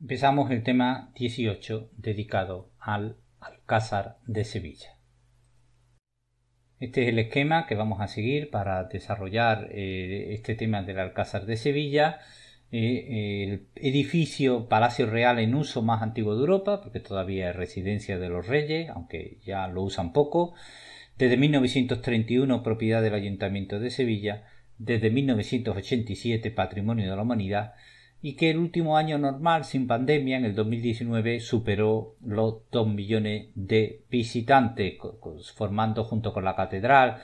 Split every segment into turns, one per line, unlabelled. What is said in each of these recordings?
Empezamos el tema 18 dedicado al Alcázar de Sevilla. Este es el esquema que vamos a seguir para desarrollar eh, este tema del Alcázar de Sevilla, eh, el edificio Palacio Real en uso más antiguo de Europa, porque todavía es residencia de los reyes, aunque ya lo usan poco, desde 1931 propiedad del Ayuntamiento de Sevilla, desde 1987 Patrimonio de la Humanidad, y que el último año normal sin pandemia en el 2019 superó los 2 millones de visitantes, formando junto con la catedral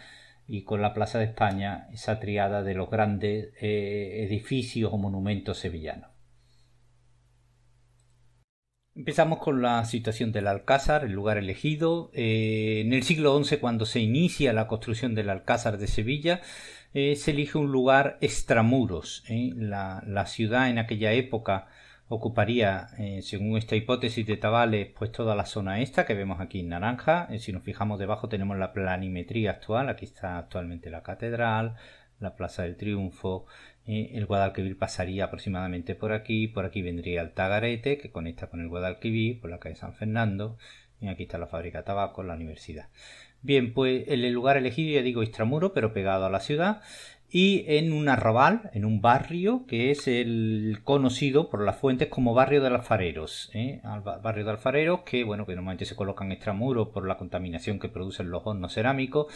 y con la Plaza de España esa triada de los grandes eh, edificios o monumentos sevillanos. Empezamos con la situación del Alcázar, el lugar elegido. Eh, en el siglo XI, cuando se inicia la construcción del Alcázar de Sevilla, se elige un lugar extramuros. ¿eh? La, ciudad en aquella época ocuparía, eh, según esta hipótesis de Tabales, pues toda la zona esta que vemos aquí en naranja. Eh, si nos fijamos debajo tenemos la planimetría actual, aquí está actualmente la catedral, la Plaza del Triunfo, el Guadalquivir pasaría aproximadamente por aquí, por aquí vendría el Tagarete que conecta con el Guadalquivir, por la calle San Fernando, y aquí está la fábrica de tabaco, la universidad. Bien, pues el lugar elegido, ya digo, extramuro, pero pegado a la ciudad, y en un arrabal, en un barrio que es el conocido por las fuentes como barrio de alfareros, ¿eh? barrio de alfareros que bueno que normalmente se colocan extramuros por la contaminación que producen los hornos cerámicos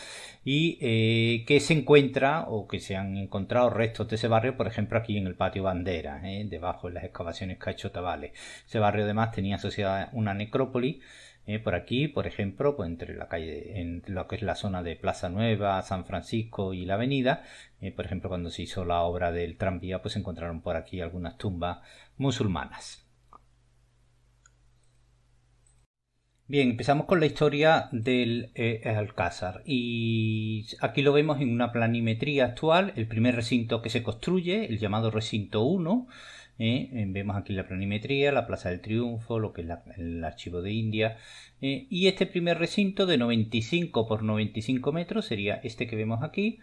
y eh, que se encuentra o que se han encontrado restos de ese barrio, por ejemplo aquí en el patio Bandera, ¿eh? debajo de las excavaciones que ha hecho Tabales. Ese barrio además tenía asociada una necrópolis eh, por aquí, por ejemplo, pues, entre la calle, en lo que es la zona de Plaza Nueva, San Francisco y la Avenida, eh, por ejemplo, cuando se hizo la obra del tranvía, pues encontraron por aquí algunas tumbas musulmanas. Bien, empezamos con la historia del eh, Alcázar y aquí lo vemos en una planimetría actual, el primer recinto que se construye, el llamado recinto 1, ¿eh? Eh, vemos aquí la planimetría, la Plaza del Triunfo, lo que es el Archivo de India. ¿eh? y este primer recinto de 95 por 95 metros sería este que vemos aquí.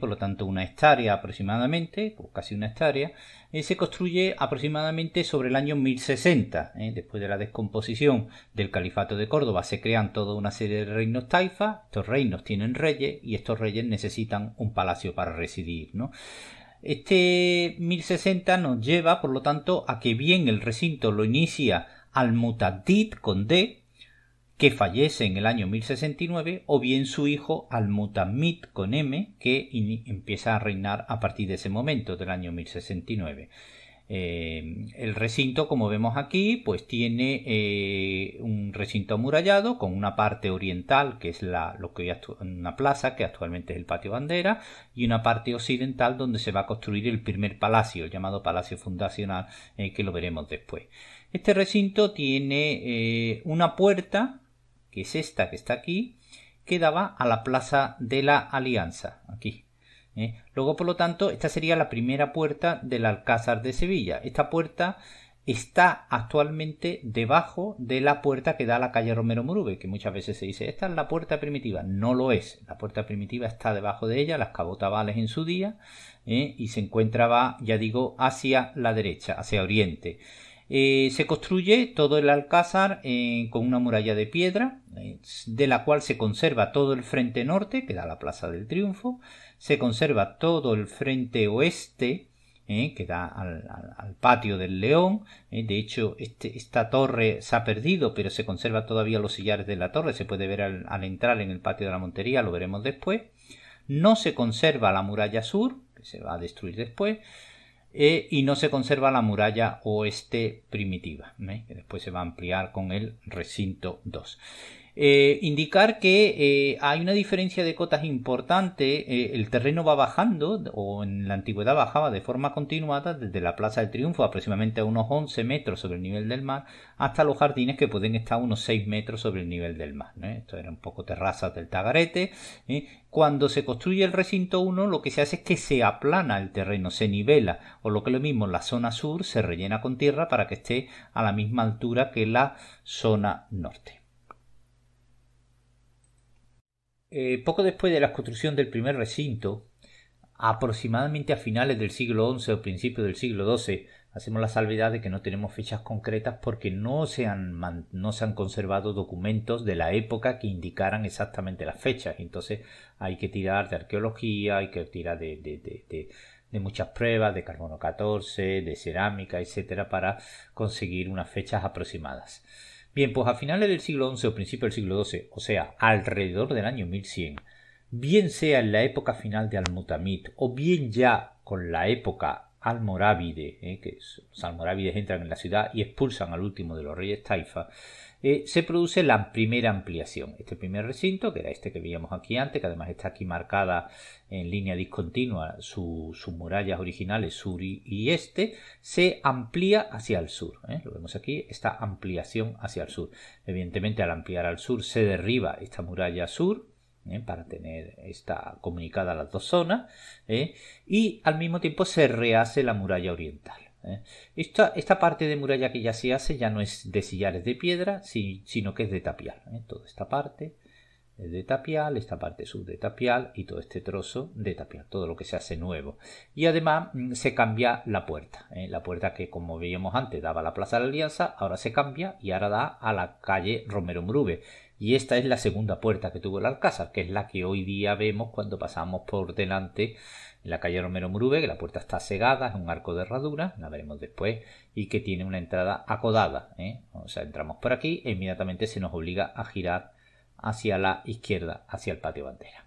por lo tanto, una hectárea aproximadamente, casi una hectárea, se construye aproximadamente sobre el año 1060. después de la descomposición del Califato de Córdoba se crean toda una serie de reinos taifa, estos reinos tienen reyes y estos reyes necesitan un palacio para residir. ¿no? Este 1060 nos lleva, por lo tanto, a que bien el recinto lo inicia al con D, que fallece en el año 1069, o bien su hijo al con M, que empieza a reinar a partir de ese momento, del año 1069. Eh, el recinto, como vemos aquí, pues tiene eh, un recinto amurallado con una parte oriental, que es la, lo que una plaza, que actualmente es el patio bandera, y una parte occidental donde se va a construir el primer palacio, llamado Palacio Fundacional, eh, que lo veremos después. Este recinto tiene una puerta, que es esta que está aquí, que daba a la Plaza de la Alianza, aquí, ¿eh? Luego, por lo tanto, esta sería la primera puerta del Alcázar de Sevilla. Esta puerta está actualmente debajo de la puerta que da a la calle Romero Murube, que muchas veces se dice, esta es la puerta primitiva. No lo es. La puerta primitiva está debajo de ella, las cabotavales en su día, ¿eh? y se encuentra, ya digo, hacia la derecha, hacia oriente. Eh, se construye todo el alcázar con una muralla de piedra, de la cual se conserva todo el frente norte, que da la Plaza del Triunfo, se conserva todo el frente oeste eh, que da al, patio del león. Eh, de hecho, este, esta torre se ha perdido, pero se conserva todavía los sillares de la torre. Se puede ver al, entrar en el patio de la montería, lo veremos después. No se conserva la muralla sur, que se va a destruir después. Eh, y no se conserva la muralla oeste primitiva, que después se va a ampliar con el recinto 2. Eh, indicar que eh, hay una diferencia de cotas importante, eh, el terreno va bajando, o en la antigüedad bajaba de forma continuada desde la Plaza del Triunfo, aproximadamente a unos 11 metros sobre el nivel del mar, hasta los jardines que pueden estar a unos 6 metros sobre el nivel del mar. Esto era un poco terrazas del Tagarete. Cuando se construye el recinto 1, lo que se hace es que se aplana el terreno, se nivela, o lo que es lo mismo, la zona sur se rellena con tierra para que esté a la misma altura que la zona norte. Eh, poco después de la construcción del primer recinto, aproximadamente a finales del siglo XI o principios del siglo XII, hacemos la salvedad de que no tenemos fechas concretas porque no se han, conservado documentos de la época que indicaran exactamente las fechas. Entonces hay que tirar de arqueología, hay que tirar de, de muchas pruebas, de carbono 14, de cerámica, etcétera, para conseguir unas fechas aproximadas. Bien, pues a finales del siglo XI o principio del siglo XII, o sea, alrededor del año 1100, bien sea en la época final de al o bien ya con la época almorávide, eh, que los almorávides entran en la ciudad y expulsan al último de los reyes taifa, eh, se produce la primera ampliación. Este primer recinto, que era este que veíamos aquí antes, que además está aquí marcada en línea discontinua sus murallas originales sur y, este, se amplía hacia el sur. ¿eh? Lo vemos aquí, esta ampliación hacia el sur. Evidentemente al ampliar al sur se derriba esta muralla sur, ¿eh? para tener esta comunicada las dos zonas y al mismo tiempo se rehace la muralla oriental ¿eh? Esta, parte de muralla que ya se hace ya no es de sillares de piedra, sino que es de tapial. ¿eh? Toda esta parte es de tapial, esta parte sub de tapial y todo este trozo de tapial, todo lo que se hace nuevo. Y además mm, se cambia la puerta, ¿eh? la puerta que como veíamos antes daba a la Plaza de la Alianza, ahora se cambia y ahora da a la calle Romero Murube. Y esta es la segunda puerta que tuvo el Alcázar, que es la que hoy día vemos cuando pasamos por delante en la calle Romero Murube, que la puerta está cegada, es un arco de herradura, la veremos después, y que tiene una entrada acodada. ¿eh? O sea, entramos por aquí e inmediatamente se nos obliga a girar hacia la izquierda, hacia el patio bandera.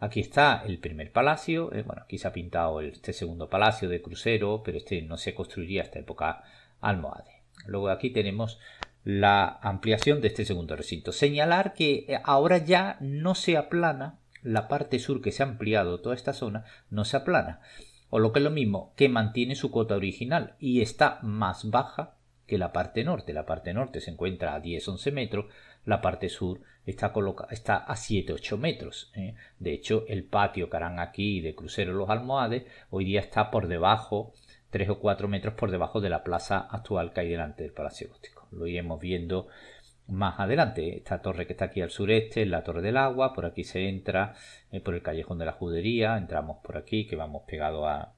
Aquí está el primer palacio, eh, bueno, aquí se ha pintado este segundo palacio de crucero, pero este no se construiría hasta época almohade. Luego aquí tenemos la ampliación de este segundo recinto. Señalar que eh, ahora ya no se aplana la parte sur que se ha ampliado toda esta zona no se aplana, o lo que es lo mismo, que mantiene su cuota original y está más baja que la parte norte. La parte norte se encuentra a 10-11 metros, la parte sur está, está a 7-8 metros. ¿eh? De hecho, el patio que harán aquí de Crucero Los Almohades hoy día está por debajo, 3 o 4 metros por debajo de la plaza actual que hay delante del Palacio Gótico. Lo iremos viendo más adelante. ¿eh? Esta torre que está aquí al sureste es la Torre del Agua, por aquí se entra, eh, por el Callejón de la Judería, entramos por aquí, que vamos pegado a,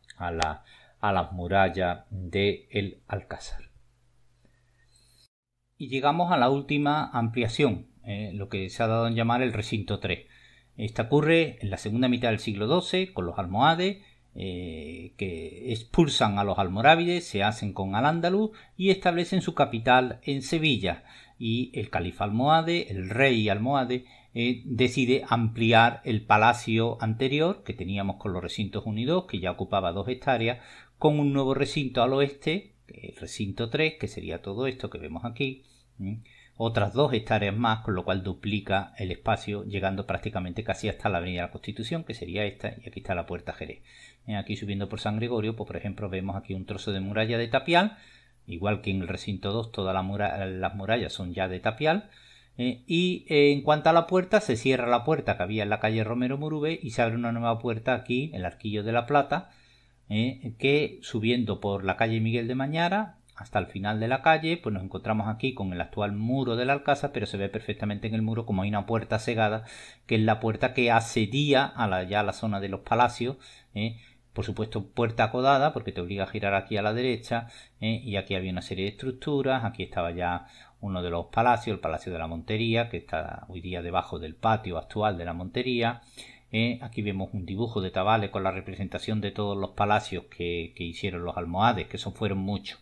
las murallas del el Alcázar. Y llegamos a la última ampliación, ¿eh? lo que se ha dado en llamar el Recinto 3. Esta ocurre en la segunda mitad del siglo XII con los almohades, que expulsan a los almorávides, se hacen con al-Ándalus y establecen su capital en Sevilla y el califa almohade, el rey almohade, eh, decide ampliar el palacio anterior que teníamos con los recintos unidos, que ya ocupaba dos hectáreas, con un nuevo recinto al oeste, el recinto 3, que sería todo esto que vemos aquí, otras dos hectáreas más, con lo cual duplica el espacio, llegando prácticamente casi hasta la Avenida de la Constitución, que sería esta, y aquí está la Puerta Jerez. ¿Eh? Aquí subiendo por San Gregorio, pues, por ejemplo, vemos aquí un trozo de muralla de tapial, igual que en el recinto 2 todas las murallas son ya de tapial. Eh, y eh, en cuanto a la puerta, se cierra la puerta que había en la calle Romero Murube y se abre una nueva puerta aquí, el Arquillo de la Plata, eh, que subiendo por la calle Miguel de Mañara hasta el final de la calle, pues nos encontramos aquí con el actual muro de la Alcázar, pero se ve perfectamente en el muro como hay una puerta cegada, que es la puerta que accedía a ya a la zona de los palacios, por supuesto puerta acodada porque te obliga a girar aquí a la derecha ¿eh? y aquí había una serie de estructuras, aquí estaba ya uno de los palacios, el Palacio de la Montería, que está hoy día debajo del patio actual de la Montería. ¿eh? aquí vemos un dibujo de Tabales con la representación de todos los palacios que, hicieron los almohades, que son, fueron muchos.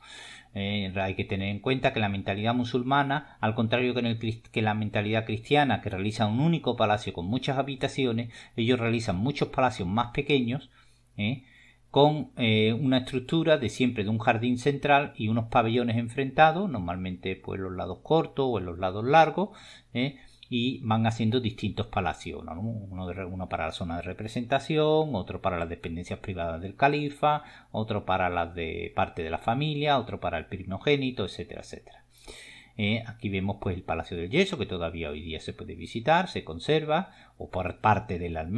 ¿eh? hay que tener en cuenta que la mentalidad musulmana, al contrario que, en el, que, la mentalidad cristiana, que realiza un único palacio con muchas habitaciones, ellos realizan muchos palacios más pequeños ¿eh? con eh, una estructura de siempre de un jardín central y unos pabellones enfrentados, normalmente pues en los lados cortos o en los lados largos, ¿eh? y van haciendo distintos palacios, uno, uno, para la zona de representación, otro para las dependencias privadas del califa, otro para las de parte de la familia, otro para el primogénito, etcétera, etcétera. Eh, aquí vemos pues el Palacio del Yeso, que todavía hoy día se puede visitar, se conserva, o por parte del al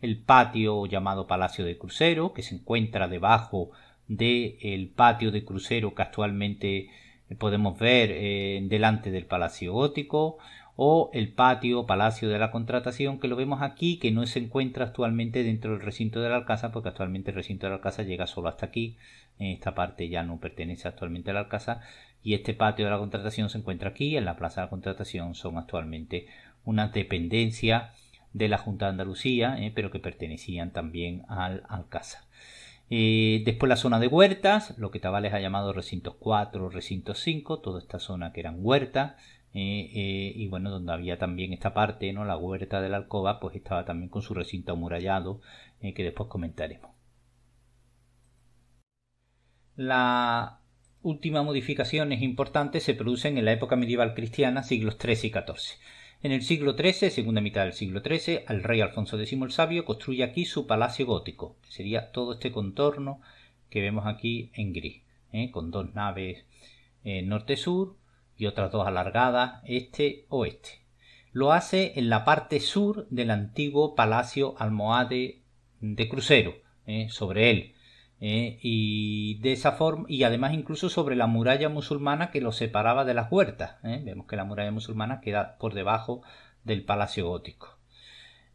El patio llamado Palacio de Crucero, que se encuentra debajo del el patio de crucero que actualmente podemos ver eh, delante del Palacio Gótico o el patio Palacio de la Contratación que lo vemos aquí que no se encuentra actualmente dentro del recinto de la Alcázar porque actualmente el recinto de la Alcázar llega solo hasta aquí esta parte ya no pertenece actualmente a la Alcázar y este patio de la contratación se encuentra aquí, en la Plaza de la Contratación son actualmente una dependencia de la Junta de Andalucía, eh, pero que pertenecían también al Alcázar. Eh, después la zona de huertas, lo que Tabales ha llamado recintos 4, recintos 5, toda esta zona que eran huertas, eh, y bueno, donde había también esta parte, ¿no? La huerta de la alcoba, pues estaba también con su recinto amurallado, que después comentaremos. La últimas modificaciones importantes se producen en la época medieval cristiana, siglos XIII y XIV. En el siglo XIII, segunda mitad del siglo XIII, el rey Alfonso X el Sabio construye aquí su palacio gótico, que sería todo este contorno que vemos aquí en gris, ¿eh? con dos naves eh, norte-sur y otras dos alargadas este-oeste. Lo hace en la parte sur del antiguo palacio almohade de crucero, ¿eh? sobre él ¿eh? y de esa forma y además incluso sobre la muralla musulmana que lo separaba de las huertas ¿eh? vemos que la muralla musulmana queda por debajo del palacio gótico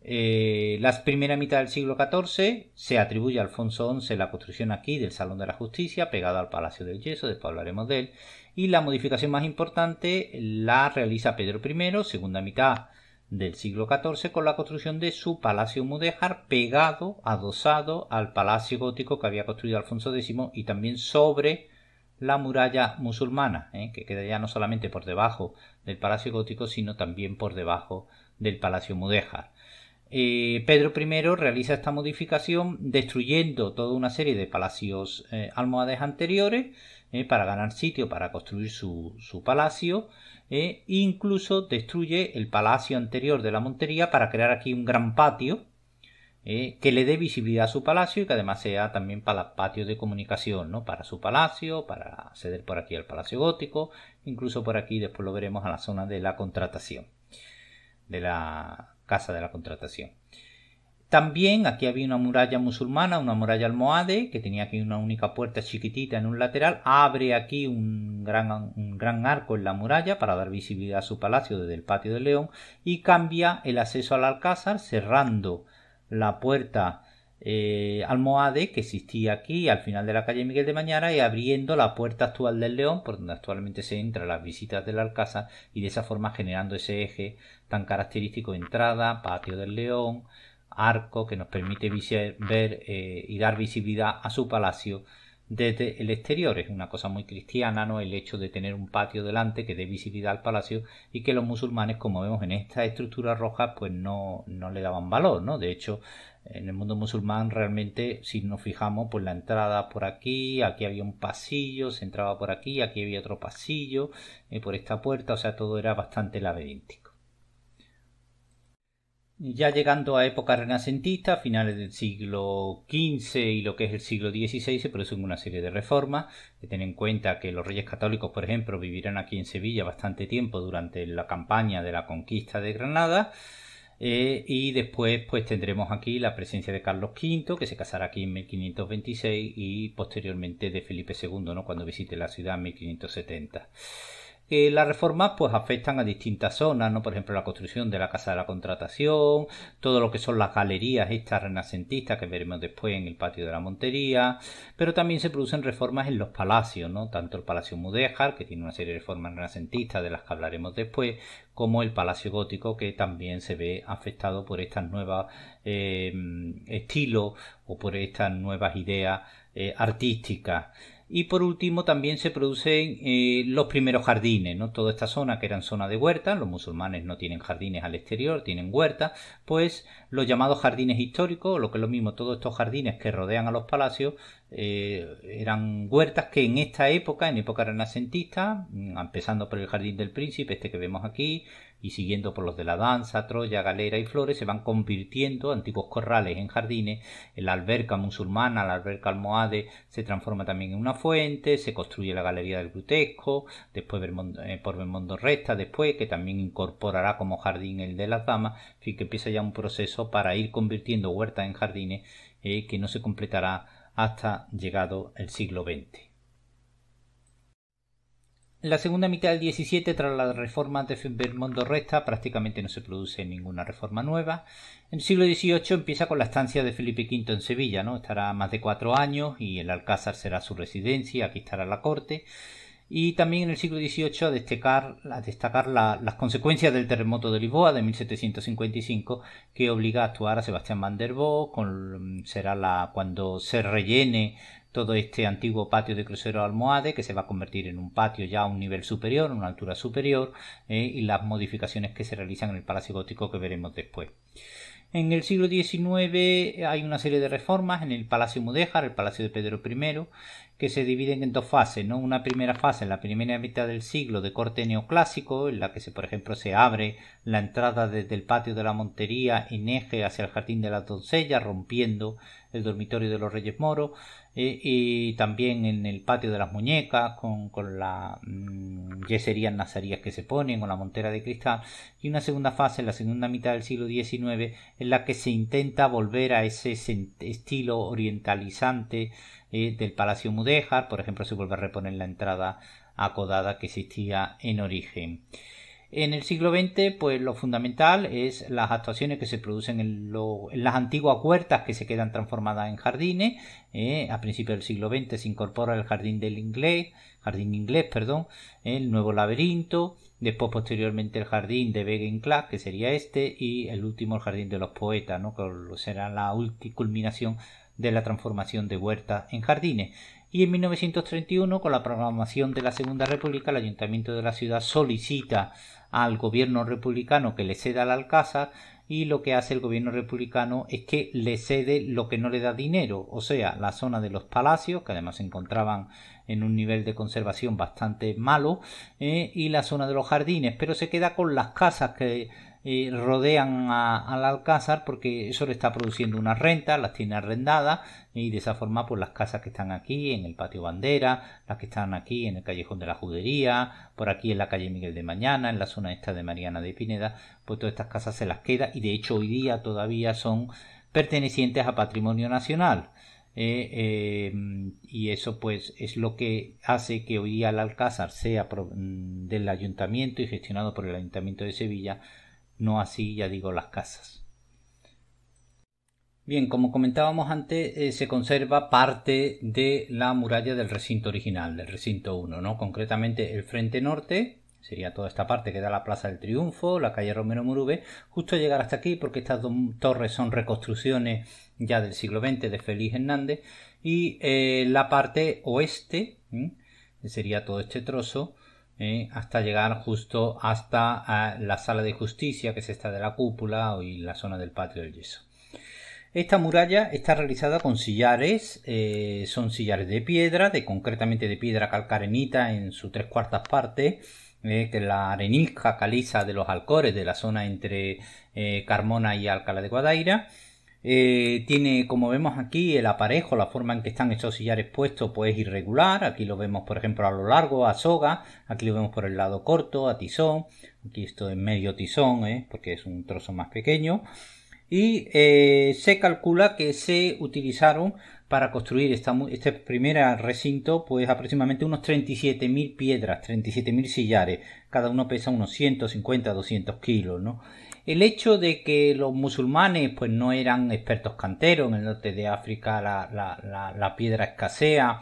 eh, la primera mitad del siglo XIV se atribuye a Alfonso XI la construcción aquí del Salón de la Justicia, pegado al Palacio del Yeso, después hablaremos de él, y la modificación más importante la realiza Pedro I, segunda mitad del siglo XIV con la construcción de su Palacio Mudéjar pegado, adosado al Palacio Gótico que había construido Alfonso X y también sobre la muralla musulmana, ¿eh? que queda ya no solamente por debajo del Palacio Gótico, sino también por debajo del Palacio Mudéjar. Eh, Pedro I realiza esta modificación destruyendo toda una serie de palacios eh, almohades anteriores para ganar sitio, para construir su, su palacio e incluso destruye el palacio anterior de la Montería para crear aquí un gran patio ¿eh? que le dé visibilidad a su palacio y que además sea también para patio de comunicación, ¿no? Para su palacio, para acceder por aquí al Palacio Gótico, incluso por aquí después lo veremos a la zona de la contratación, de la Casa de la Contratación. También aquí había una muralla musulmana, una muralla almohade, que tenía aquí una única puerta chiquitita en un lateral. Abre aquí un gran, arco en la muralla para dar visibilidad a su palacio desde el patio del León y cambia el acceso al alcázar cerrando la puerta eh, almohade que existía aquí al final de la calle Miguel de Mañara y abriendo la puerta actual del León por donde actualmente se entra las visitas del Alcázar y de esa forma generando ese eje tan característico entrada, patio del León, arco que nos permite ver eh, y dar visibilidad a su palacio desde el exterior. Es una cosa muy cristiana, ¿no? El hecho de tener un patio delante que dé visibilidad al palacio y que los musulmanes, como vemos en esta estructura roja, pues no, no le daban valor, ¿no? De hecho, en el mundo musulmán realmente, si nos fijamos, pues la entrada por aquí, aquí había un pasillo, se entraba por aquí, aquí había otro pasillo, eh, por esta puerta, o sea, todo era bastante laberíntico. Ya llegando a época renacentista, finales del siglo XV y lo que es el siglo XVI, se producen una serie de reformas. Ten en cuenta que los reyes católicos, por ejemplo, vivirán aquí en Sevilla bastante tiempo durante la campaña de la conquista de Granada. Eh, y después pues tendremos aquí la presencia de Carlos V, que se casará aquí en 1526 y posteriormente de Felipe II, ¿no? cuando visite la ciudad en 1570 que eh, las reformas pues afectan a distintas zonas, ¿no? Por ejemplo, la construcción de la Casa de la Contratación, todo lo que son las galerías estas renacentistas que veremos después en el patio de la Montería, pero también se producen reformas en los palacios, ¿no? Tanto el Palacio Mudéjar, que tiene una serie de reformas renacentistas de las que hablaremos después, como el Palacio Gótico, que también se ve afectado por estas nuevas estilo eh, estilos o por estas nuevas ideas eh, artísticas. Y por último también se producen eh, los primeros jardines, ¿no? Toda esta zona que eran zona de huerta, los musulmanes no tienen jardines al exterior, tienen huerta, pues los llamados jardines históricos, lo que es lo mismo, todos estos jardines que rodean a los palacios, eh, eran huertas que en esta época, en época renacentista, mm, empezando por el jardín del príncipe, este que vemos aquí, y siguiendo por los de la danza, Troya, Galera y Flores, se van convirtiendo antiguos corrales en jardines, la alberca musulmana, la alberca almohade se transforma también en una fuente, se construye la Galería del Grutesco, después eh, por el por Bermondo Resta, después que también incorporará como jardín el de las damas, en fin que empieza ya un proceso para ir convirtiendo huertas en jardines eh, que no se completará hasta llegado el siglo XX. En la segunda mitad del XVII, tras la reforma de Belmondo Resta, prácticamente no se produce ninguna reforma nueva. En el siglo XVIII empieza con la estancia de Felipe V en Sevilla, ¿no? Estará más de cuatro años y el Alcázar será su residencia, aquí estará la corte. Y también en el siglo XVIII a destacar, las consecuencias del terremoto de Lisboa de 1755 que obliga a actuar a Sebastián van der con, será la, cuando se rellene todo este antiguo patio de crucero almohade que se va a convertir en un patio ya a un nivel superior, a una altura superior eh, y las modificaciones que se realizan en el Palacio Gótico que veremos después. En el siglo XIX hay una serie de reformas en el Palacio Mudéjar, el Palacio de Pedro I, que se dividen en dos fases, ¿no? Una primera fase en la primera mitad del siglo de corte neoclásico, en la que se, por ejemplo, se abre la entrada desde el patio de la Montería en eje hacia el jardín de las doncellas, rompiendo el dormitorio de los Reyes Moros y, también en el patio de las muñecas, con, con las mm, yeserías nazarías que se ponen, con la montera de cristal, y una segunda fase, en la segunda mitad del siglo XIX, en la que se intenta volver a ese estilo orientalizante eh, del Palacio Mudéjar, por ejemplo, se vuelve a reponer la entrada acodada que existía en origen. En el siglo XX, pues lo fundamental es las actuaciones que se producen en, las antiguas huertas que se quedan transformadas en jardines. Eh, a principios del siglo XX se incorpora el jardín del inglés, jardín inglés, perdón, el nuevo laberinto, después posteriormente el jardín de begencla que sería este, y el último el jardín de los poetas, ¿no? que será la culminación de la transformación de huertas en jardines. Y en 1931, con la programación de la Segunda República, el Ayuntamiento de la ciudad solicita al gobierno republicano que le ceda la alcázar y lo que hace el gobierno republicano es que le cede lo que no le da dinero, o sea, la zona de los palacios, que además se encontraban en un nivel de conservación bastante malo, eh, y la zona de los jardines, pero se queda con las casas que eh, rodean al alcázar porque eso le está produciendo una renta... las tiene arrendadas y de esa forma pues las casas que están aquí en el patio bandera, las que están aquí en el callejón de la judería, por aquí en la calle Miguel de Mañana, en la zona esta de Mariana de Pineda, pues todas estas casas se las queda y de hecho hoy día todavía son pertenecientes a patrimonio nacional. Eh, eh, y eso pues es lo que hace que hoy día el Alcázar sea mm, del ayuntamiento y gestionado por el ayuntamiento de Sevilla no así, ya digo, las casas. Bien, como comentábamos antes, eh, se conserva parte de la muralla del recinto original, del recinto 1, ¿no? Concretamente el frente norte, sería toda esta parte que da la Plaza del Triunfo, la calle Romero Murube, justo llegar hasta aquí porque estas dos torres son reconstrucciones ya del siglo XX de Félix Hernández y eh, la parte oeste, sería todo este trozo, ¿eh? hasta llegar justo hasta eh, la sala de justicia, que es esta de la cúpula y la zona del patio del yeso. Esta muralla está realizada con sillares, eh, son sillares de piedra, de concretamente de piedra calcarenita en sus tres cuartas partes, que es la arenisca caliza de los alcores de la zona entre Carmona y Alcalá de Guadaira eh, tiene, como vemos aquí, el aparejo, la forma en que están estos sillares puestos, pues irregular. Aquí lo vemos, por ejemplo, a lo largo, a soga. Aquí lo vemos por el lado corto, a tizón, Aquí esto es medio tizón, ¿eh? porque es un trozo más pequeño. Y eh, se calcula que se utilizaron para construir este primer recinto, pues aproximadamente unos 37.000 piedras, 37.000 sillares. Cada uno pesa unos 150, 200 kilos, ¿no? El hecho de que los musulmanes pues no eran expertos canteros, en el norte de África la, piedra escasea,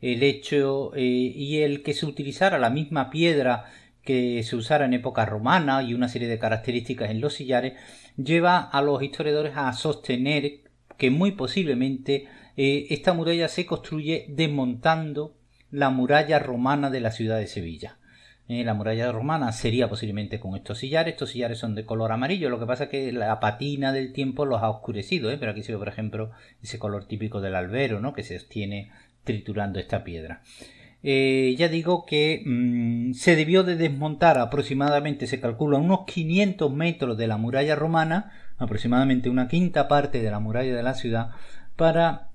el hecho eh, y el que se utilizara la misma piedra que se usara en época romana y una serie de características en los sillares, lleva a los historiadores a sostener que muy posiblemente eh, esta muralla se construye desmontando la muralla romana de la ciudad de Sevilla la muralla romana sería posiblemente con estos sillares. Estos sillares son de color amarillo, lo que pasa es que la patina del tiempo los ha oscurecido, ¿eh? pero aquí se ve, por ejemplo, ese color típico del albero, ¿no? que se tiene triturando esta piedra. Eh, ya digo que mm, se debió de desmontar aproximadamente, se calcula, unos 500 metros de la muralla romana, aproximadamente una quinta parte de la muralla de la ciudad, para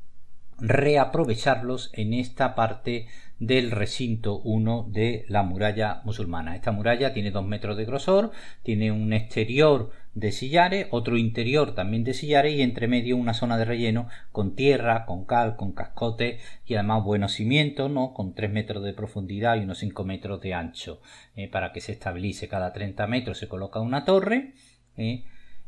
reaprovecharlos en esta parte del recinto 1 de la muralla musulmana. Esta muralla tiene 2 metros de grosor, tiene un exterior de sillares, otro interior también de sillares y entre medio una zona de relleno con tierra, con cal, con cascote y además buenos cimientos, ¿no? Con 3 metros de profundidad y unos 5 metros de ancho eh, para que se estabilice. Cada 30 metros se coloca una torre eh,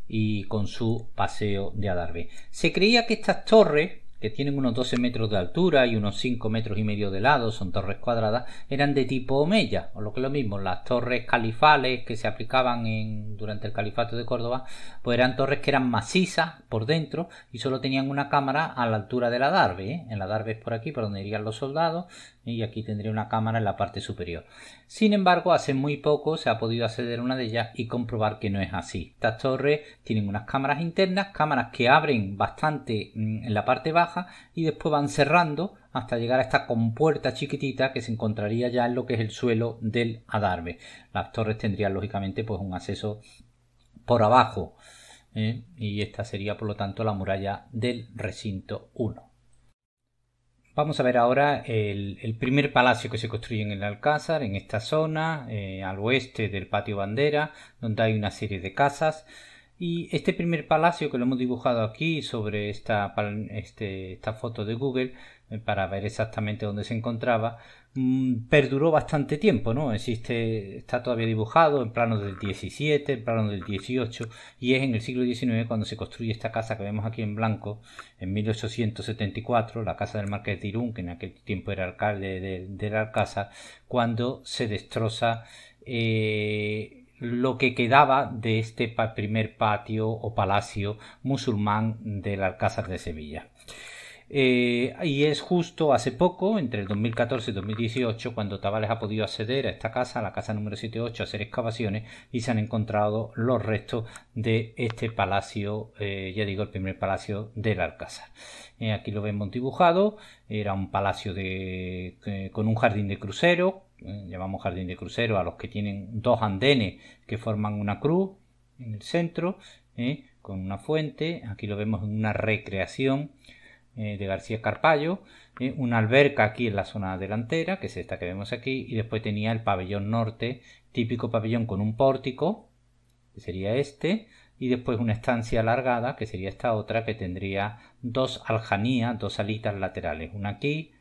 y con su paseo de adarve. Se creía que estas torres que tienen unos 12 metros de altura y unos 5 metros y medio de lado, son torres cuadradas, eran de tipo Omeya, o lo que es lo mismo, las torres califales que se aplicaban en, durante el califato de Córdoba, pues eran torres que eran macizas por dentro y solo tenían una cámara a la altura de la darbe, ¿eh? en la darbe es por aquí, por donde irían los soldados, y aquí tendría una cámara en la parte superior. Sin embargo, hace muy poco se ha podido acceder a una de ellas y comprobar que no es así. Estas torres tienen unas cámaras internas, cámaras que abren bastante mm, en la parte baja y después van cerrando hasta llegar a esta compuerta chiquitita que se encontraría ya en lo que es el suelo del adarve. Las torres tendrían lógicamente pues un acceso por abajo ¿eh? y esta sería por lo tanto la muralla del recinto 1. Vamos a ver ahora el, primer palacio que se construye en el Alcázar, en esta zona, eh, al oeste del patio bandera, donde hay una serie de casas. Y este primer palacio que lo hemos dibujado aquí sobre esta, este, foto de Google, eh, para ver exactamente dónde se encontraba, Mm, perduró bastante tiempo, ¿no? Existe, está todavía dibujado en planos del 17, en planos del 18, y es en el siglo XIX cuando se construye esta casa que vemos aquí en blanco, en 1874, la casa del marqués de Irún, que en aquel tiempo era alcalde de, la Alcázar, cuando se destroza eh, lo que quedaba de este primer patio o palacio musulmán del Alcázar de Sevilla. Eh, y es justo hace poco, entre el 2014 y 2018, cuando Tavares ha podido acceder a esta casa, a la casa número 78, a hacer excavaciones y se han encontrado los restos de este palacio, eh, ya digo, el primer palacio del Alcázar. Eh, aquí lo vemos dibujado, era un palacio de, con un jardín de crucero, llamamos jardín de crucero a los que tienen dos andenes que forman una cruz en el centro, con una fuente, aquí lo vemos en una recreación eh, de García Carpallo, eh, una alberca aquí en la zona delantera, que es esta que vemos aquí, y después tenía el pabellón norte, típico pabellón con un pórtico, que sería este, y después una estancia alargada, que sería esta otra, que tendría dos aljanías, dos alitas laterales, una aquí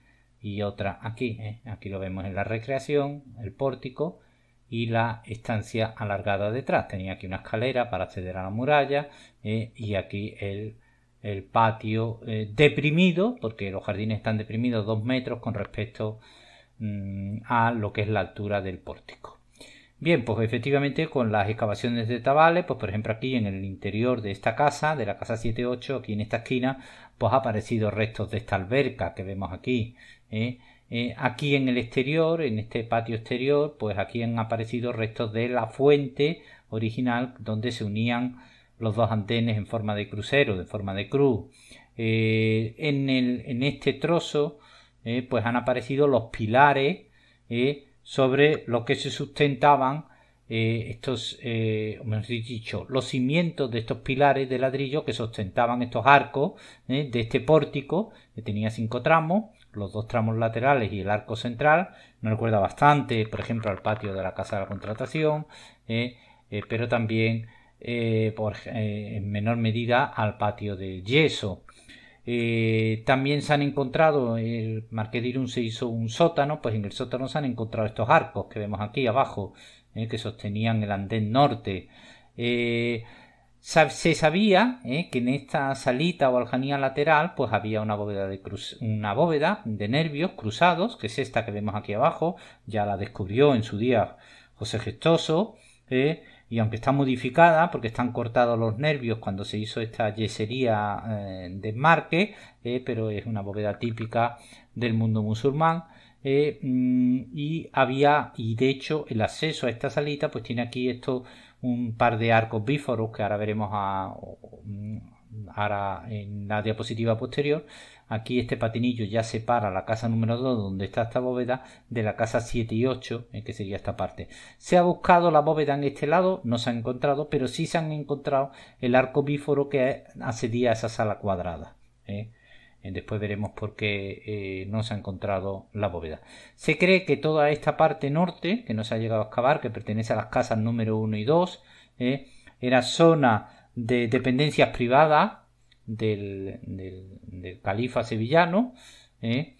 y otra aquí. ¿eh? Aquí lo vemos en la recreación, el pórtico y la estancia alargada detrás. Tenía aquí una escalera para acceder a la muralla y aquí el el patio eh, deprimido, porque los jardines están deprimidos dos metros con respecto mm, a lo que es la altura del pórtico. Bien, pues efectivamente con las excavaciones de Tabales, pues por ejemplo aquí en el interior de esta casa, de la casa 78, aquí en esta esquina, pues ha aparecido restos de esta alberca que vemos aquí. ¿eh? Eh, aquí en el exterior, en este patio exterior, pues aquí han aparecido restos de la fuente original donde se unían los dos antenes en forma de crucero, de forma de cruz. Eh, en, el, en, este trozo eh, pues han aparecido los pilares eh, sobre los que se sustentaban estos, mejor dicho, los cimientos de estos pilares de ladrillo que sustentaban estos arcos de este pórtico que tenía cinco tramos los dos tramos laterales y el arco central. Me recuerda bastante, por ejemplo, al patio de la Casa de la Contratación, pero también eh, por, eh, en menor medida al patio de yeso. Eh, también se han encontrado, el Marqués de Irún se hizo un sótano, pues en el sótano se han encontrado estos arcos que vemos aquí abajo, que sostenían el andén norte. se sabía que en esta salita o aljanía lateral pues había una bóveda, de una bóveda de nervios cruzados, que es esta que vemos aquí abajo, ya la descubrió en su día José Gestoso, eh, y aunque está modificada porque están cortados los nervios cuando se hizo esta yesería eh, de marque, eh, pero es una bóveda típica del mundo musulmán. Eh, mm, y había, y de hecho, el acceso a esta salita, pues tiene aquí esto un par de arcos bíforos que ahora veremos mm, ahora en la diapositiva posterior, Aquí este patinillo ya separa la casa número 2, donde está esta bóveda, de la casa 7 y 8, eh, que sería esta parte. Se ha buscado la bóveda en este lado, no se ha encontrado, pero sí se han encontrado el arco bíforo que accedía a esa sala cuadrada. Eh. Eh, después veremos por qué no se ha encontrado la bóveda. Se cree que toda esta parte norte, que no se ha llegado a excavar, que pertenece a las casas número 1 y 2, era zona de dependencias privadas del, califa sevillano. ¿eh?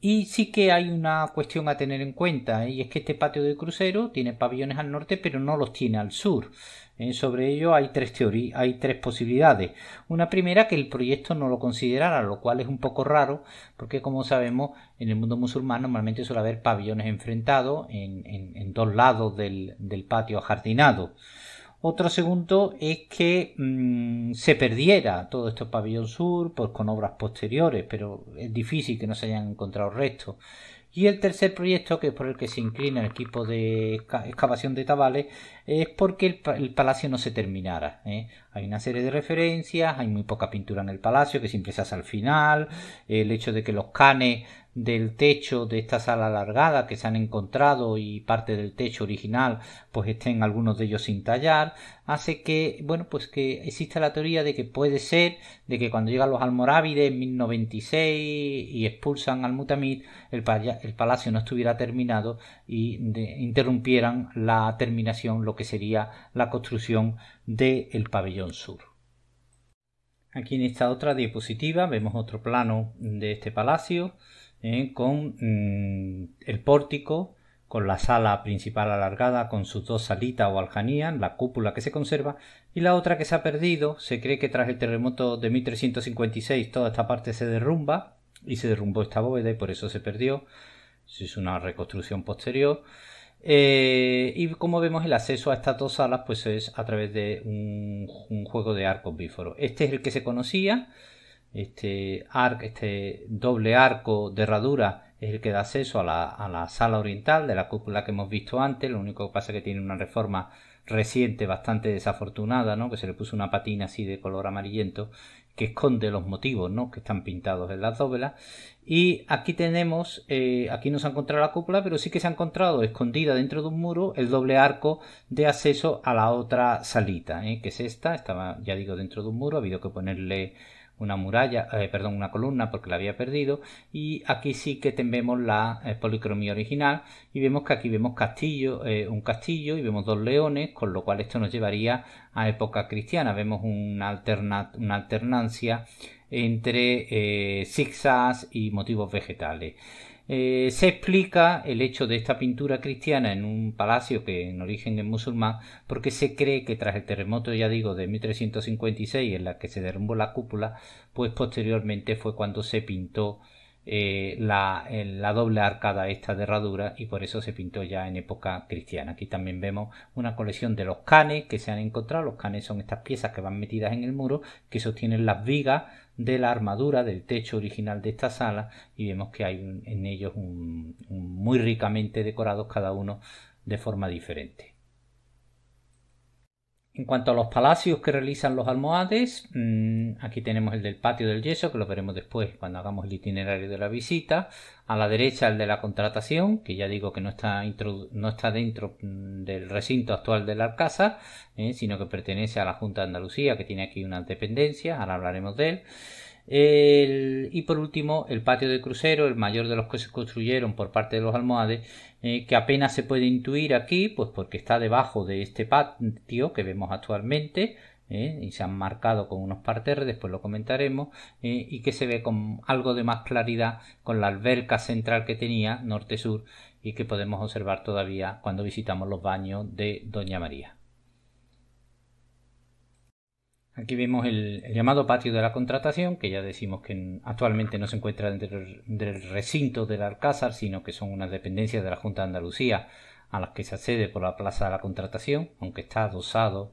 Y sí que hay una cuestión a tener en cuenta, ¿eh? y es que este patio de crucero tiene pabellones al norte, pero no los tiene al sur. ¿eh? Sobre ello hay tres, hay tres posibilidades. Una primera, que el proyecto no lo considerara, lo cual es un poco raro, porque como sabemos, en el mundo musulmán normalmente suele haber pabellones enfrentados en, en, dos lados del, del patio ajardinado. Otro segundo es que mm, se perdiera todo este pabellón sur pues, con obras posteriores, pero es difícil que no se hayan encontrado restos. Y el tercer proyecto, que es por el que se inclina el equipo de excavación de Tabales, es porque el, palacio no se terminara. ¿eh? Hay una serie de referencias, hay muy poca pintura en el palacio, que siempre se hace al final, el hecho de que los canes del techo de esta sala alargada que se han encontrado y parte del techo original pues estén algunos de ellos sin tallar hace que bueno pues que exista la teoría de que puede ser de que cuando llegan los almorávides en 1096 y expulsan al mutamid el, palacio no estuviera terminado y interrumpieran la terminación lo que sería la construcción del pabellón sur aquí en esta otra diapositiva vemos otro plano de este palacio ¿eh? con mm, el pórtico, con la sala principal alargada, con sus dos salitas o aljanías, la cúpula que se conserva, y la otra que se ha perdido. Se cree que tras el terremoto de 1356 toda esta parte se derrumba, y se derrumbó esta bóveda y por eso se perdió. Eso es una reconstrucción posterior. Eh, y como vemos, el acceso a estas dos salas pues es a través de un, un juego de arcos bíforos. Este es el que se conocía este este doble arco de herradura es el que da acceso a la, a la sala oriental de la cúpula que hemos visto antes. Lo único que pasa es que tiene una reforma reciente bastante desafortunada, ¿no? Que se le puso una patina así de color amarillento que esconde los motivos, ¿no? Que están pintados en las dóvelas. Y aquí tenemos, eh, aquí no se ha encontrado la cúpula, pero sí que se ha encontrado escondida dentro de un muro el doble arco de acceso a la otra salita, ¿eh? que es esta, estaba, ya digo, dentro de un muro, ha habido que ponerle una muralla, eh, perdón, una columna porque la había perdido y aquí sí que tenemos la eh, policromía original y vemos que aquí vemos eh, un castillo y vemos dos leones, con lo cual esto nos llevaría a época cristiana, vemos una, una alternancia entre zigzags y motivos vegetales. Eh, se explica el hecho de esta pintura cristiana en un palacio que en origen es musulmán, porque se cree que tras el terremoto, ya digo, de 1356, en la que se derrumbó la cúpula, pues posteriormente fue cuando se pintó eh, la, la, doble arcada esta de herradura y por eso se pintó ya en época cristiana. Aquí también vemos una colección de los canes que se han encontrado. Los canes son estas piezas que van metidas en el muro, que sostienen las vigas de la armadura del techo original de esta sala y vemos que hay en ellos muy ricamente decorados cada uno de forma diferente. En cuanto a los palacios que realizan los almohades, mm, aquí tenemos el del patio del yeso, que lo veremos después cuando hagamos el itinerario de la visita. A la derecha el de la contratación, que ya digo que no está, dentro mm, del recinto actual de la casa, eh, sino que pertenece a la Junta de Andalucía, que tiene aquí una dependencia, ahora hablaremos de él. y por último, el patio de crucero, el mayor de los que se construyeron por parte de los almohades, eh, que apenas se puede intuir aquí, pues porque está debajo de este patio que vemos actualmente, eh, y se han marcado con unos parterres, después lo comentaremos, eh, y que se ve con algo de más claridad con la alberca central que tenía norte-sur y que podemos observar todavía cuando visitamos los baños de Doña María. Aquí vemos el, llamado patio de la contratación, que ya decimos que actualmente no se encuentra dentro del recinto del Alcázar, sino que son unas dependencias de la Junta de Andalucía a las que se accede por la plaza de la contratación, aunque está adosado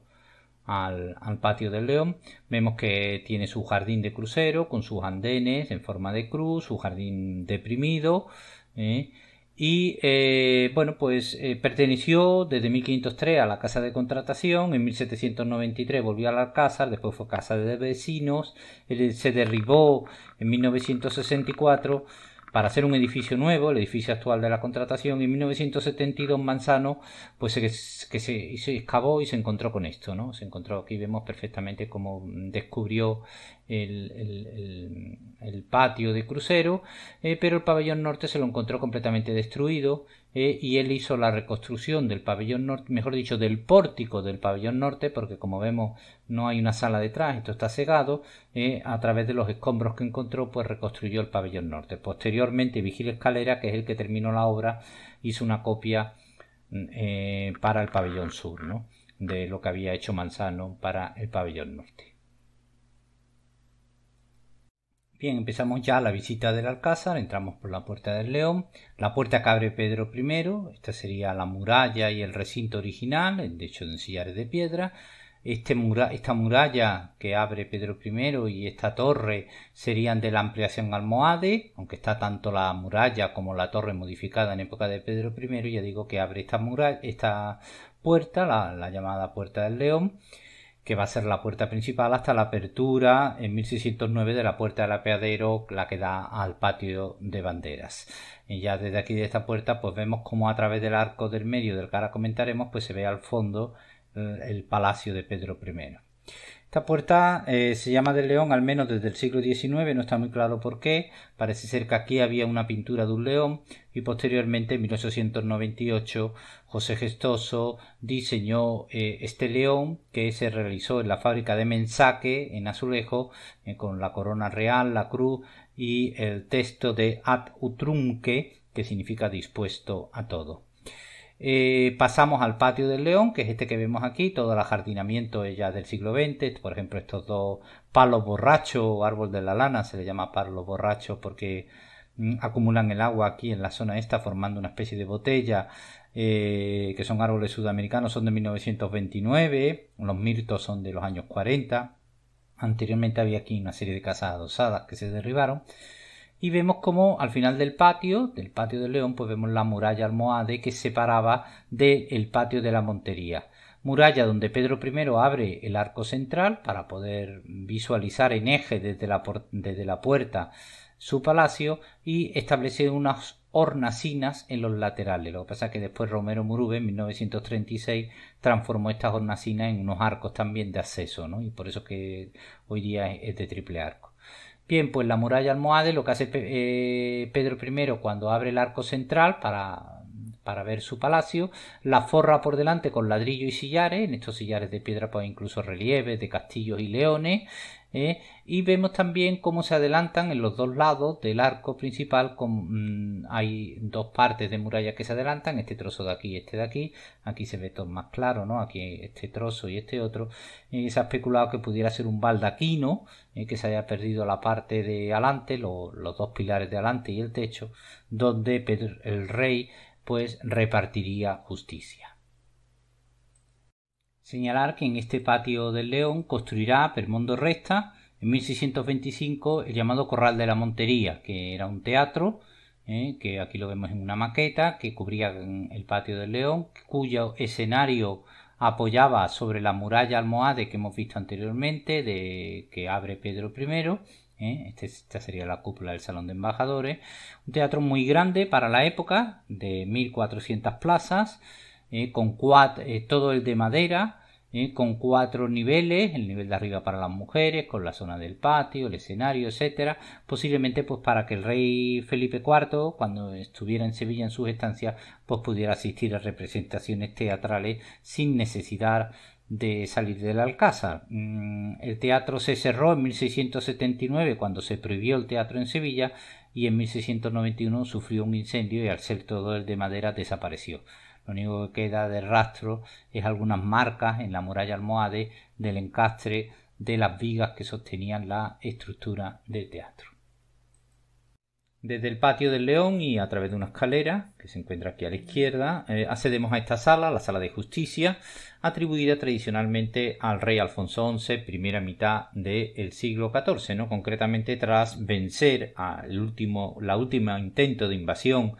al, patio del León. Vemos que tiene su jardín de crucero con sus andenes en forma de cruz, su jardín deprimido, ¿eh? Y eh, bueno, pues eh, perteneció desde 1503 a la Casa de Contratación, en 1793 volvió a la casa, después fue Casa de Vecinos, eh, se derribó en 1964 para hacer un edificio nuevo, el edificio actual de la contratación, en 1972 Manzano pues que, se, excavó y se encontró con esto, ¿no? Se encontró, aquí vemos perfectamente cómo descubrió el, patio de crucero, eh, pero el pabellón norte se lo encontró completamente destruido, eh, y él hizo la reconstrucción del pabellón norte, mejor dicho, del pórtico del pabellón norte, porque como vemos no hay una sala detrás, esto está cegado, eh, a través de los escombros que encontró, pues reconstruyó el pabellón norte. Posteriormente, Vigil Escalera, que es el que terminó la obra, hizo una copia mm, eh, para el pabellón sur, ¿no? de lo que había hecho Manzano para el pabellón norte. Bien, empezamos ya la visita del Alcázar, entramos por la Puerta del León, la puerta que abre Pedro I, esta sería la muralla y el recinto original, de hecho de sillares de piedra, este esta muralla que abre Pedro I y esta torre serían de la ampliación almohade, aunque está tanto la muralla como la torre modificada en época de Pedro I, ya digo que abre esta, muralla, esta puerta, la llamada Puerta del León, que va a ser la puerta principal hasta la apertura en 1609 de la puerta del apeadero, la que da al patio de banderas. Y ya desde aquí de esta puerta pues vemos como a través del arco del medio del que ahora comentaremos pues se ve al fondo eh, el palacio de Pedro I. Esta puerta eh, se llama del león al menos desde el siglo XIX, no está muy claro por qué. Parece ser que aquí había una pintura de un león y posteriormente en 1898 José Gestoso diseñó eh, este león que se realizó en la fábrica de Mensaque en Azulejo eh, con la corona real, la cruz y el texto de Ad Utrunque que significa dispuesto a todo. Eh, pasamos al patio del león, que es este que vemos aquí, todo el ajardinamiento ya del siglo XX, por ejemplo estos dos palos borrachos o árbol de la lana, se le llama palos borrachos porque mm, acumulan el agua aquí en la zona esta formando una especie de botella, eh, que son árboles sudamericanos, son de 1929, los mirtos son de los años 40, anteriormente había aquí una serie de casas adosadas que se derribaron, y vemos como al final del patio, del patio del león, pues vemos la muralla almohade que separaba del patio de la montería. Muralla donde Pedro I abre el arco central para poder visualizar en eje desde la, desde la puerta su palacio y establece unas hornacinas en los laterales. Lo que pasa es que después Romero Murube en 1936 transformó estas hornacinas en unos arcos también de acceso, ¿no? Y por eso que hoy día es de triple arco. Bien, pues la muralla almohade, lo que hace eh, Pedro I cuando abre el arco central para, para, ver su palacio, la forra por delante con ladrillo y sillares, en estos sillares de piedra pues incluso relieves de castillos y leones, ¿eh? Y vemos también cómo se adelantan en los dos lados del arco principal. Mm, hay dos partes de muralla que se adelantan, este trozo de aquí y este de aquí. Aquí se ve todo más claro, ¿no? Aquí este trozo y este otro. Eh, se ha especulado que pudiera ser un baldaquino, eh, que se haya perdido la parte de adelante, los dos pilares de adelante y el techo, donde el rey pues repartiría justicia. Señalar que en este patio del León construirá Permondo Resta en 1625 el llamado Corral de la Montería, que era un teatro, eh, que aquí lo vemos en una maqueta, que cubría el patio del León, cuyo escenario apoyaba sobre la muralla almohade que hemos visto anteriormente, de que abre Pedro I. Eh, este, esta sería la cúpula del Salón de Embajadores. Un teatro muy grande para la época, de 1400 plazas, eh, con todo el de madera, ¿eh? con cuatro niveles, el nivel de arriba para las mujeres, con la zona del patio, el escenario, etcétera, posiblemente pues para que el rey Felipe IV, cuando estuviera en Sevilla en sus estancias, pues pudiera asistir a representaciones teatrales sin necesidad de salir del Alcázar. Mm, el teatro se cerró en 1679 cuando se prohibió el teatro en Sevilla y en 1691 sufrió un incendio y al ser todo el de madera desapareció. Lo único que queda de rastro es algunas marcas en la muralla almohade del encastre de las vigas que sostenían la estructura del teatro. Desde el patio del León y a través de una escalera que se encuentra aquí a la izquierda, eh, accedemos a esta sala, la sala de justicia, atribuida tradicionalmente al rey Alfonso XI, primera mitad del siglo XIV, ¿no? concretamente tras vencer al último, la última intento de invasión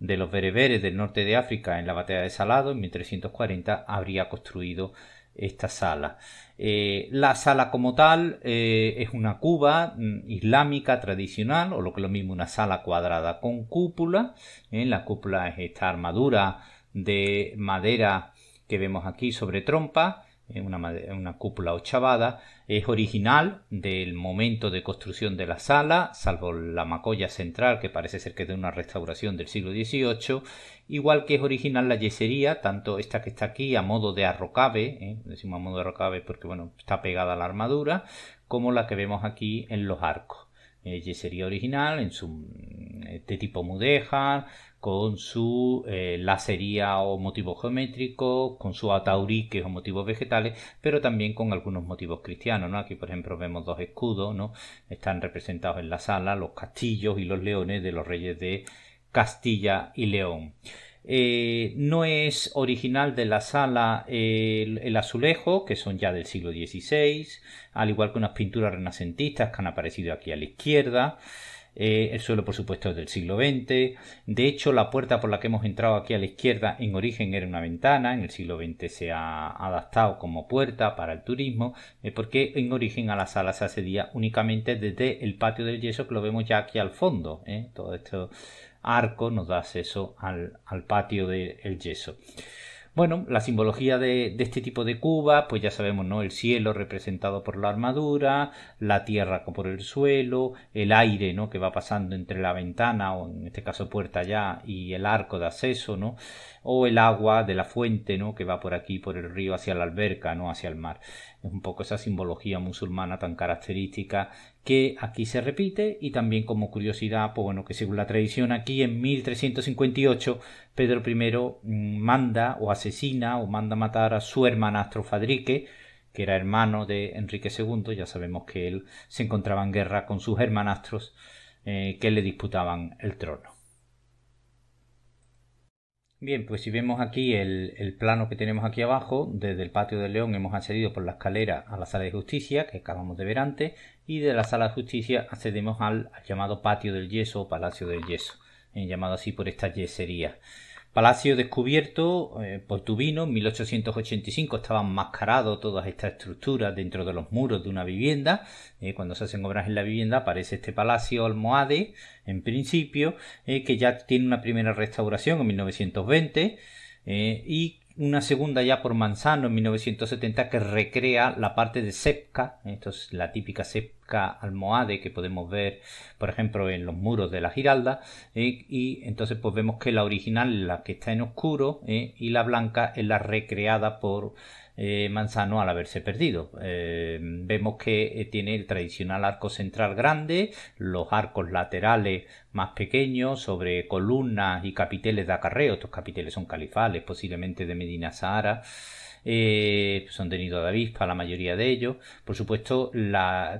de los bereberes del norte de África en la batalla de Salado en 1340 habría construido esta sala. Eh, la sala como tal eh, es una cuba mm, islámica tradicional o lo que es lo mismo una sala cuadrada con cúpula. ¿eh? la cúpula es esta armadura de madera que vemos aquí sobre trompa una, una cúpula ochavada, es original del momento de construcción de la sala, salvo la macolla central que parece ser que de una restauración del siglo XVIII, igual que es original la yesería, tanto esta que está aquí a modo de arrocabe, ¿eh? decimos a modo de arrocabe porque bueno, está pegada a la armadura, como la que vemos aquí en los arcos. Eh, yesería original, en su, este de tipo mudéjar, con su eh, lacería o motivo geométrico, con su atauriques o motivos vegetales, pero también con algunos motivos cristianos, Aquí, por ejemplo, vemos dos escudos, ¿no? Están representados en la sala los castillos y los leones de los reyes de Castilla y León. Eh, no es original de la sala el, azulejo, que son ya del siglo XVI, al igual que unas pinturas renacentistas que han aparecido aquí a la izquierda. Eh, el suelo por supuesto es del siglo XX, de hecho la puerta por la que hemos entrado aquí a la izquierda en origen era una ventana, en el siglo XX se ha adaptado como puerta para el turismo, eh, porque en origen a la sala se accedía únicamente desde el patio del yeso que lo vemos ya aquí al fondo, eh. todo este arco nos da acceso al, patio del yeso. Bueno, la simbología de, este tipo de cuba, pues ya sabemos, ¿no? El cielo representado por la armadura, la tierra por el suelo, el aire, ¿no? Que va pasando entre la ventana, o en este caso puerta ya, y el arco de acceso, ¿no? O el agua de la fuente, ¿no? Que va por aquí, por el río, hacia la alberca, ¿no? Hacia el mar. Es un poco esa simbología musulmana tan característica que aquí se repite y también como curiosidad, pues bueno, que según la tradición aquí en 1358 Pedro I mm, manda o asesina o manda matar a su hermanastro Fadrique, que era hermano de Enrique II, ya sabemos que él se encontraba en guerra con sus hermanastros eh, que le disputaban el trono. Bien, pues si vemos aquí el, plano que tenemos aquí abajo, desde el patio del León hemos accedido por la escalera a la sala de justicia, que acabamos de ver antes, y de la sala de justicia accedemos al, llamado patio del yeso o palacio del yeso, llamado así por esta yesería. Palacio descubierto eh, por Tubino, en 1885 estaba enmascarado todas estas estructuras dentro de los muros de una vivienda. Eh, cuando se hacen obras en la vivienda aparece este palacio almohade, en principio, eh, que ya tiene una primera restauración en 1920 y una segunda ya por Manzano en 1970 que recrea la parte de Sepca, esto es la típica Sepca almohade que podemos ver, por ejemplo, en los muros de la Giralda. Eh, y entonces, pues vemos que la original la que está en oscuro eh, y la blanca es la recreada por eh, Manzano al haberse perdido. vemos que tiene el tradicional arco central grande, los arcos laterales más pequeños sobre columnas y capiteles de acarreo. Estos capiteles son califales, posiblemente de Medina Sahara son eh, pues han de avispa la mayoría de ellos. Por supuesto,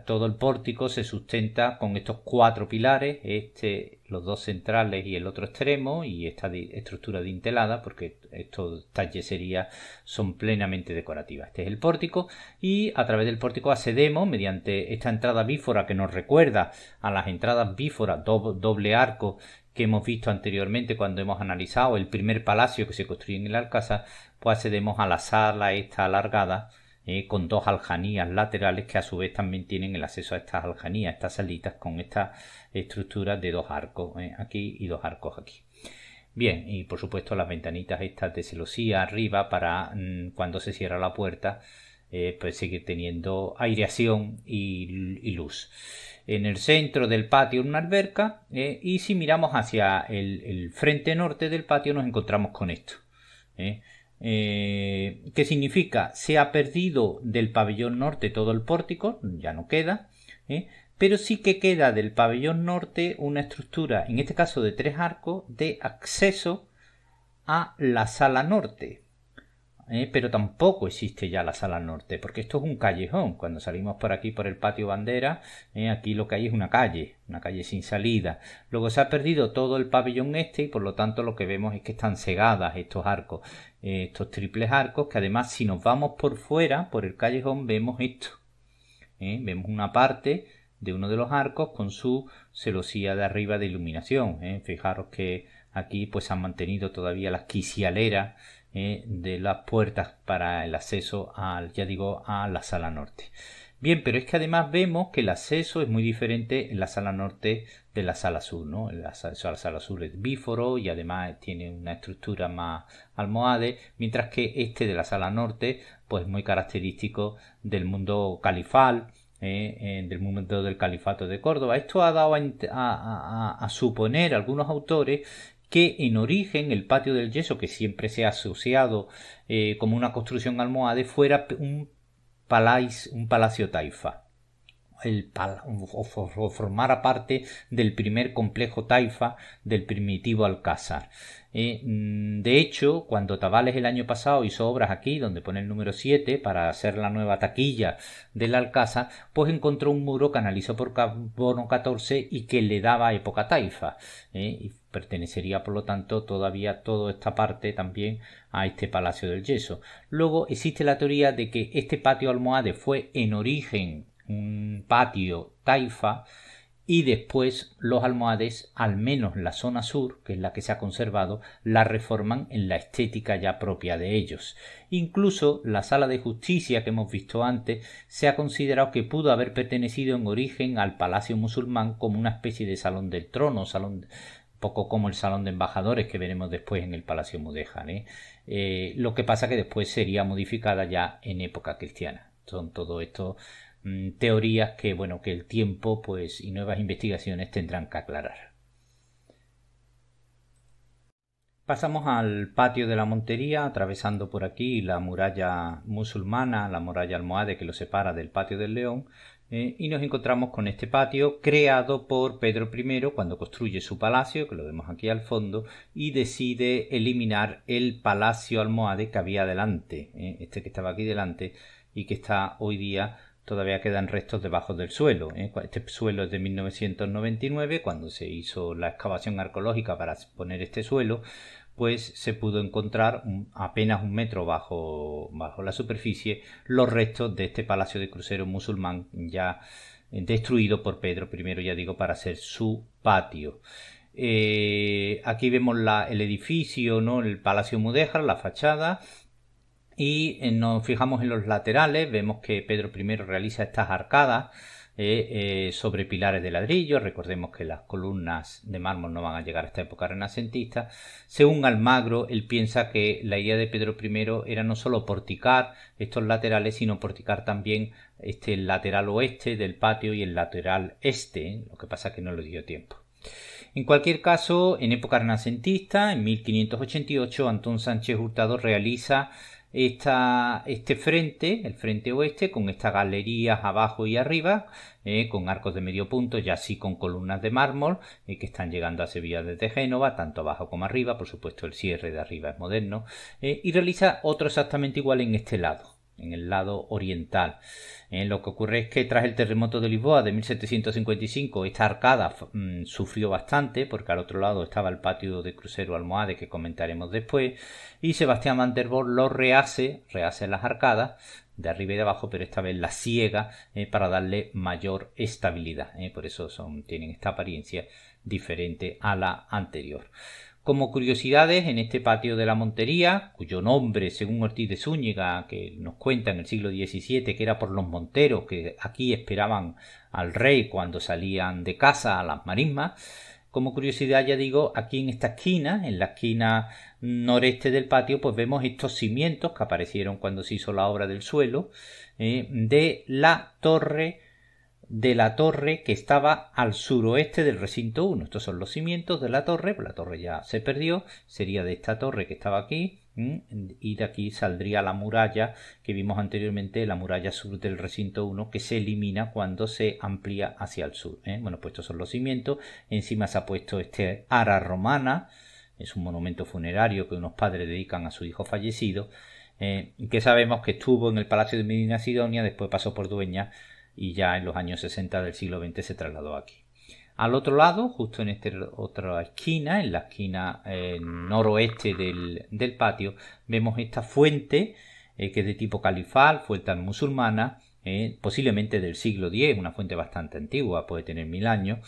todo el pórtico se sustenta con estos cuatro pilares, este, los dos centrales y el otro extremo, y esta estructura dintelada, porque estas yeserías son plenamente decorativas. Este es el pórtico, y a través del pórtico accedemos mediante esta entrada bífora que nos recuerda a las entradas bíforas, doble arco que hemos visto anteriormente cuando hemos analizado el primer palacio que se construye en el Alcázar pues accedemos a la sala esta alargada eh, con dos aljanías laterales que a su vez también tienen el acceso a estas aljanías, estas salitas con esta estructura de dos arcos eh, aquí y dos arcos aquí. Bien, y por supuesto las ventanitas estas de celosía arriba para mm, cuando se cierra la puerta eh, pues seguir teniendo aireación y, luz. En el centro del patio una alberca y si miramos hacia el, frente norte del patio nos encontramos con esto. Eh, ¿Qué que significa se ha perdido del pabellón norte todo el pórtico, ya no queda, ¿eh? pero sí que queda del pabellón norte una estructura, en este caso de tres arcos, de acceso a la sala norte. ¿eh? pero tampoco existe ya la sala norte, porque esto es un callejón. Cuando salimos por aquí, por el patio bandera, ¿eh? aquí lo que hay es una calle, una calle sin salida. Luego se ha perdido todo el pabellón este y por lo tanto lo que vemos es que están cegadas estos arcos, eh, estos triples arcos, que además si nos vamos por fuera, por el callejón, vemos esto. Vemos una parte de uno de los arcos con su celosía de arriba de iluminación. Fijaros que aquí pues han mantenido todavía las quicialeras eh, de las puertas para el acceso al, ya digo, a la sala norte. Bien, pero es que además vemos que el acceso es muy diferente en la sala norte de la sala sur, ¿no? la sala sur es bíforo y además tiene una estructura más almohade, mientras que este de la sala norte, pues muy característico del mundo califal, eh, eh, del momento del califato de Córdoba. Esto ha dado a, a, suponer algunos autores que en origen el patio del yeso, que siempre se ha asociado eh, como una construcción almohade, fuera un, palais, un palacio taifa. El o, formara parte del primer complejo taifa del primitivo Alcázar. Eh, mm, de hecho, cuando Tabales el año pasado hizo obras aquí, donde pone el número 7 para hacer la nueva taquilla del Alcázar, pues encontró un muro canalizado por carbono 14 y que le daba época taifa. Eh, pertenecería por lo tanto todavía toda esta parte también a este Palacio del Yeso. Luego existe la teoría de que este patio almohade fue en origen un patio taifa y después los almohades, al menos la zona sur, que es la que se ha conservado, la reforman en la estética ya propia de ellos. Incluso la sala de justicia que hemos visto antes se ha considerado que pudo haber pertenecido en origen al palacio musulmán como una especie de salón del trono, salón poco como el salón de embajadores que veremos después en el Palacio Mudéjar. ¿eh? Eh, lo que pasa que después sería modificada ya en época cristiana. Son todo esto mm, teorías que, bueno, que el tiempo pues, y nuevas investigaciones tendrán que aclarar. Pasamos al patio de la Montería, atravesando por aquí la muralla musulmana, la muralla almohade que lo separa del patio del León, eh, y nos encontramos con este patio creado por Pedro I cuando construye su palacio, que lo vemos aquí al fondo, y decide eliminar el palacio almohade que había delante, eh, este que estaba aquí delante y que está hoy día todavía quedan restos debajo del suelo. Eh. Este suelo es de 1999, cuando se hizo la excavación arqueológica para poner este suelo, pues se pudo encontrar apenas un metro bajo, bajo la superficie los restos de este palacio de crucero musulmán ya eh, destruido por Pedro I, ya digo, para ser su patio. Eh, aquí vemos el edificio, ¿no? el Palacio Mudéjar, la fachada, y eh, nos fijamos en los laterales, vemos que Pedro I realiza estas arcadas eh, eh, sobre pilares de ladrillo, recordemos que las columnas de mármol no van a llegar a esta época renacentista. Según Almagro, él piensa que la idea de Pedro I era no solo porticar estos laterales, sino porticar también este lateral oeste del patio y el lateral este, ¿eh? lo que pasa que no le dio tiempo. En cualquier caso, en época renacentista, en 1588, Antón Sánchez Hurtado realiza este frente, el frente oeste, con estas galerías abajo y arriba, eh, con arcos de medio punto, y así con columnas de mármol, eh, que están llegando a Sevilla desde Génova, tanto abajo como arriba, por supuesto el cierre de arriba es moderno, eh, y realiza otro exactamente igual en este lado en el lado oriental. Eh, lo que ocurre es que tras el terremoto de Lisboa de 1755 esta arcada mm, sufrió bastante porque al otro lado estaba el patio de crucero Almohade que comentaremos después y Sebastián Van der lo rehace, rehace las arcadas de arriba y de abajo, pero esta vez la ciega eh, para darle mayor estabilidad. Eh, por eso son, tienen esta apariencia diferente a la anterior. Como curiosidades, en este patio de la Montería, cuyo nombre, según Ortiz de Zúñiga, que nos cuenta en el siglo XVII que era por los monteros que aquí esperaban al rey cuando salían de casa a las marismas, como curiosidad ya digo, aquí en esta esquina, en la esquina noreste del patio, pues vemos estos cimientos que aparecieron cuando se hizo la obra del suelo eh, de la torre de la torre que estaba al suroeste del recinto 1. Estos son los cimientos de la torre, la torre ya se perdió, sería de esta torre que estaba aquí y de aquí saldría la muralla que vimos anteriormente, la muralla sur del recinto 1 que se elimina cuando se amplía hacia el sur. ¿eh? Bueno, pues estos son los cimientos, encima se ha puesto este ara romana, es un monumento funerario que unos padres dedican a su hijo fallecido, eh, que sabemos que estuvo en el Palacio de Medina Sidonia, después pasó por Dueña y ya en los años 60 del siglo XX se trasladó aquí. Al otro lado, justo en esta otra esquina, en la esquina eh, noroeste del, patio, vemos esta fuente eh, que es de tipo califal, fuente musulmana, eh, posiblemente del siglo X, una fuente bastante antigua, puede tener mil años,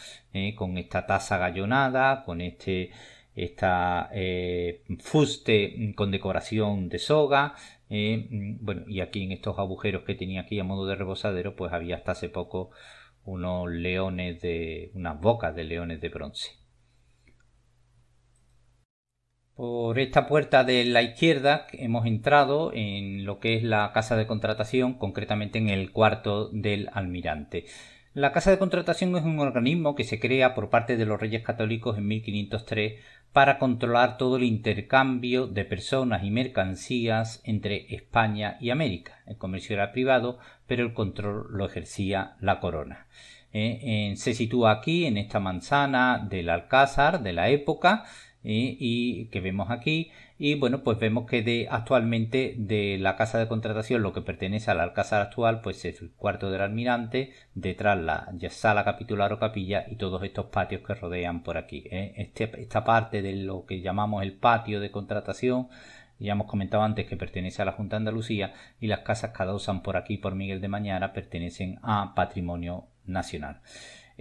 con esta taza gallonada, con este fuste con decoración de soga, eh, mm, bueno, y aquí en estos agujeros que tenía aquí a modo de rebosadero, pues había hasta hace poco unos leones de. unas bocas de leones de bronce. Por esta puerta de la izquierda hemos entrado en lo que es la casa de contratación, concretamente en el cuarto del almirante. La Casa de Contratación es un organismo que se crea por parte de los Reyes Católicos en 1503 para controlar todo el intercambio de personas y mercancías entre España y América. El comercio era privado, pero el control lo ejercía la corona. Eh, se sitúa aquí, en esta manzana del Alcázar de la época, eh, y que vemos aquí, y bueno, pues vemos que de, actualmente de la casa de contratación, lo que pertenece a la alcázar actual, pues es el cuarto del almirante, detrás la sala capitular o capilla y todos estos patios que rodean por aquí. ¿eh? Este, esta parte de lo que llamamos el patio de contratación, ya hemos comentado antes que pertenece a la Junta de Andalucía y las casas que adosan por aquí por Miguel de Mañana pertenecen a Patrimonio Nacional.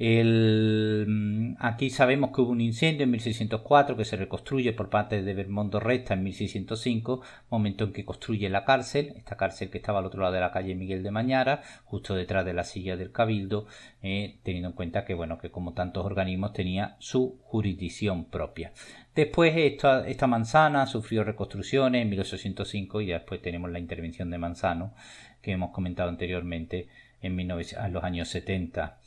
El, mm, aquí sabemos que hubo un incendio en 1604 que se reconstruye por parte de Bermondo Resta en 1605, momento en que construye la cárcel, esta cárcel que estaba al otro lado de la calle Miguel de Mañara, justo detrás de la silla del Cabildo, eh, teniendo en cuenta que, bueno, que como tantos organismos tenía su jurisdicción propia. Después esta, manzana sufrió reconstrucciones en 1805 y después tenemos la intervención de Manzano que hemos comentado anteriormente en los años 70.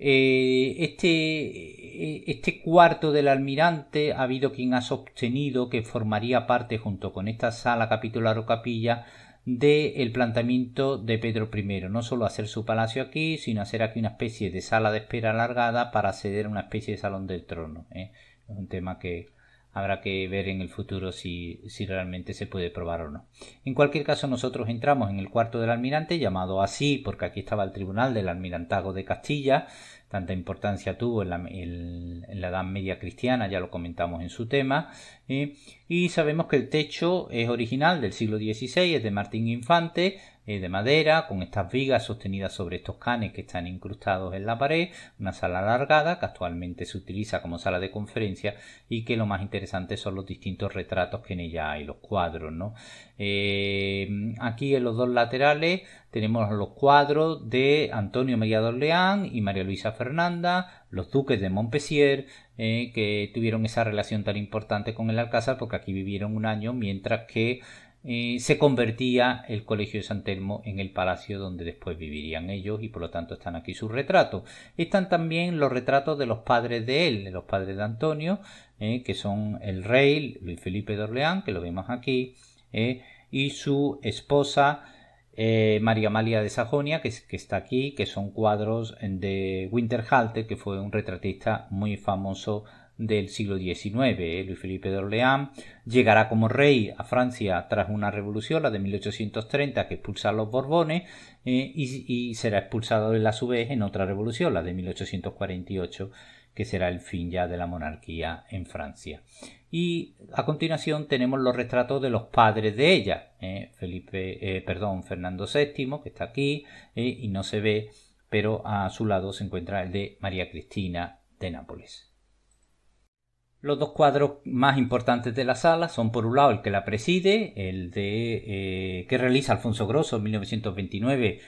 Eh, este, eh, este cuarto del almirante ha habido quien ha sostenido que formaría parte junto con esta sala capitular o capilla del el planteamiento de Pedro I, no solo hacer su palacio aquí, sino hacer aquí una especie de sala de espera alargada para acceder a una especie de salón del trono. ¿eh? Es un tema que, habrá que ver en el futuro si, realmente se puede probar o no. En cualquier caso, nosotros entramos en el cuarto del almirante, llamado así porque aquí estaba el tribunal del almirantazgo de Castilla, tanta importancia tuvo en la, Edad Media cristiana, ya lo comentamos en su tema, eh, y sabemos que el techo es original del siglo XVI, es de Martín Infante, eh, de madera, con estas vigas sostenidas sobre estos canes que están incrustados en la pared, una sala alargada que actualmente se utiliza como sala de conferencia y que lo más interesante son los distintos retratos que en ella hay, los cuadros, ¿no? Eh, aquí en los dos laterales tenemos los cuadros de Antonio Mediador Leán y María Luisa Fernanda, los duques de Montpensier, eh, que tuvieron esa relación tan importante con el Alcázar porque aquí vivieron un año mientras que se convertía el Colegio de San Telmo en el palacio donde después vivirían ellos y por lo tanto están aquí sus retratos. Están también los retratos de los padres de él, de los padres de Antonio, eh, que son el rey Luis Felipe de Orleán, que lo vemos aquí, eh, y su esposa eh, María Amalia de Sajonia, que, que, está aquí, que son cuadros de Winterhalter, que fue un retratista muy famoso del siglo XIX. Eh, Luis Felipe de Orleans llegará como rey a Francia tras una revolución, la de 1830, que expulsa a los Borbones, eh, y, será expulsado él a su vez en otra revolución, la de 1848, que será el fin ya de la monarquía en Francia. Y a continuación tenemos los retratos de los padres de ella, eh, Felipe, perdón, Fernando VII, que está aquí y no se ve, pero a su lado se encuentra el de María Cristina de Nápoles. Los dos cuadros más importantes de la sala son, por un lado, el que la preside, el de eh, que realiza Alfonso Grosso en 1929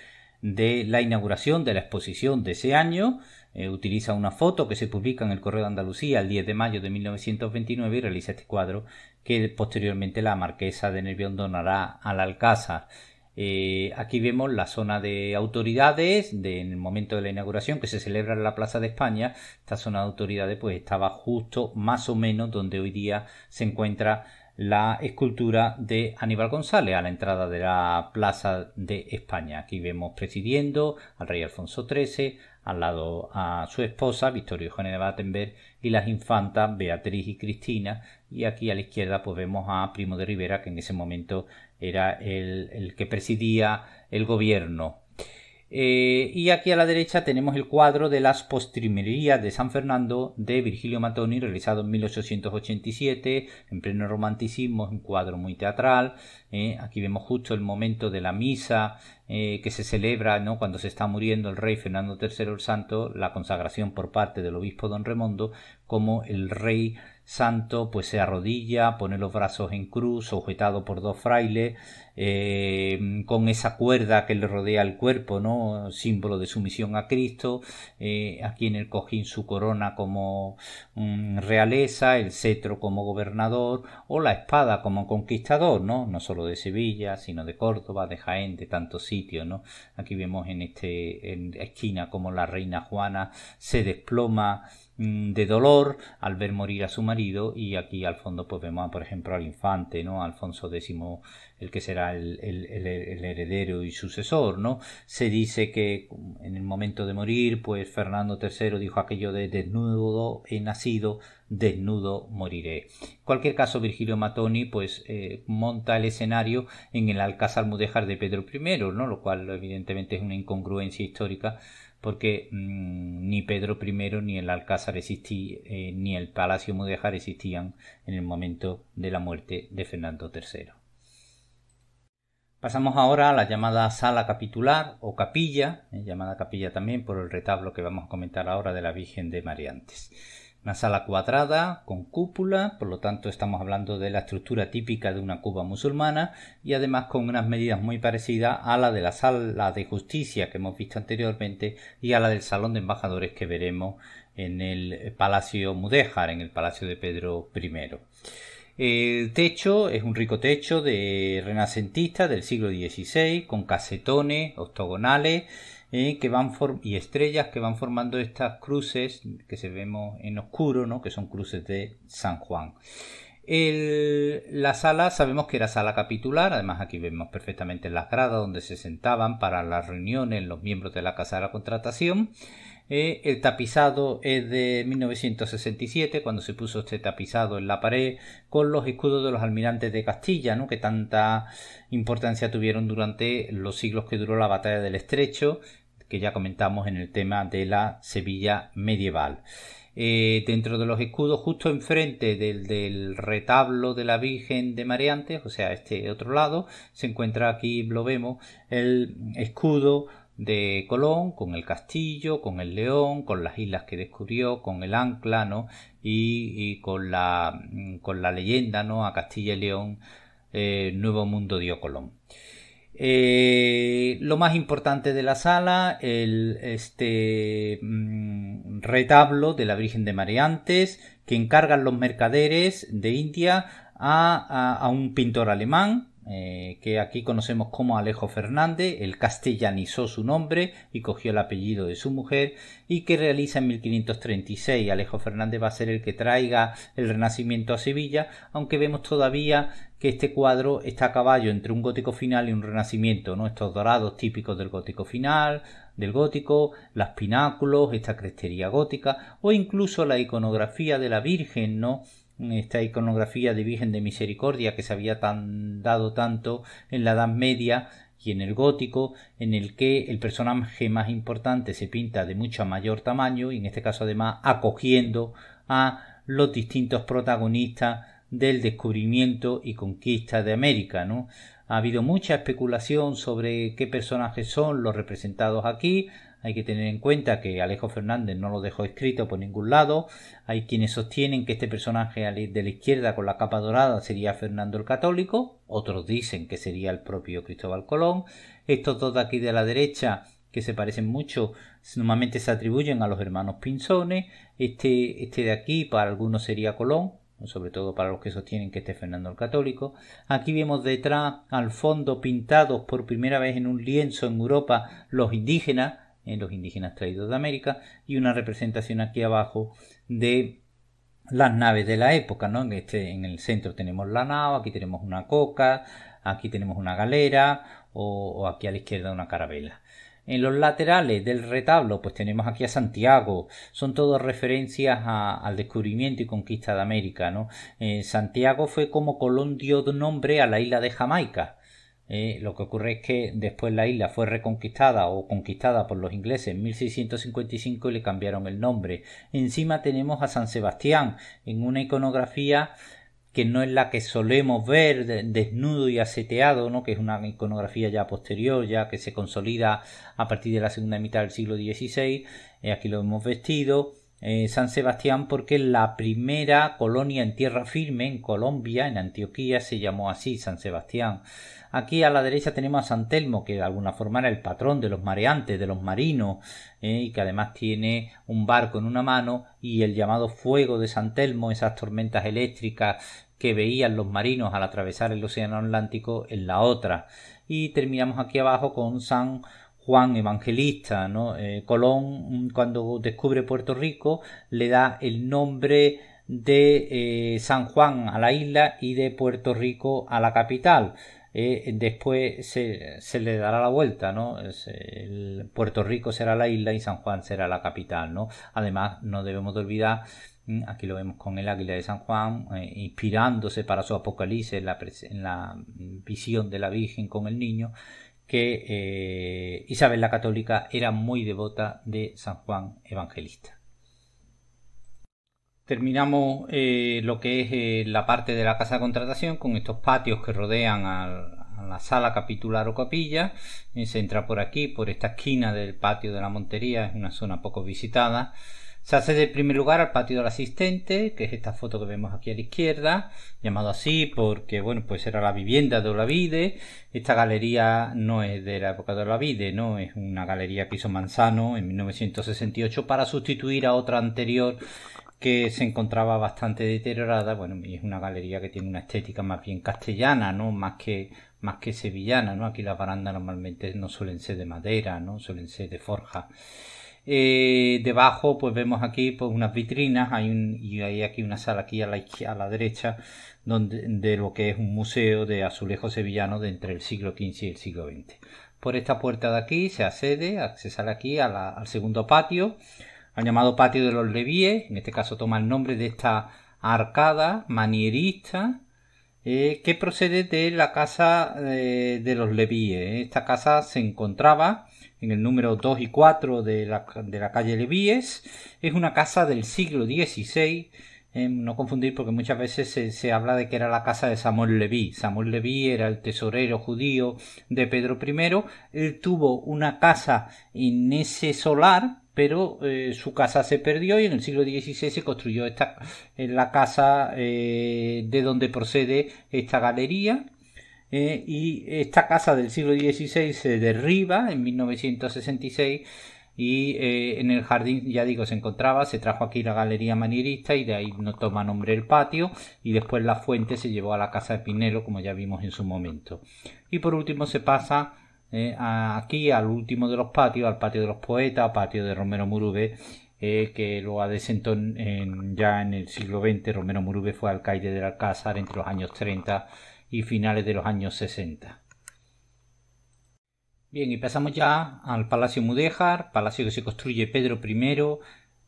de la inauguración de la exposición de ese año. Eh, utiliza una foto que se publica en el Correo de Andalucía el 10 de mayo de 1929 y realiza este cuadro que posteriormente la marquesa de Nervión donará al Alcázar. Eh, aquí vemos la zona de autoridades en el momento de la inauguración que se celebra en la Plaza de España. Esta zona de autoridades pues estaba justo más o menos donde hoy día se encuentra la escultura de Aníbal González a la entrada de la Plaza de España. Aquí vemos presidiendo al rey Alfonso XIII, al lado a su esposa Victoria Eugenia de Battenberg y las infantas Beatriz y Cristina y aquí a la izquierda pues vemos a Primo de Rivera que en ese momento era el, que presidía el gobierno. Eh, y aquí a la derecha tenemos el cuadro de las postrimerías de San Fernando de Virgilio Matoni, realizado en 1887, en pleno romanticismo, un cuadro muy teatral. Eh. Aquí vemos justo el momento de la misa eh, que se celebra cuando se está muriendo el rey Fernando III el Santo, la consagración por parte del obispo don Remondo como el rey santo pues se arrodilla, pone los brazos en cruz, sujetado por dos frailes, eh, con esa cuerda que le rodea el cuerpo, ¿no? símbolo de sumisión a Cristo, eh, aquí en el cojín su corona como mm, realeza, el cetro como gobernador o la espada como conquistador, ¿no? no solo de Sevilla, sino de Córdoba, de Jaén, de tantos sitios. ¿no? Aquí vemos en, este, en esquina como la reina Juana se desploma Mm, de dolor al ver morir a su marido y aquí al fondo pues vemos por ejemplo al infante, ¿no? Alfonso X, el que será el, el, heredero y sucesor, ¿no? Se dice que mm, en el momento de morir pues Fernando III dijo aquello de desnudo he nacido, desnudo moriré. En cualquier caso Virgilio Matoni pues eh, monta el escenario en el Alcázar Mudéjar de Pedro I, ¿no? Lo cual evidentemente es una incongruencia histórica porque mm, ni Pedro I, ni el Alcázar existí, eh, ni el Palacio Mudéjar existían en el momento de la muerte de Fernando III. Pasamos ahora a la llamada sala capitular o capilla, eh, llamada capilla también por el retablo que vamos a comentar ahora de la Virgen de Mariantes. Una sala cuadrada con cúpula, por lo tanto estamos hablando de la estructura típica de una Cuba musulmana y además con unas medidas muy parecidas a la de la sala de justicia que hemos visto anteriormente y a la del salón de embajadores que veremos en el Palacio Mudéjar, en el Palacio de Pedro I. El techo es un rico techo de renacentista del siglo XVI con casetones octogonales que van y estrellas que van formando estas cruces que se vemos en oscuro, que son cruces de San Juan. la sala sabemos que era sala capitular, además aquí vemos perfectamente las gradas donde se sentaban para las reuniones los miembros de la Casa de la Contratación. Eh, el tapizado es de 1967, cuando se puso este tapizado en la pared, con los escudos de los almirantes de Castilla, ¿no? que tanta importancia tuvieron durante los siglos que duró la batalla del Estrecho que ya comentamos en el tema de la Sevilla medieval. Eh, dentro de los escudos, justo enfrente del, retablo de la Virgen de Mareantes, o sea, este otro lado, se encuentra aquí, lo vemos, el escudo de Colón, con el castillo, con el león, con las islas que descubrió, con el ancla, ¿no? Y, con, la, con la leyenda, ¿no? A Castilla y León, eh, Nuevo Mundo dio Colón. Eh, lo más importante de la sala, el este mm, retablo de la Virgen de Mariantes que encargan los mercaderes de India a un pintor alemán. Eh, que aquí conocemos como Alejo Fernández, el castellanizó su nombre y cogió el apellido de su mujer y que realiza en 1536. Alejo Fernández va a ser el que traiga el Renacimiento a Sevilla, aunque vemos todavía que este cuadro está a caballo entre un gótico final y un renacimiento, ¿no? Estos dorados típicos del gótico final, del gótico, las pináculos, esta crestería gótica o incluso la iconografía de la Virgen, ¿no? esta iconografía de Virgen de Misericordia que se había tan, dado tanto en la Edad Media y en el gótico, en el que el personaje más importante se pinta de mucho mayor tamaño y en este caso además acogiendo a los distintos protagonistas del descubrimiento y conquista de América, ¿no? Ha habido mucha especulación sobre qué personajes son los representados aquí, hay que tener en cuenta que Alejo Fernández no lo dejó escrito por ningún lado. Hay quienes sostienen que este personaje de la izquierda con la capa dorada sería Fernando el Católico. Otros dicen que sería el propio Cristóbal Colón. Estos dos de aquí de la derecha que se parecen mucho, normalmente se atribuyen a los hermanos Pinzones. Este, este de aquí para algunos sería Colón, sobre todo para los que sostienen que este es Fernando el Católico. Aquí vemos detrás, al fondo, pintados por primera vez en un lienzo en Europa, los indígenas, los indígenas traídos de América y una representación aquí abajo de las naves de la época, ¿no? En, este, en el centro tenemos la nave, aquí tenemos una coca, aquí tenemos una galera o, aquí a la izquierda una carabela. En los laterales del retablo, pues tenemos aquí a Santiago. Son todas referencias al descubrimiento y conquista de América, eh, Santiago fue como Colón dio nombre a la isla de Jamaica. Eh, lo que ocurre es que después la isla fue reconquistada o conquistada por los ingleses en 1655 y le cambiaron el nombre. Encima tenemos a San Sebastián en una iconografía que no es la que solemos ver desnudo y aseteado, ¿no? que es una iconografía ya posterior, ya que se consolida a partir de la segunda mitad del siglo XVI, eh, aquí lo hemos vestido, eh, San Sebastián porque la primera colonia en tierra firme en Colombia, en Antioquía, se llamó así San Sebastián. Aquí a la derecha tenemos a San Telmo, que de alguna forma era el patrón de los mareantes, de los marinos, eh, y que además tiene un barco en una mano y el llamado fuego de San Telmo, esas tormentas eléctricas que veían los marinos al atravesar el Océano Atlántico en la otra. Y terminamos aquí abajo con San Juan Evangelista, eh, Colón, mm, cuando descubre Puerto Rico, le da el nombre de eh, San Juan a la isla y de Puerto Rico a la capital después se, se, le dará la vuelta, ¿no? Puerto Rico será la isla y San Juan será la capital, ¿no? Además, no debemos de olvidar, mm, aquí lo vemos con el águila de San Juan, eh, inspirándose para su apocalipsis en la, visión de la Virgen con el niño, que eh, Isabel la Católica era muy devota de San Juan Evangelista. Terminamos eh, lo que es eh, la parte de la casa de contratación con estos patios que rodean a la sala capitular o capilla. Eh, se entra por aquí, por esta esquina del patio de la Montería, es una zona poco visitada. Se hace de primer lugar al patio del asistente, que es esta foto que vemos aquí a la izquierda, llamado así porque, bueno, pues era la vivienda de Olavide. Esta galería no es de la época de Olavide, no, es una galería piso Manzano en 1968 para sustituir a otra anterior que se encontraba bastante deteriorada, bueno, es una galería que tiene una estética más bien castellana, ¿no? Más que, más que sevillana, ¿no? Aquí las barandas normalmente no suelen ser de madera, ¿no? Suelen ser de forja. Eh, debajo, pues vemos aquí pues, unas vitrinas, hay un, y hay aquí una sala aquí a la, derecha donde, de lo que es un museo de azulejos sevillanos de entre el siglo XV y el siglo XX. Por esta puerta de aquí se accede, accesar aquí al segundo patio, han llamado patio de los Levíes, en este caso toma el nombre de esta arcada manierista eh, que procede de la casa eh, de los Levíes. Esta casa se encontraba en el número 2 y 4 de la, calle Levíes. Es una casa del siglo XVI. Eh, no confundir porque muchas veces se, se, habla de que era la casa de Samuel Leví. Samuel Leví era el tesorero judío de Pedro I. Él tuvo una casa en ese solar pero eh, su casa se perdió y en el siglo XVI se construyó esta, la casa eh, de donde procede esta galería. Eh, y esta casa del siglo XVI se derriba en 1966 y en el jardín, ya digo, se encontraba, se trajo aquí la galería manierista y de ahí no toma nombre el patio y después la fuente se llevó a la casa de Pinelo, como ya vimos en su momento. Y por último se pasa eh, aquí al último de los patios, al patio de los poetas, patio de Romero Murube, eh, que lo adecentó ya en el siglo XX. Romero Murube fue alcaide del Alcázar entre los años 30 y finales de los años 60. Bien, y pasamos ya al Palacio Mudéjar, palacio que se construye Pedro I,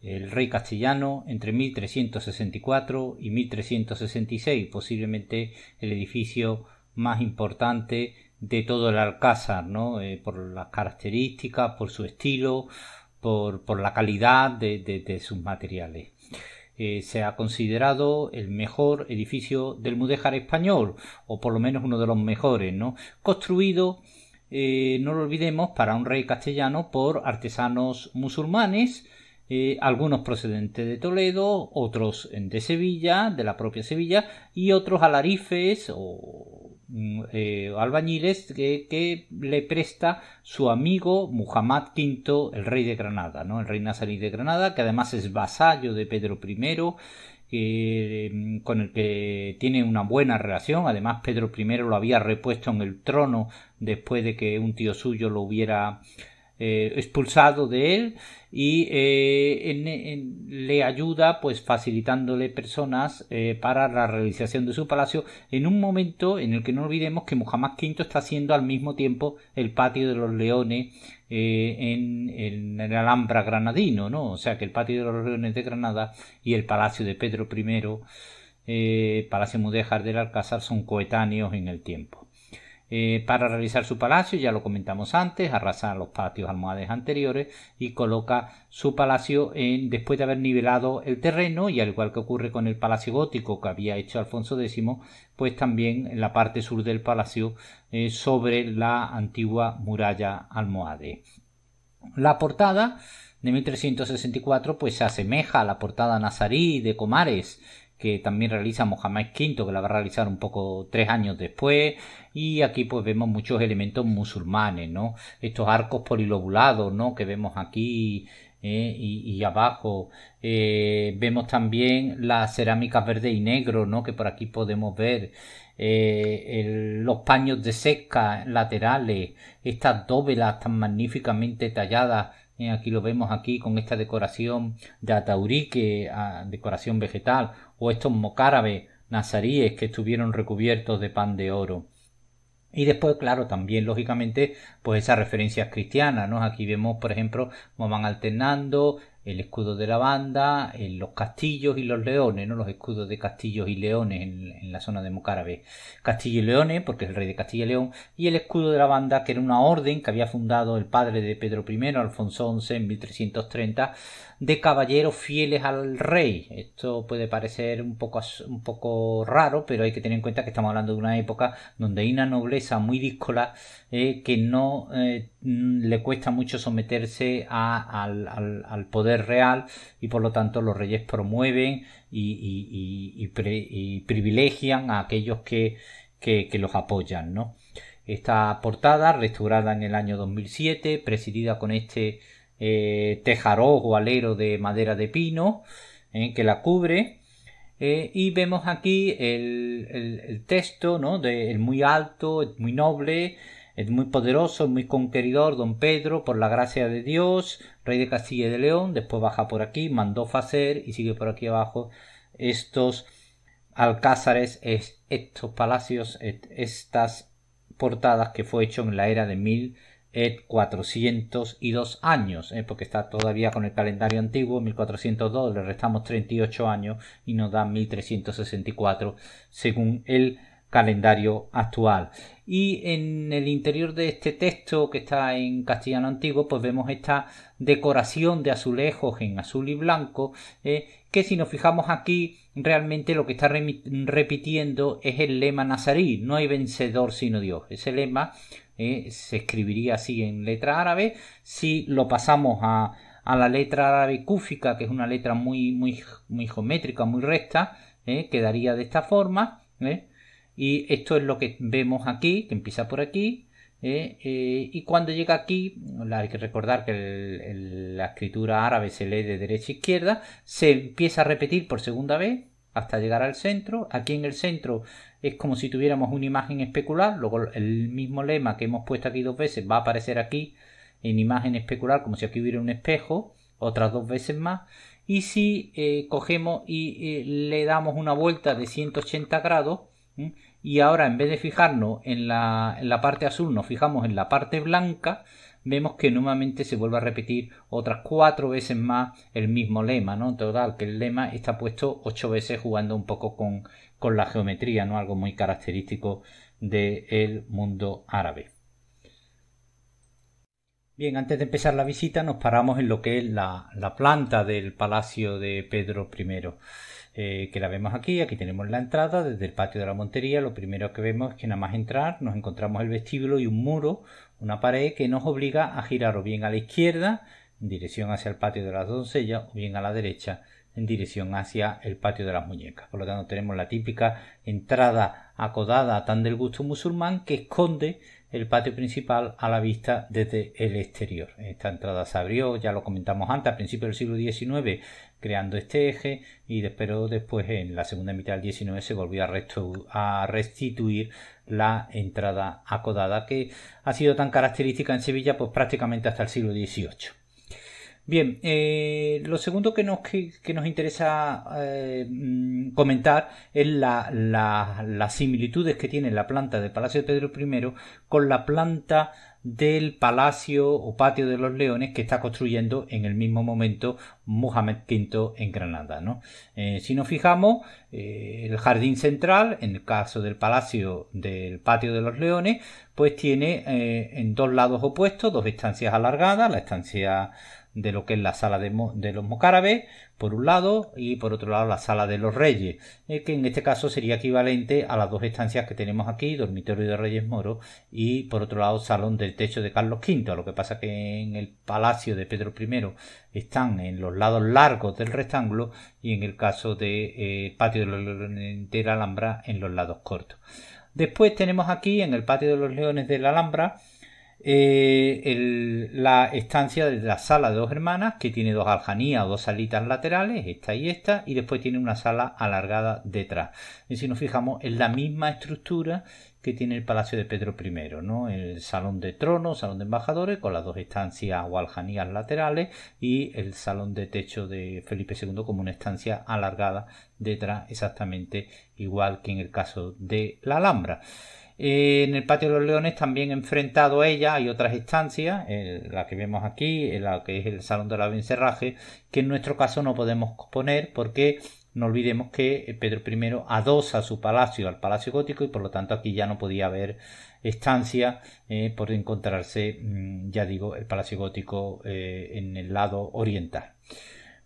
el rey castellano, entre 1364 y 1366, posiblemente el edificio más importante de todo el alcázar, ¿no? Eh, por las características, por su estilo, por, la calidad de, sus materiales. Eh, se ha considerado el mejor edificio del Mudéjar español, o por lo menos uno de los mejores, ¿no? Construido, eh, no lo olvidemos, para un rey castellano por artesanos musulmanes, algunos procedentes de Toledo, otros de Sevilla, de la propia Sevilla, y otros alarifes o Mm, eh, albañiles que, le presta su amigo Muhammad V, el rey de Granada, ¿no? el rey nazarí de Granada, que además es vasallo de Pedro I, em, con el que tiene una buena relación. Además, Pedro I lo había repuesto en el trono después de que un tío suyo lo hubiera eh, expulsado de él y eh, le ayuda pues facilitándole personas eh, para la realización de su palacio en un momento en el que no olvidemos que Muhammad V está haciendo al mismo tiempo el patio de los leones en, el Alhambra granadino, ¿no? O sea que el patio de los leones de Granada y el palacio de Pedro I, Palacio Mudéjar del Alcázar son coetáneos en el tiempo. Eh, para realizar su palacio, ya lo comentamos antes, arrasa los patios almohades anteriores y coloca su palacio en, después de haber nivelado el terreno y al igual que ocurre con el palacio gótico que había hecho Alfonso X, pues también en la parte sur del palacio eh, sobre la antigua muralla almohade. La portada de 1364 pues se asemeja a la portada nazarí de Comares que también realiza Mohamed V, que la va a realizar un poco tres años después, y aquí pues vemos muchos elementos musulmanes, ¿no? Estos arcos polilobulados, Que vemos aquí ¿eh? y, abajo eh, vemos también las cerámicas verde y negro que por aquí podemos ver eh, los paños de seca laterales estas dóvelas tan magníficamente talladas eh, aquí lo vemos aquí con esta decoración de ataurique ah, decoración vegetal, o estos mocárabes nazaríes que estuvieron recubiertos de pan de oro. Y después, claro, también lógicamente, pues esas referencias cristianas, ¿no? Aquí vemos, por ejemplo, cómo van alternando el escudo de la banda, eh, los castillos y los leones, ¿no? los escudos de castillos y leones en, la zona de Mocárabe, Castillo y leones, porque es el rey de Castilla y León, y el escudo de la banda, que era una orden que había fundado el padre de Pedro I, Alfonso XI, en 1330, de caballeros fieles al rey. Esto puede parecer un poco, un poco raro, pero hay que tener en cuenta que estamos hablando de una época donde hay una nobleza muy díscola eh, que no eh, mm, le cuesta mucho someterse al, poder real y por lo tanto los reyes promueven y, privilegian a aquellos que, los apoyan, Esta portada, restaurada en el año 2007, presidida con este eh, o alero de madera de pino eh, que la cubre. Eh, y vemos aquí el, texto, ¿no? De, el muy alto, el muy noble, el muy poderoso, muy conqueridor, don Pedro, por la gracia de Dios, rey de Castilla y de León. Después baja por aquí, mandó hacer y sigue por aquí abajo estos alcázares, estos palacios, estas portadas que fue hecho en la era de mil es 402 años, ¿eh? porque está todavía con el calendario antiguo, 1402, le restamos 38 años y nos da 1364 según el calendario actual. Y en el interior de este texto que está en castellano antiguo, pues vemos esta decoración de azulejos en azul y blanco, ¿eh? que si nos fijamos aquí, realmente lo que está repitiendo es el lema nazarí, no hay vencedor sino Dios. Ese lema eh, se escribiría así en letra árabe, si lo pasamos a, la letra árabe cúfica, que es una letra muy, muy, muy geométrica, muy recta, eh, quedaría de esta forma. Eh, y esto es lo que vemos aquí, que empieza por aquí, ¿eh? Eh, y cuando llega aquí, hay que recordar que la escritura árabe se lee de derecha a izquierda, se empieza a repetir por segunda vez hasta llegar al centro. Aquí en el centro es como si tuviéramos una imagen especular, luego el mismo lema que hemos puesto aquí dos veces va a aparecer aquí en imagen especular, como si aquí hubiera un espejo, otras dos veces más. Y si eh, cogemos y le damos una vuelta de 180 grados, y ahora en vez de fijarnos en la, parte azul nos fijamos en la parte blanca vemos que nuevamente se vuelve a repetir otras cuatro veces más el mismo lema, ¿no? En total, que el lema está puesto ocho veces jugando un poco con, con la geometría, ¿no? Algo muy característico del mundo árabe. Bien, antes de empezar la visita nos paramos en lo que es la, la planta del palacio de Pedro I. Eh, que la vemos aquí, aquí tenemos la entrada desde el patio de la montería, lo primero que vemos es que nada más entrar nos encontramos el vestíbulo y un muro, una pared que nos obliga a girar o bien a la izquierda en dirección hacia el patio de las doncellas o bien a la derecha en dirección hacia el patio de las muñecas. Por lo tanto tenemos la típica entrada acodada tan del gusto musulmán que esconde el patio principal a la vista desde el exterior. Esta entrada se abrió, ya lo comentamos antes, a principios del siglo XIX creando este eje y pero después en la segunda mitad del 19 se volvió a, restituir la entrada acodada que ha sido tan característica en Sevilla pues prácticamente hasta el siglo XVIII. Bien, eh, lo segundo que nos, nos interesa eh, mm, comentar es las similitudes que tiene la planta del Palacio de Pedro I con la planta del palacio o patio de los leones que está construyendo en el mismo momento Mohamed V en Granada. ¿no? Eh, si nos fijamos, eh, el jardín central, en el caso del palacio del patio de los leones, pues tiene eh, en dos lados opuestos dos estancias alargadas, la estancia de lo que es la sala de, los mocárabes, por un lado, y por otro lado la sala de los reyes, eh, que en este caso sería equivalente a las dos estancias que tenemos aquí, dormitorio de Reyes moros y por otro lado salón del techo de Carlos V, lo que pasa que en el palacio de Pedro I están en los lados largos del rectángulo y en el caso del de, eh, patio de, de la Alhambra en los lados cortos. Después tenemos aquí en el patio de los leones de la Alhambra eh, la estancia de la sala de dos hermanas, que tiene dos aljanías o dos salitas laterales, esta y esta, y después tiene una sala alargada detrás. Y si nos fijamos, es la misma estructura que tiene el Palacio de Pedro I, El salón de trono, salón de embajadores, con las dos estancias o aljanías laterales y el salón de techo de Felipe II como una estancia alargada detrás, exactamente igual que en el caso de la Alhambra. Eh, en el Patio de los Leones también enfrentado a ella hay otras estancias, eh, la que vemos aquí, eh, la que es el Salón de la Abencerraje, que en nuestro caso no podemos poner porque no olvidemos que Pedro I adosa su palacio al Palacio Gótico y por lo tanto aquí ya no podía haber estancia por encontrarse, mm, ya digo, el Palacio Gótico en el lado oriental.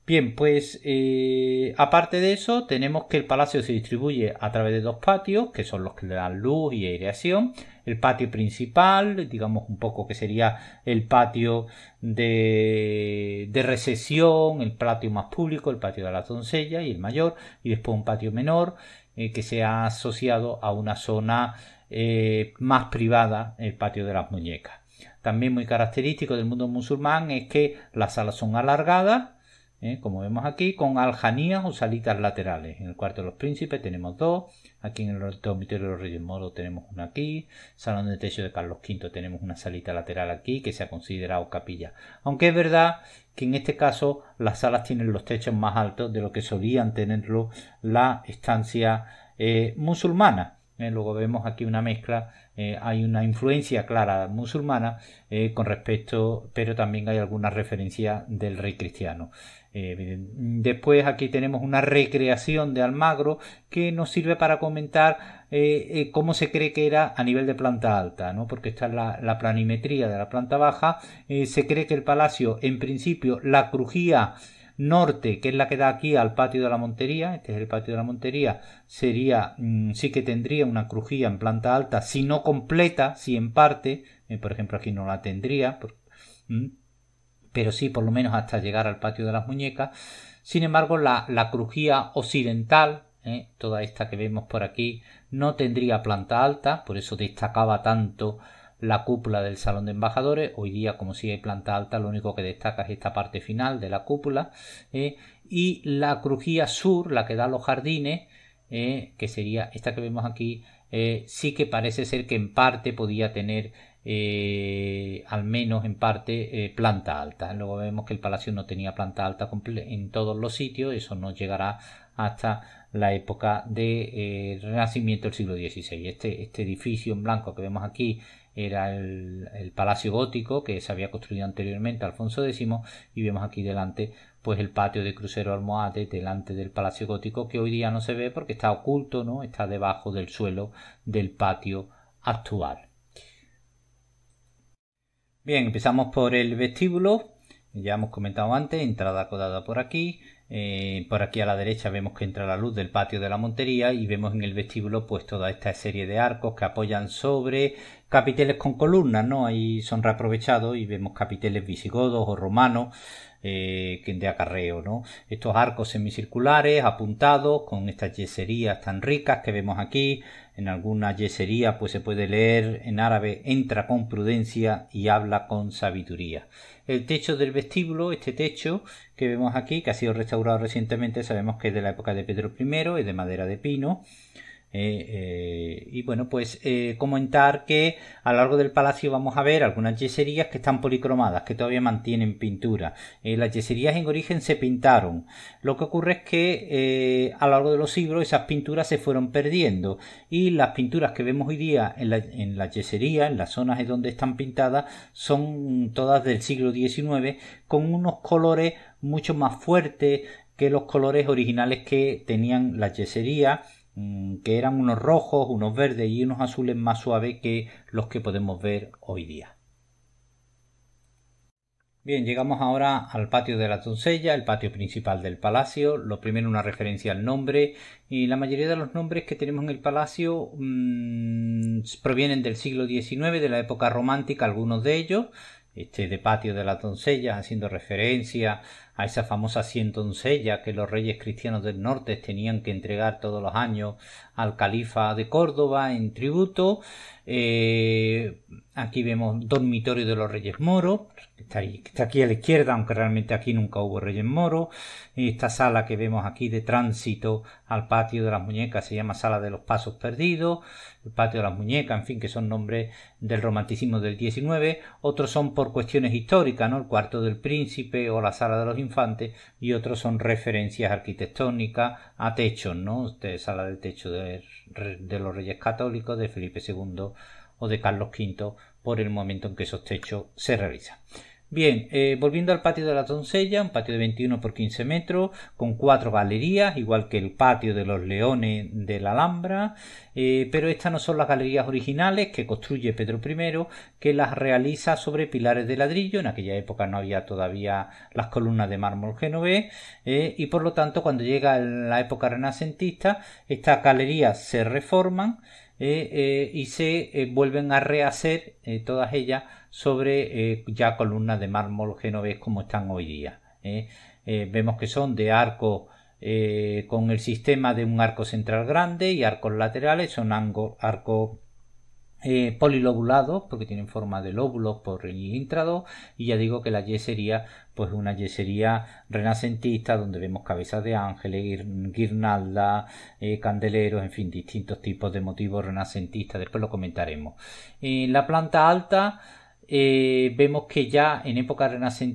Bien, pues eh, aparte de eso, tenemos que el palacio se distribuye a través de dos patios, que son los que le dan luz y aireación. El patio principal, digamos un poco que sería el patio de, recesión, el patio más público, el patio de las doncellas y el mayor, y después un patio menor eh, que se ha asociado a una zona eh, más privada, el patio de las muñecas. También muy característico del mundo musulmán es que las salas son alargadas, ¿eh? como vemos aquí, con aljanías o salitas laterales. En el cuarto de los príncipes tenemos dos, aquí en el dormitorio de los Reyes Moros tenemos una aquí, salón de techo de Carlos V tenemos una salita lateral aquí que se ha considerado capilla. Aunque es verdad que en este caso las salas tienen los techos más altos de lo que solían tenerlo la estancia eh, musulmana. Eh, luego vemos aquí una mezcla, hay una influencia clara musulmana con respecto, pero también hay alguna referencia del rey cristiano. Eh, después aquí tenemos una recreación de Almagro que nos sirve para comentar eh, eh, cómo se cree que era a nivel de planta alta, ¿no? porque está la, planimetría de la planta baja. se cree que el palacio, en principio, la crujía norte, que es la que da aquí al patio de la Montería, este es el patio de la Montería, sería, mm, sí que tendría una crujía en planta alta, si no completa, si en parte, por ejemplo aquí no la tendría, mm, pero sí por lo menos hasta llegar al patio de las muñecas. Sin embargo, la, la crujía occidental, ¿eh? toda esta que vemos por aquí, no tendría planta alta, por eso destacaba tanto la cúpula del salón de embajadores. Hoy día, como si hay planta alta, lo único que destaca es esta parte final de la cúpula. ¿eh? y la crujía sur, la que da los jardines, ¿eh? que sería esta que vemos aquí, sí que parece ser que en parte podía tener eh, al menos en parte, eh, planta alta. Luego vemos que el palacio no tenía planta alta en todos los sitios, eso no llegará hasta la época de eh, Renacimiento del siglo XVI. Este, este, edificio en blanco que vemos aquí era el, palacio gótico que se había construido anteriormente Alfonso X y vemos aquí delante pues el patio de crucero almohade delante del palacio gótico que hoy día no se ve porque está oculto, ¿no? Está debajo del suelo del patio actual. Bien, empezamos por el vestíbulo. Ya hemos comentado antes, entrada acodada por aquí. Eh, por aquí a la derecha vemos que entra la luz del patio de la montería y vemos en el vestíbulo pues toda esta serie de arcos que apoyan sobre capiteles con columnas, ¿no? Ahí son reaprovechados y vemos capiteles visigodos o romanos eh, de acarreo, ¿no? Estos arcos semicirculares apuntados con estas yeserías tan ricas que vemos aquí. En alguna yesería pues se puede leer en árabe entra con prudencia y habla con sabiduría. El techo del vestíbulo, este techo que vemos aquí, que ha sido restaurado recientemente, sabemos que es de la época de Pedro I, es de madera de pino. Eh, eh, y bueno, pues eh, comentar que a lo largo del palacio vamos a ver algunas yeserías que están policromadas, que todavía mantienen pintura. las yeserías en origen se pintaron. Lo que ocurre es que a lo largo de los siglos esas pinturas se fueron perdiendo y las pinturas que vemos hoy día en, la, en las yeserías, en las zonas en donde están pintadas, son todas del siglo XIX con unos colores mucho más fuertes que los colores originales que tenían las yeserías Mm, que eran unos rojos, unos verdes y unos azules más suaves que los que podemos ver hoy día. Bien, llegamos ahora al patio de la doncella, el patio principal del palacio. Lo primero una referencia al nombre y la mayoría de los nombres que tenemos en el palacio mm, provienen del siglo XIX, de la época romántica, algunos de ellos este, de patio de las doncellas, haciendo referencia a esa famosa cien doncellas que los reyes cristianos del norte tenían que entregar todos los años al califa de Córdoba en tributo eh, aquí vemos dormitorio de los Reyes Moros, que está, aquí a la izquierda, aunque realmente aquí nunca hubo Reyes Moros. Esta sala que vemos aquí de tránsito al patio de las muñecas se llama Sala de los Pasos Perdidos, el patio de las muñecas, en fin, que son nombres del romanticismo del XIX Otros son por cuestiones históricas, ¿no? El cuarto del príncipe o la sala de los infantes, y otros son referencias arquitectónicas a techos, ¿no? De sala del techo de de los reyes católicos, de Felipe II o de Carlos V por el momento en que esos techos se realizan. Bien, eh, volviendo al patio de la doncella, un patio de 21 por 15 metros, con cuatro galerías, igual que el patio de los leones de la Alhambra, eh, pero estas no son las galerías originales que construye Pedro I, que las realiza sobre pilares de ladrillo, en aquella época no había todavía las columnas de mármol genovés, eh, y por lo tanto cuando llega la época renacentista, estas galerías se reforman, eh, eh, y se eh, vuelven a rehacer todas ellas sobre ya columnas de mármol genovés como están hoy día. vemos que son de arco con el sistema de un arco central grande y arcos laterales, son arcos eh, porque tienen forma de lóbulos por el intrado y ya digo que la yesería pues una yesería renacentista donde vemos cabezas de ángeles, guirnaldas, eh, candeleros, en fin, distintos tipos de motivos renacentistas, después lo comentaremos. En eh, la planta alta eh, vemos que ya en época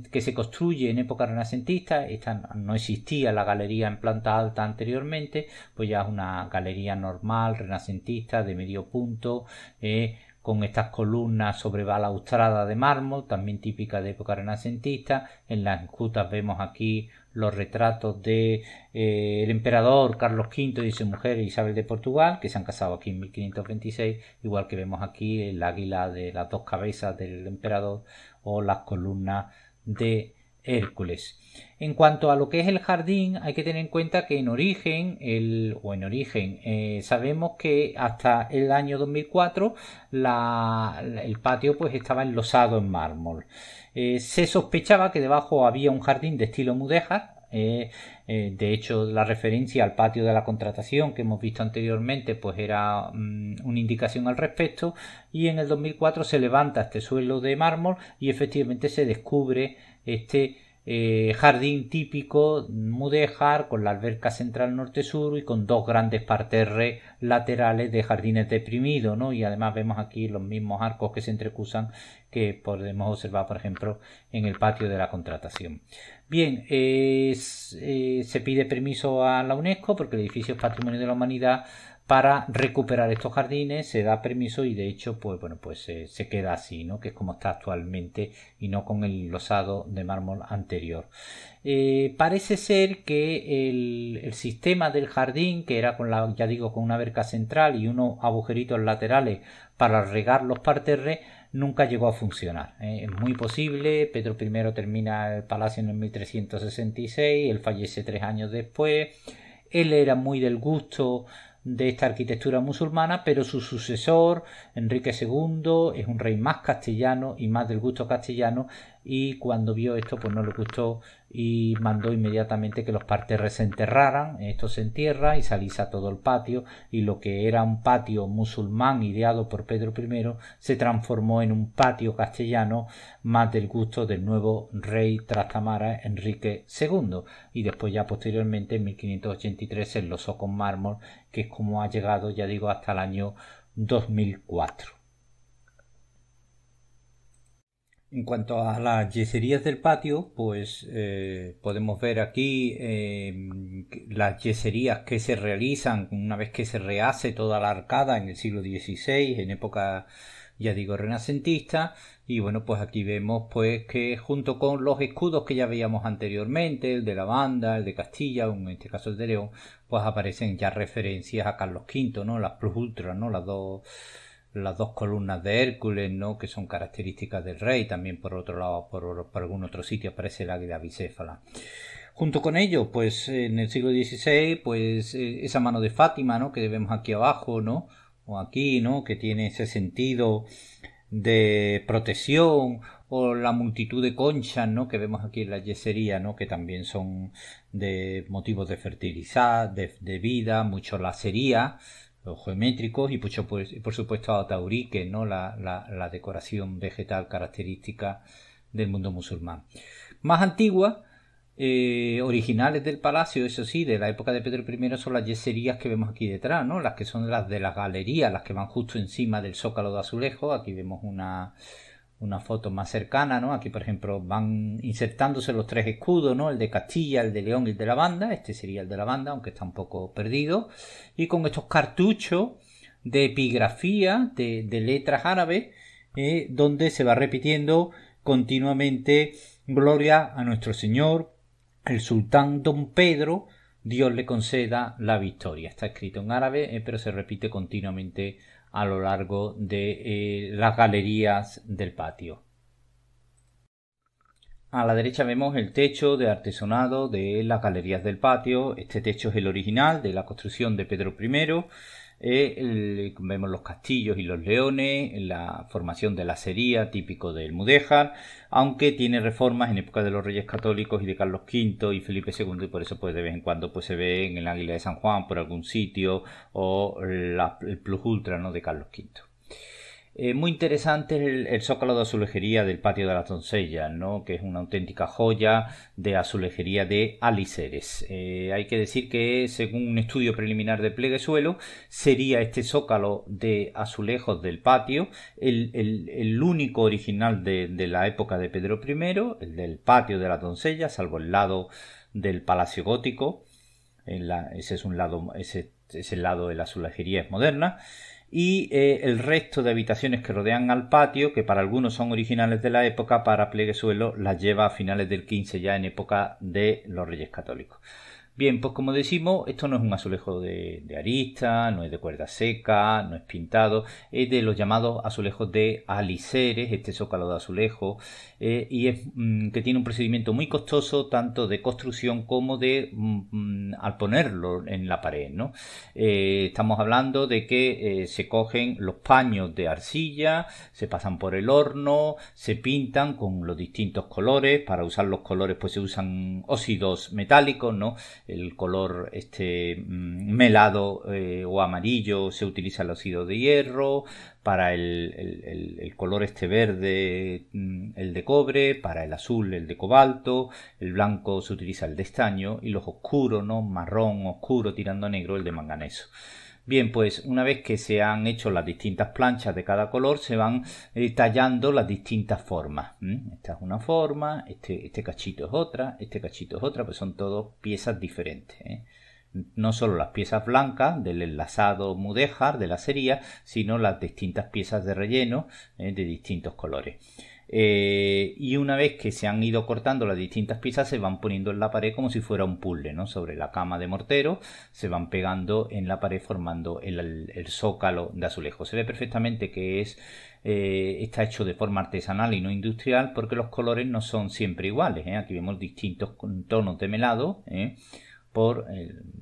que se construye en época renacentista, esta no existía la galería en planta alta anteriormente, pues ya es una galería normal, renacentista, de medio punto, eh, con estas columnas sobre balaustrada de mármol, también típica de época renacentista. En las escutas vemos aquí los retratos de eh, el emperador Carlos V y su mujer Isabel de Portugal, que se han casado aquí en 1526, igual que vemos aquí el águila de las dos cabezas del emperador o las columnas de Hércules. En cuanto a lo que es el jardín, hay que tener en cuenta que en origen, el, o en origen, eh, sabemos que hasta el año 2004 el patio pues estaba enlosado en mármol. Eh, se sospechaba que debajo había un jardín de estilo mudéjar. Eh, de hecho, la referencia al patio de la contratación que hemos visto anteriormente, pues era mm, una indicación al respecto. Y en el 2004 se levanta este suelo de mármol y efectivamente se descubre este eh, jardín típico mudéjar con la alberca central norte-sur y con dos grandes parterres laterales de jardines deprimidos, ¿no? Y además vemos aquí los mismos arcos que se entrecusan que podemos observar, por ejemplo, en el patio de la contratación. Bien, eh, se pide permiso a la UNESCO porque el edificio es Patrimonio de la Humanidad para recuperar estos jardines se da permiso y de hecho pues bueno pues se queda así no que es como está actualmente y no con el losado de mármol anterior eh, parece ser que el, sistema del jardín que era con la ya digo con una verca central y unos agujeritos laterales para regar los parterres nunca llegó a funcionar. ¿eh? es muy posible, Pedro I termina el palacio en el 1366, él fallece tres años después, él era muy del gusto de esta arquitectura musulmana, pero su sucesor, Enrique II, es un rey más castellano y más del gusto castellano, y cuando vio esto, pues no le gustó y mandó inmediatamente que los parterres se enterraran, esto se entierra y saliza todo el patio y lo que era un patio musulmán ideado por Pedro I se transformó en un patio castellano más del gusto del nuevo rey Trastamara Enrique II y después ya posteriormente en 1583 se enlosó con mármol que es como ha llegado ya digo hasta el año 2004. En cuanto a las yeserías del patio, pues eh, podemos ver aquí eh, las yeserías que se realizan una vez que se rehace toda la arcada en el siglo XVI, en época ya digo renacentista y bueno pues aquí vemos pues que junto con los escudos que ya veíamos anteriormente el de la banda el de Castilla en este caso el de León pues aparecen ya referencias a Carlos V no las plus ultras, no las dos las dos columnas de Hércules, ¿no? que son características del rey, también por otro lado, por, algún otro sitio aparece el águila bicéfala. Junto con ello, pues en el siglo XVI, pues eh, esa mano de Fátima, ¿no? que vemos aquí abajo, ¿no? o aquí, ¿no? que tiene ese sentido de protección, o la multitud de conchas, ¿no? que vemos aquí en la yesería, ¿no? que también son de motivos de fertilizar, de, de vida, mucho lacería, los geométricos y por, pues, pues, por supuesto a Taurique, ¿no? La, la, decoración vegetal característica del mundo musulmán. Más antiguas, eh, originales del palacio, eso sí, de la época de Pedro I son las yeserías que vemos aquí detrás, ¿no? las que son las de las galerías, las que van justo encima del zócalo de azulejo, aquí vemos una, una foto más cercana, ¿no? Aquí, por ejemplo, van insertándose los tres escudos, ¿no? El de Castilla, el de León y el de la banda. Este sería el de la banda, aunque está un poco perdido. Y con estos cartuchos de epigrafía, de, letras árabes, eh, donde se va repitiendo continuamente gloria a nuestro Señor, el sultán don Pedro, Dios le conceda la victoria. Está escrito en árabe, eh, pero se repite continuamente a lo largo de eh, las galerías del patio. A la derecha vemos el techo de artesonado de las galerías del patio. Este techo es el original de la construcción de Pedro I vemos los castillos y los leones, la formación de la acería típico del Mudéjar, aunque tiene reformas en época de los Reyes Católicos y de Carlos V y Felipe II y por eso pues de vez en cuando pues se ve en el Águila de San Juan por algún sitio o el Plus Ultra ¿no? de Carlos V. Eh, muy interesante el, el, zócalo de azulejería del patio de las doncellas, ¿no? que es una auténtica joya de azulejería de Aliceres. Eh, hay que decir que, según un estudio preliminar de pleguesuelo, sería este zócalo de azulejos del patio el, único original de, la época de Pedro I, el del patio de las doncellas, salvo el lado del Palacio Gótico. ese es un lado, ese lado de la azulejería es moderna y eh, el resto de habitaciones que rodean al patio, que para algunos son originales de la época, para Pleguesuelo las lleva a finales del 15 ya en época de los Reyes Católicos. Bien, pues como decimos, esto no es un azulejo de, arista, no es de cuerda seca, no es pintado, es de los llamados azulejos de aliceres, este zócalo de azulejo, eh, y es mm, que tiene un procedimiento muy costoso tanto de construcción como de mm, al ponerlo en la pared. ¿no? Eh, estamos hablando de que eh, se cogen los paños de arcilla, se pasan por el horno, se pintan con los distintos colores, para usar los colores pues se usan óxidos metálicos, ¿no? el color este mm, melado eh, o amarillo se utiliza el óxido de hierro, para el, el, color este verde mm, el de cobre, para el azul el de cobalto, el blanco se utiliza el de estaño y los oscuros, ¿no? marrón oscuro tirando negro el de manganeso. Bien, pues una vez que se han hecho las distintas planchas de cada color, se van eh, tallando las distintas formas. Esta es una forma, este, este, cachito es otra, este cachito es otra, pues son todas piezas diferentes. ¿eh? no solo las piezas blancas del enlazado mudéjar de la serie, sino las distintas piezas de relleno ¿eh? de distintos colores. Eh, y una vez que se han ido cortando las distintas piezas, se van poniendo en la pared como si fuera un puzzle, ¿no? Sobre la cama de mortero, se van pegando en la pared formando el, zócalo de azulejo. Se ve perfectamente que eh, está hecho de forma artesanal y no industrial porque los colores no son siempre iguales. ¿eh? Aquí vemos distintos tonos de melado por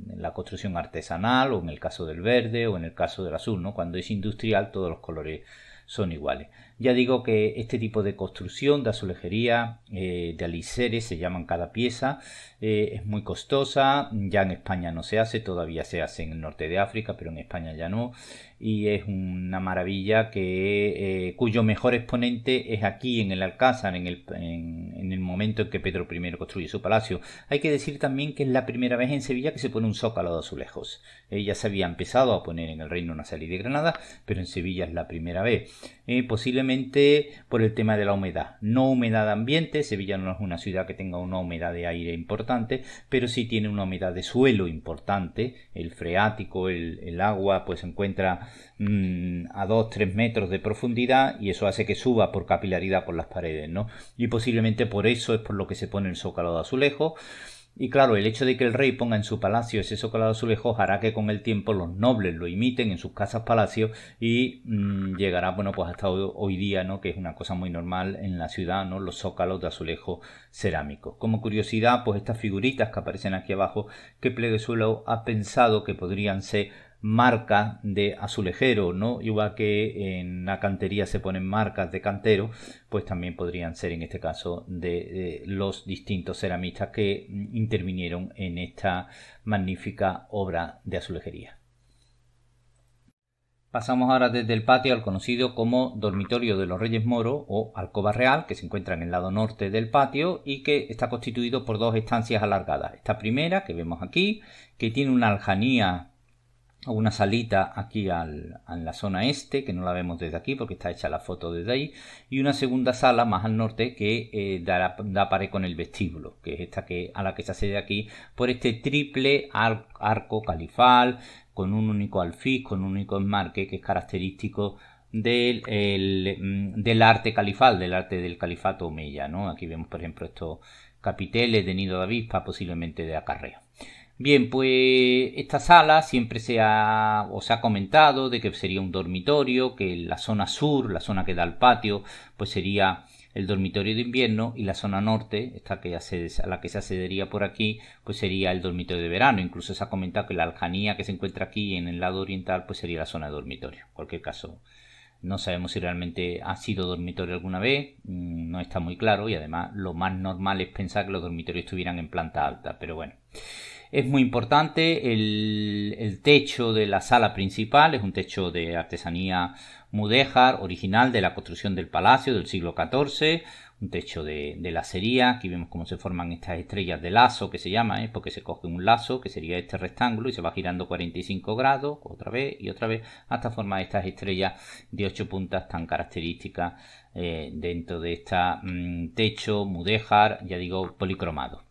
la construcción artesanal o en el caso del verde o en el caso del azul. ¿no? Cuando es industrial todos los colores son iguales. Ya digo que este tipo de construcción de azulejería, eh, de aliceres, se llaman cada pieza, eh, es muy costosa, ya en España no se hace, todavía se hace en el norte de África, pero en España ya no y es una maravilla que, eh, cuyo mejor exponente es aquí en el Alcázar, en el, en, el momento en que Pedro I construye su palacio. Hay que decir también que es la primera vez en Sevilla que se pone un zócalo de azulejos. Eh, ya se había empezado a poner en el Reino salida de Granada, pero en Sevilla es la primera vez. Eh, posiblemente por el tema de la humedad. No humedad ambiente, Sevilla no es una ciudad que tenga una humedad de aire importante, pero sí tiene una humedad de suelo importante. El freático, el, el agua, pues se encuentra Mm, a 2-3 metros de profundidad y eso hace que suba por capilaridad por las paredes, ¿no? Y posiblemente por eso es por lo que se pone el zócalo de azulejo. Y claro, el hecho de que el rey ponga en su palacio ese zócalo azulejo hará que con el tiempo los nobles lo imiten en sus casas palacios y mm, llegará, bueno, pues hasta hoy día, ¿no? Que es una cosa muy normal en la ciudad, ¿no? Los zócalos de azulejo cerámicos. Como curiosidad, pues estas figuritas que aparecen aquí abajo, que Pleguezuelo ha pensado que podrían ser marca de azulejero, ¿no? Igual que en la cantería se ponen marcas de cantero, pues también podrían ser en este caso de, los distintos ceramistas que intervinieron en esta magnífica obra de azulejería. Pasamos ahora desde el patio al conocido como Dormitorio de los Reyes Moros o Alcoba Real, que se encuentra en el lado norte del patio y que está constituido por dos estancias alargadas. Esta primera, que vemos aquí, que tiene una aljanía una salita aquí al, en la zona este, que no la vemos desde aquí porque está hecha la foto desde ahí, y una segunda sala más al norte que eh, da, pared con el vestíbulo, que es esta que, a la que se accede aquí por este triple arco califal, con un único alfiz, con un único enmarque que es característico mm, del, arte califal, del arte del califato omeya. ¿no? Aquí vemos, por ejemplo, estos capiteles de nido de avispa, posiblemente de acarreo. Bien, pues esta sala siempre se ha, comentado de que sería un dormitorio, que la zona sur, la zona que da al patio, pues sería el dormitorio de invierno y la zona norte, esta que a la que se accedería por aquí, pues sería el dormitorio de verano. Incluso se ha comentado que la aljanía que se encuentra aquí en el lado oriental, pues sería la zona de dormitorio. En cualquier caso, no sabemos si realmente ha sido dormitorio alguna vez, mm, no está muy claro y además lo más normal es pensar que los dormitorios estuvieran en planta alta, pero bueno. Es muy importante el, techo de la sala principal, es un techo de artesanía mudéjar, original de la construcción del palacio del siglo XIV, un techo de, lacería, aquí vemos cómo se forman estas estrellas de lazo que se llama, ¿eh? porque se coge un lazo que sería este rectángulo y se va girando 45 grados otra vez y otra vez hasta formar estas estrellas de ocho puntas tan características eh, dentro de este techo mudéjar, ya digo, policromado.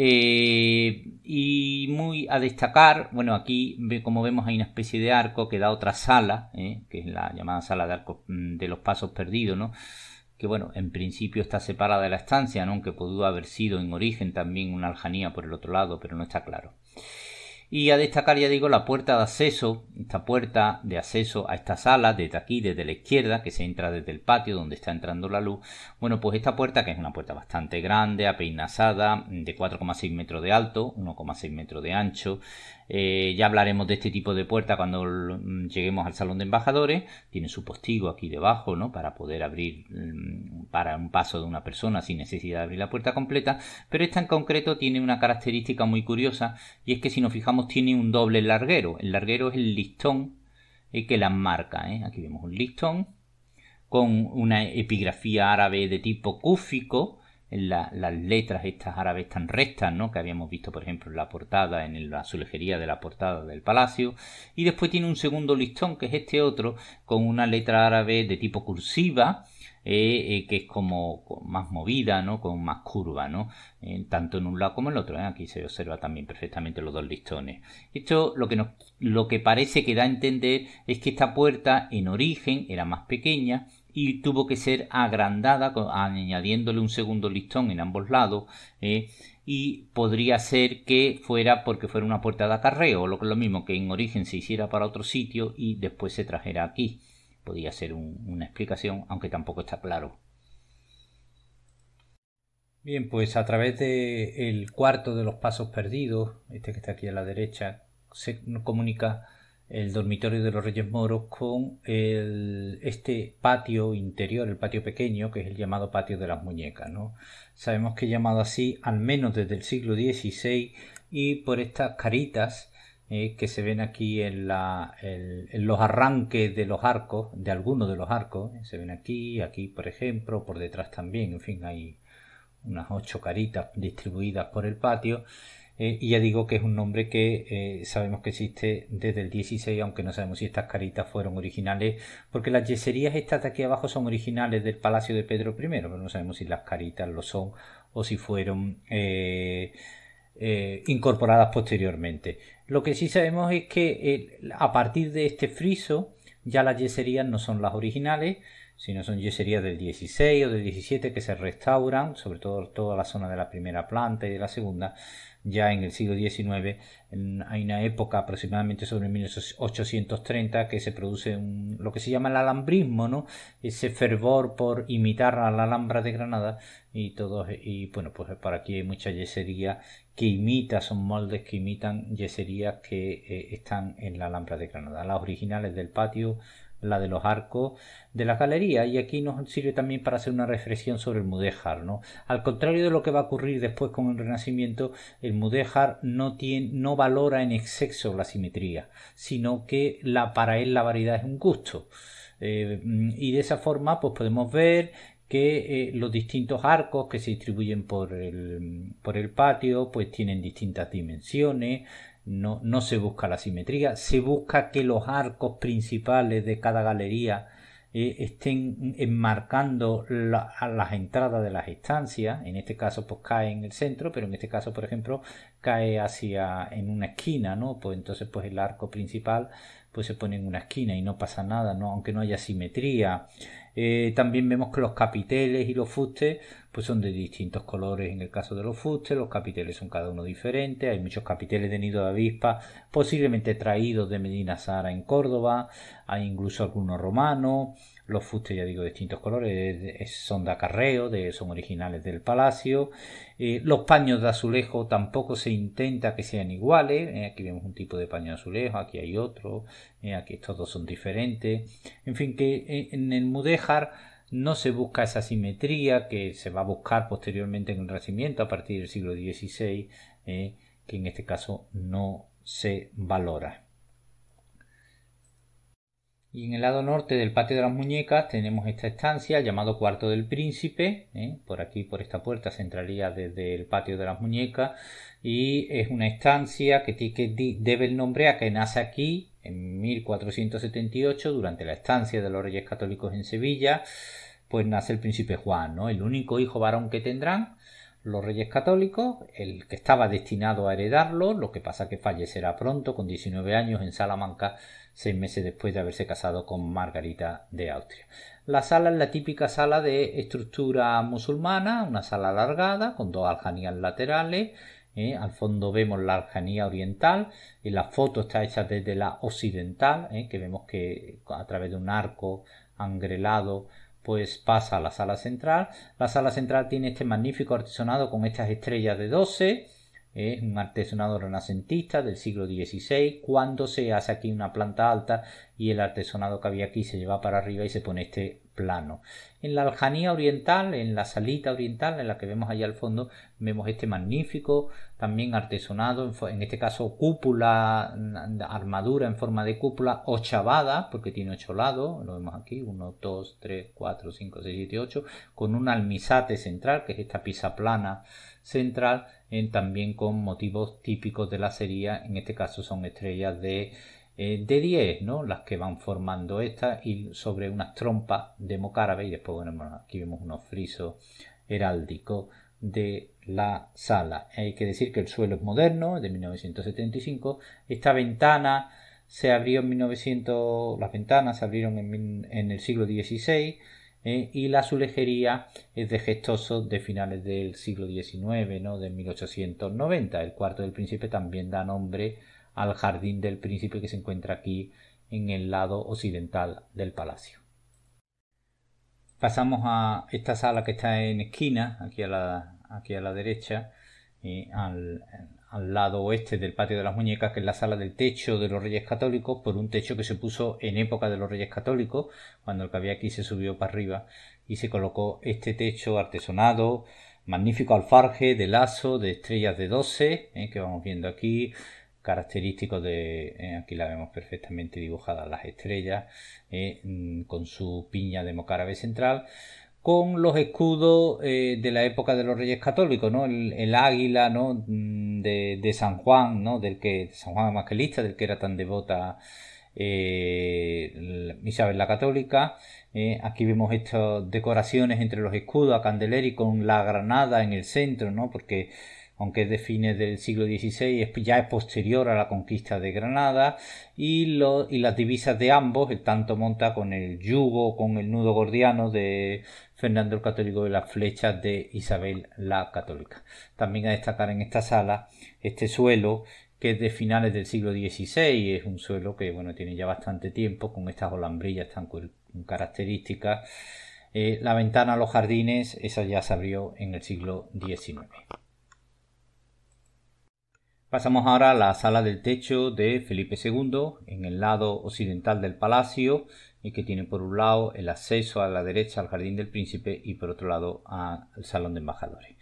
Eh, y muy a destacar, bueno, aquí como vemos hay una especie de arco que da otra sala, eh, que es la llamada sala de mm, de los pasos perdidos, ¿no? Que bueno, en principio está separada de la estancia, aunque pudo haber sido en origen también una aljanía por el otro lado, pero no está claro. Y a destacar, ya digo, la puerta de acceso, esta puerta de acceso a esta sala, desde aquí, desde la izquierda, que se entra desde el patio donde está entrando la luz. Bueno, pues esta puerta, que es una puerta bastante grande, apeinazada, de 4,6 metros de alto, 1,6 metros de ancho. Eh, ya hablaremos de este tipo de puerta cuando mm, lleguemos al salón de embajadores. Tiene su postigo aquí debajo, ¿no? Para poder abrir mm, para un paso de una persona sin necesidad de abrir la puerta completa. Pero esta en concreto tiene una característica muy curiosa, y es que si nos fijamos tiene un doble larguero. El larguero es el listón eh, que las marca. Eh. Aquí vemos un listón con una epigrafía árabe de tipo cúfico. las letras estas árabes tan rectas, ¿no? Que habíamos visto, por ejemplo, en la portada, en la azulejería de la portada del palacio. Y después tiene un segundo listón, que es este otro, con una letra árabe de tipo cursiva, eh, eh, que es como más movida, ¿no? Con más curva, ¿no? Eh, tanto en un lado como en el otro. Aquí se observa también perfectamente los dos listones. Esto lo que, nos, lo que parece que da a entender es que esta puerta en origen era más pequeña y tuvo que ser agrandada añadiéndole un segundo listón en ambos lados y podría ser que fuera porque fuera una puerta de acarreo, lo que es lo mismo que en origen se hiciera para otro sitio y después se trajera aquí podía ser una explicación, aunque tampoco está claro. Bien, pues a través del cuarto de los pasos perdidos, este que está aquí a la derecha, se comunica el dormitorio de los Reyes Moros con este patio interior, el patio pequeño, que es el llamado patio de las muñecas. ¿no? Sabemos que es llamado así al menos desde el siglo XVI y por estas caritas eh, que se ven aquí en, los arranques de los arcos, de algunos de los arcos, eh, se ven aquí, aquí por ejemplo, por detrás también, en fin, hay unas ocho caritas distribuidas por el patio. Eh, y ya digo que es un nombre que sabemos que existe desde el 16, aunque no sabemos si estas caritas fueron originales, porque las yeserías estas de aquí abajo son originales del Palacio de Pedro I, pero no sabemos si las caritas lo son o si fueron incorporadas posteriormente. Lo que sí sabemos es que eh, a partir de este friso ya las yeserías no son las originales, sino son yeserías del 16 o del 17 que se restauran, sobre todo toda la zona de la primera planta y de la segunda, ya en el siglo XIX. hay una época aproximadamente sobre 1830 que se produce lo que se llama el alambrismo, ¿no? ese fervor por imitar a la Alhambra de Granada y todos, y bueno, pues por aquí hay mucha yesería que imita, son moldes que imitan yeserías que eh, están en la lámpara de Granada, las originales del patio, la de los arcos, de la galería, y aquí nos sirve también para hacer una reflexión sobre el mudéjar, ¿no? Al contrario de lo que va a ocurrir después con el Renacimiento, el mudéjar no, tiene, no valora en exceso la simetría, sino que la, para él la variedad es un gusto. Eh, y de esa forma, pues podemos ver que eh, los distintos arcos que se distribuyen por el, por el patio pues tienen distintas dimensiones, no, se busca la simetría, se busca que los arcos principales de cada galería eh, estén enmarcando las entradas de las estancias, en este caso pues cae en el centro, pero en este caso por ejemplo cae hacia en una esquina, ¿no? Pues entonces pues el arco principal pues se pone en una esquina y no pasa nada, aunque no haya simetría. Eh, también vemos que los capiteles y los fustes pues son de distintos colores en el caso de los fustes, los capiteles son cada uno diferente, hay muchos capiteles de nido de avispa posiblemente traídos de Medina Sara en Córdoba, hay incluso algunos romanos, los fustes, ya digo, de distintos colores, son de acarreo, son originales del palacio. Eh, los paños de azulejo tampoco se intenta que sean iguales. Eh, aquí vemos un tipo de paño de azulejo, aquí hay otro, eh, aquí estos dos son diferentes. En fin, que en el mudéjar no se busca esa simetría que se va a buscar posteriormente en el nacimiento a partir del siglo XVI, que en este caso no se valora. Y en el lado norte del patio de las muñecas tenemos esta estancia llamado cuarto del príncipe. ¿eh? Por aquí, por esta puerta, se entraría desde el patio de las muñecas. Y es una estancia que, debe el nombre a que nace aquí en 1478 durante la estancia de los Reyes Católicos en Sevilla. Pues nace el príncipe Juan, ¿no? El único hijo varón que tendrán los reyes católicos, el que estaba destinado a heredarlo, lo que pasa que fallecerá pronto, con 19 años en Salamanca, seis meses después de haberse casado con Margarita de Austria. La sala es la típica sala de estructura musulmana, una sala alargada con dos aljanías laterales. ¿eh? Al fondo vemos la aljanía oriental y la foto está hecha desde la occidental, ¿eh? que vemos que a través de un arco angrelado pues pasa a la sala central. La sala central tiene este magnífico artesonado con estas estrellas de 12 es ¿eh? un artesonado renacentista del siglo XVI, cuando se hace aquí una planta alta y el artesonado que había aquí se lleva para arriba y se pone este plano. En la aljanía oriental, en la salita oriental, en la que vemos allá al fondo, vemos este magnífico también artesonado, en este caso cúpula, armadura en forma de cúpula, ochavada, porque tiene ocho lados, lo vemos aquí, uno, dos, tres, cuatro, cinco, seis, 7, ocho, con un almizate central, que es esta pisa plana central, también con motivos típicos de la serie, en este caso son estrellas de, eh, de 10, ¿no? las que van formando estas y sobre unas trompas de mocárabe y después bueno, aquí vemos unos frisos heráldicos de la sala. Hay que decir que el suelo es moderno, de 1975. Esta ventana se abrió en 1900, las ventanas se abrieron en, en el siglo XVI ¿eh? y la azulejería es de Gestoso de finales del siglo XIX, ¿no? de 1890. El cuarto del príncipe también da nombre al jardín del príncipe que se encuentra aquí en el lado occidental del palacio. Pasamos a esta sala que está en esquina, aquí a la, aquí a la derecha, eh, al, al lado oeste del patio de las muñecas, que es la sala del techo de los Reyes Católicos, por un techo que se puso en época de los Reyes Católicos, cuando el que había aquí se subió para arriba y se colocó este techo artesonado, magnífico alfarje de lazo, de estrellas de 12, ¿eh? que vamos viendo aquí, característico de, eh, aquí la vemos perfectamente dibujada las estrellas, ¿eh? mm, con su piña de mocárabe central con los escudos eh, de la época de los Reyes Católicos, ¿no? El, águila, ¿no? Mm, de, San Juan, ¿no? Del que San Juan Evangelista, del que era tan devota eh, Isabel la Católica. Eh, aquí vemos estas decoraciones entre los escudos a Candeleri con la granada en el centro, ¿no? Porque aunque es de fines del siglo XVI, ya es posterior a la conquista de Granada, y, lo, y las divisas de ambos, el tanto monta con el yugo, con el nudo gordiano de Fernando el Católico y las flechas de Isabel la Católica. También a destacar en esta sala este suelo que es de finales del siglo XVI, es un suelo que bueno tiene ya bastante tiempo con estas olambrillas tan características. Eh, la ventana a los jardines, esa ya se abrió en el siglo XIX. Pasamos ahora a la sala del techo de Felipe II, en el lado occidental del palacio, y que tiene por un lado el acceso a la derecha al jardín del príncipe y por otro lado al salón de embajadores.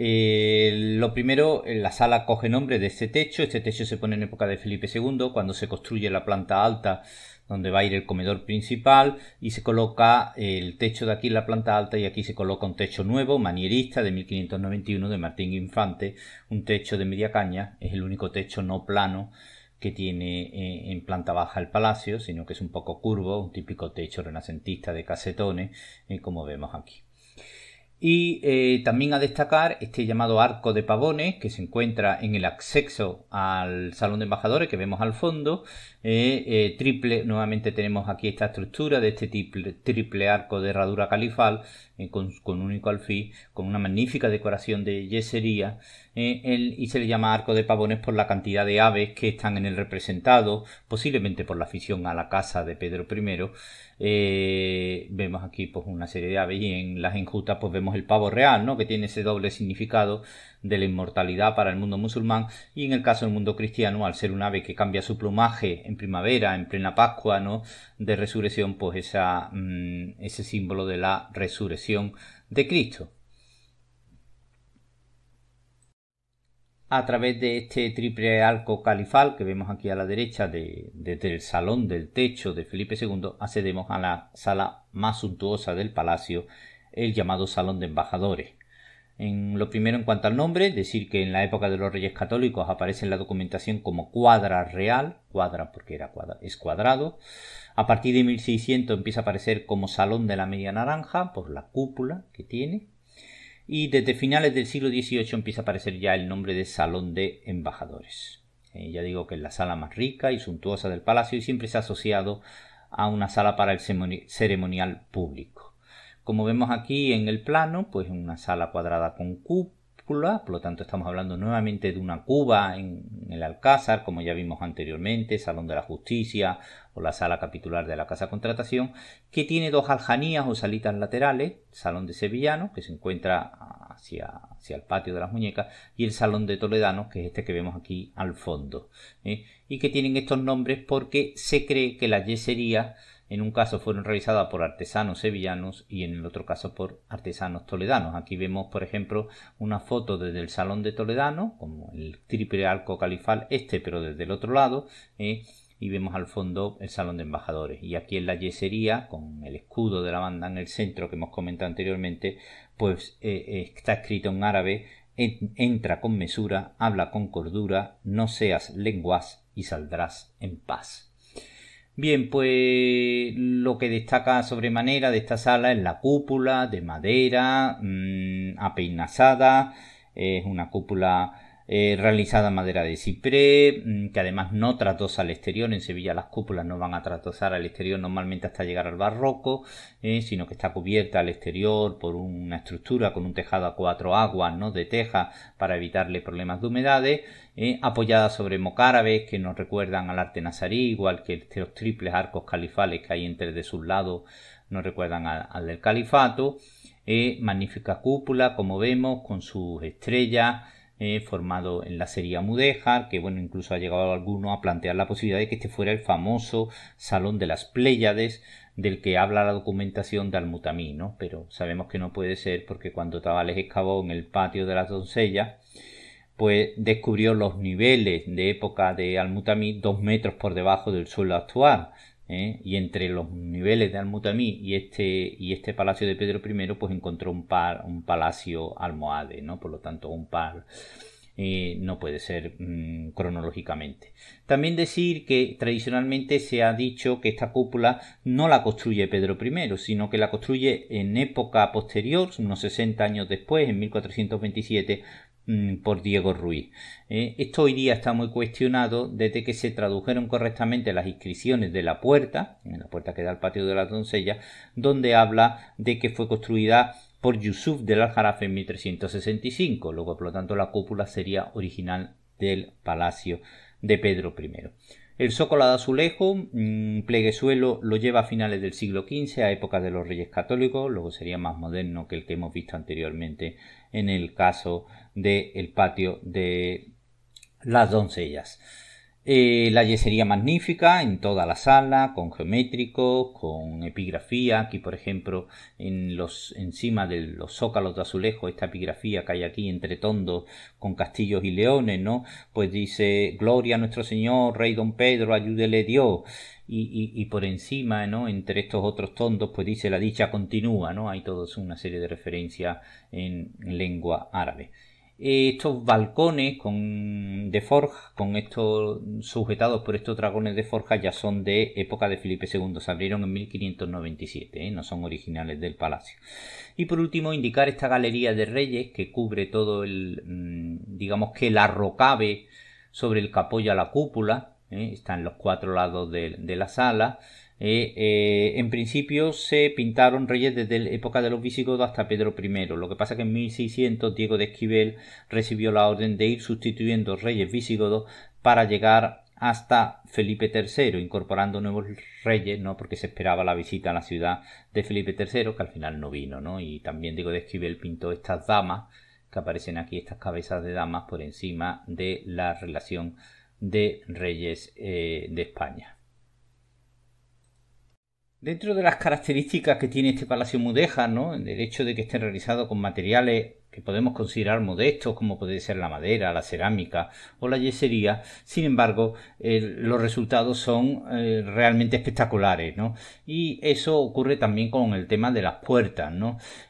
Eh, lo primero, eh, la sala coge nombre de este techo. Este techo se pone en época de Felipe II, cuando se construye la planta alta donde va a ir el comedor principal y se coloca el techo de aquí en la planta alta y aquí se coloca un techo nuevo, manierista de 1591 de Martín Infante, un techo de media caña, es el único techo no plano que tiene eh, en planta baja el palacio, sino que es un poco curvo, un típico techo renacentista de casetones, eh, como vemos aquí. Y eh, también a destacar este llamado arco de pavones que se encuentra en el acceso al salón de embajadores que vemos al fondo, eh, eh, triple, nuevamente tenemos aquí esta estructura de este triple, triple arco de herradura califal eh, con, un único alfil, con una magnífica decoración de yesería y se le llama arco de pavones por la cantidad de aves que están en el representado, posiblemente por la afición a la casa de Pedro I. vemos aquí pues una serie de aves y en las enjutas pues vemos el pavo real, ¿no? que tiene ese doble significado de la inmortalidad para el mundo musulmán y en el caso del mundo cristiano, al ser un ave que cambia su plumaje en primavera, en plena Pascua, ¿no? de resurrección, pues esa, mm, ese símbolo de la resurrección de Cristo. a través de este triple arco califal que vemos aquí a la derecha desde el salón del techo de Felipe II accedemos a la sala más suntuosa del palacio, el llamado salón de embajadores lo primero en cuanto al nombre, decir que en la época de los Reyes Católicos aparece en la documentación como cuadra real, cuadra porque era es cuadrado. A partir de 1600 empieza a aparecer como salón de la media naranja por la cúpula que tiene. Y desde finales del siglo XVIII empieza a aparecer ya el nombre de salón de embajadores. Eh, ya digo que es la sala más rica y suntuosa del palacio y siempre se ha asociado a una sala para el ceremonial público. Como vemos aquí en el plano, pues una sala cuadrada con cúpula, por lo tanto estamos hablando nuevamente de una cuba en, el Alcázar, como ya vimos anteriormente, Salón de la Justicia o la sala capitular de la Casa Contratación, que tiene dos aljanías o salitas laterales, Salón de Sevillano, que se encuentra hacia, hacia el patio de las muñecas, y el Salón de Toledano, que es este que vemos aquí al fondo, ¿eh? y que tienen estos nombres porque se cree que la yesería en un caso fueron realizadas por artesanos sevillanos y en el otro caso por artesanos toledanos. Aquí vemos, por ejemplo, una foto desde el Salón de Toledano, como el triple arco califal este, pero desde el otro lado, ¿eh? y vemos al fondo el Salón de Embajadores. Y aquí en la yesería, con el escudo de la banda en el centro que hemos comentado anteriormente, pues eh, eh, está escrito en árabe, entra con mesura, habla con cordura, no seas lenguas y saldrás en paz. Bien, pues lo que destaca sobremanera de esta sala es la cúpula de madera mmm, apeinazada, es una cúpula eh, realizada en madera de ciprés, mm, que además no tratosa al exterior. En Sevilla las cúpulas no van a tratosar al exterior normalmente hasta llegar al barroco, eh, sino que está cubierta al exterior por una estructura con un tejado a cuatro aguas, ¿no? De teja, para evitarle problemas de humedades. ¿eh? apoyada sobre mocárabes que nos recuerdan al arte nazarí, igual que los triples arcos califales que hay entre de sus lados nos recuerdan al, del califato. ¿eh? magnífica cúpula, como vemos, con sus estrellas, ¿eh? formado en la serie Mudéjar, que bueno, incluso ha llegado alguno a plantear la posibilidad de que este fuera el famoso Salón de las Pléyades, del que habla la documentación de Almutamí, ¿no? Pero sabemos que no puede ser porque cuando Tabales excavó en el patio de las doncellas, pues descubrió los niveles de época de al dos metros por debajo del suelo actual. ¿eh? Y entre los niveles de al y este, y este palacio de Pedro I, pues encontró un, par, un palacio almohade, ¿no? Por lo tanto, un par eh, no puede ser mm, cronológicamente. También decir que tradicionalmente se ha dicho que esta cúpula no la construye Pedro I, sino que la construye en época posterior, unos 60 años después, en 1427, Mm, por Diego Ruiz. Eh, esto hoy día está muy cuestionado desde que se tradujeron correctamente las inscripciones de la puerta, en la puerta que da al patio de las doncellas, donde habla de que fue construida por Yusuf del Aljarafe en 1365, luego por lo tanto la cúpula sería original del palacio de Pedro I. El zócalo de azulejo, mmm, pleguesuelo, lo lleva a finales del siglo XV, a época de los reyes católicos, luego sería más moderno que el que hemos visto anteriormente en el caso del patio de las doncellas. Eh, la yesería magnífica en toda la sala, con geométrico, con epigrafía. Aquí, por ejemplo, en los, encima de los zócalos de azulejo, esta epigrafía que hay aquí entre tondos con castillos y leones, ¿no? Pues dice, Gloria a nuestro Señor, Rey Don Pedro, ayúdele Dios. Y, por encima, ¿no? Entre estos otros tondos, pues dice, la dicha continúa, ¿no? Hay toda una serie de referencias en lengua árabe. Eh, estos balcones con, de forja, con estos sujetados por estos dragones de forja, ya son de época de Felipe II. Se abrieron en 1597, ¿eh? no son originales del palacio. Y por último, indicar esta galería de reyes que cubre todo el, mm, digamos que el arrocabe sobre el que apoya la cúpula. ¿eh? Está en los cuatro lados de la sala eh, eh, en principio se pintaron reyes desde la época de los visigodos hasta Pedro I. Lo que pasa que en 1600 Diego de Esquivel recibió la orden de ir sustituyendo reyes visigodos para llegar hasta Felipe III, incorporando nuevos reyes, ¿no? Porque se esperaba la visita a la ciudad de Felipe III, que al final no vino, ¿no? Y también Diego de Esquivel pintó estas damas, que aparecen aquí, estas cabezas de damas, por encima de la relación de reyes eh, de España. Dentro de las características que tiene este Palacio Mudeja, ¿no? El hecho de que esté realizado con materiales que podemos considerar modestos, como puede ser la madera, la cerámica o la yesería, sin embargo, los resultados son eh, realmente espectaculares, ¿no? Y eso ocurre también con el tema de las puertas,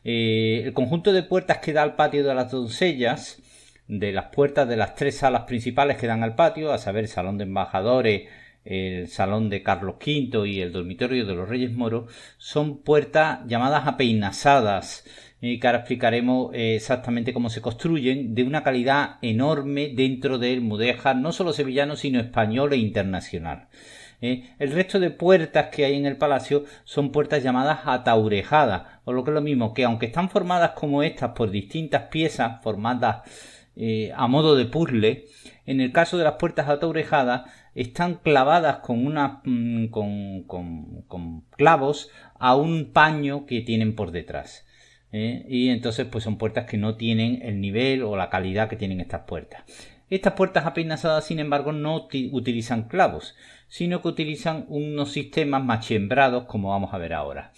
eh, el conjunto de puertas que da al patio de las doncellas, de las puertas de las tres salas principales que dan al patio, a saber, salón de embajadores, el salón de Carlos V y el dormitorio de los Reyes Moros, son puertas llamadas apeinazadas... Eh, que ahora explicaremos eh, exactamente cómo se construyen, de una calidad enorme dentro del Mudéjar, no solo sevillano, sino español e internacional. Eh, el resto de puertas que hay en el palacio son puertas llamadas ataurejadas, o lo que es lo mismo, que aunque están formadas como estas por distintas piezas formadas a modo de puzzle, en el caso de las puertas ataurejadas están clavadas con, una, mm, con, clavos a un paño que tienen por detrás. ¿eh? Y entonces pues son puertas que no tienen el nivel o la calidad que tienen estas puertas. Estas puertas apenazadas, sin embargo, no utilizan clavos, sino que utilizan unos sistemas machembrados, como vamos a ver ahora.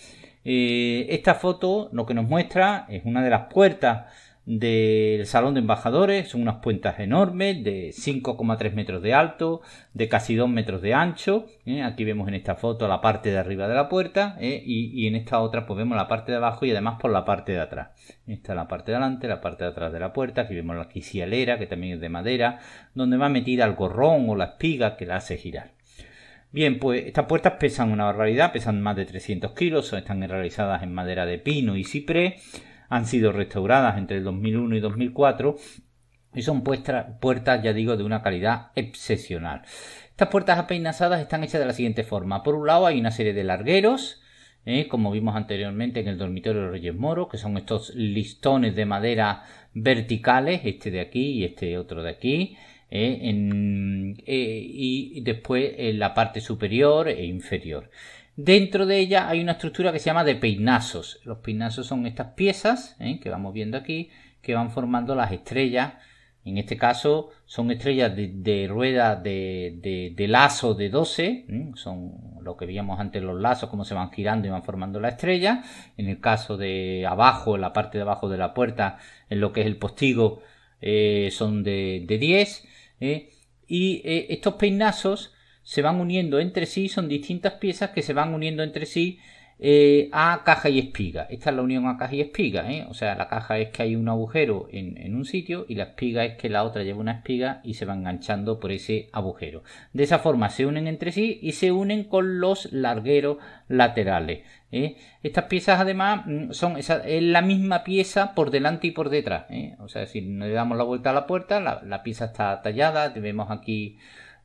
Eh, esta foto lo que nos muestra es una de las puertas del Salón de Embajadores. Son unas puertas enormes de 5,3 metros de alto, de casi 2 metros de ancho. ¿eh? Aquí vemos en esta foto la parte de arriba de la puerta ¿eh? y, en esta otra pues vemos la parte de abajo y además por la parte de atrás. Esta es la parte de delante, la parte de atrás de la puerta. Aquí vemos la quisialera que también es de madera, donde va metida el gorrón o la espiga que la hace girar. Bien, pues estas puertas pesan una barbaridad, pesan más de 300 kilos, están realizadas en madera de pino y ciprés han sido restauradas entre el 2001 y 2004 y son puertas, ya digo, de una calidad excepcional. Estas puertas apeinazadas están hechas de la siguiente forma. Por un lado hay una serie de largueros, ¿eh? como vimos anteriormente en el dormitorio de Reyes Moro, que son estos listones de madera verticales, este de aquí y este otro de aquí. ¿eh? Eh, y después en la parte superior e inferior. Dentro de ella hay una estructura que se llama de peinazos. Los peinazos son estas piezas ¿eh? que vamos viendo aquí que van formando las estrellas. En este caso son estrellas de, rueda de, de, de, lazo de 12. ¿eh? Son lo que veíamos antes los lazos, cómo se van girando y van formando la estrella. En el caso de abajo, en la parte de abajo de la puerta, en lo que es el postigo, eh, son de, 10. Y estos peinazos se van uniendo entre sí, son distintas piezas que se van uniendo entre sí eh, a caja y espiga. Esta es la unión a caja y espiga, ¿eh? o sea, la caja es que hay un agujero en, un sitio y la espiga es que la otra lleva una espiga y se va enganchando por ese agujero. De esa forma se unen entre sí y se unen con los largueros laterales. ¿eh? Estas piezas además mm, son es la misma pieza por delante y por detrás. O sea, si le damos la vuelta a la puerta, la, la pieza está tallada, vemos aquí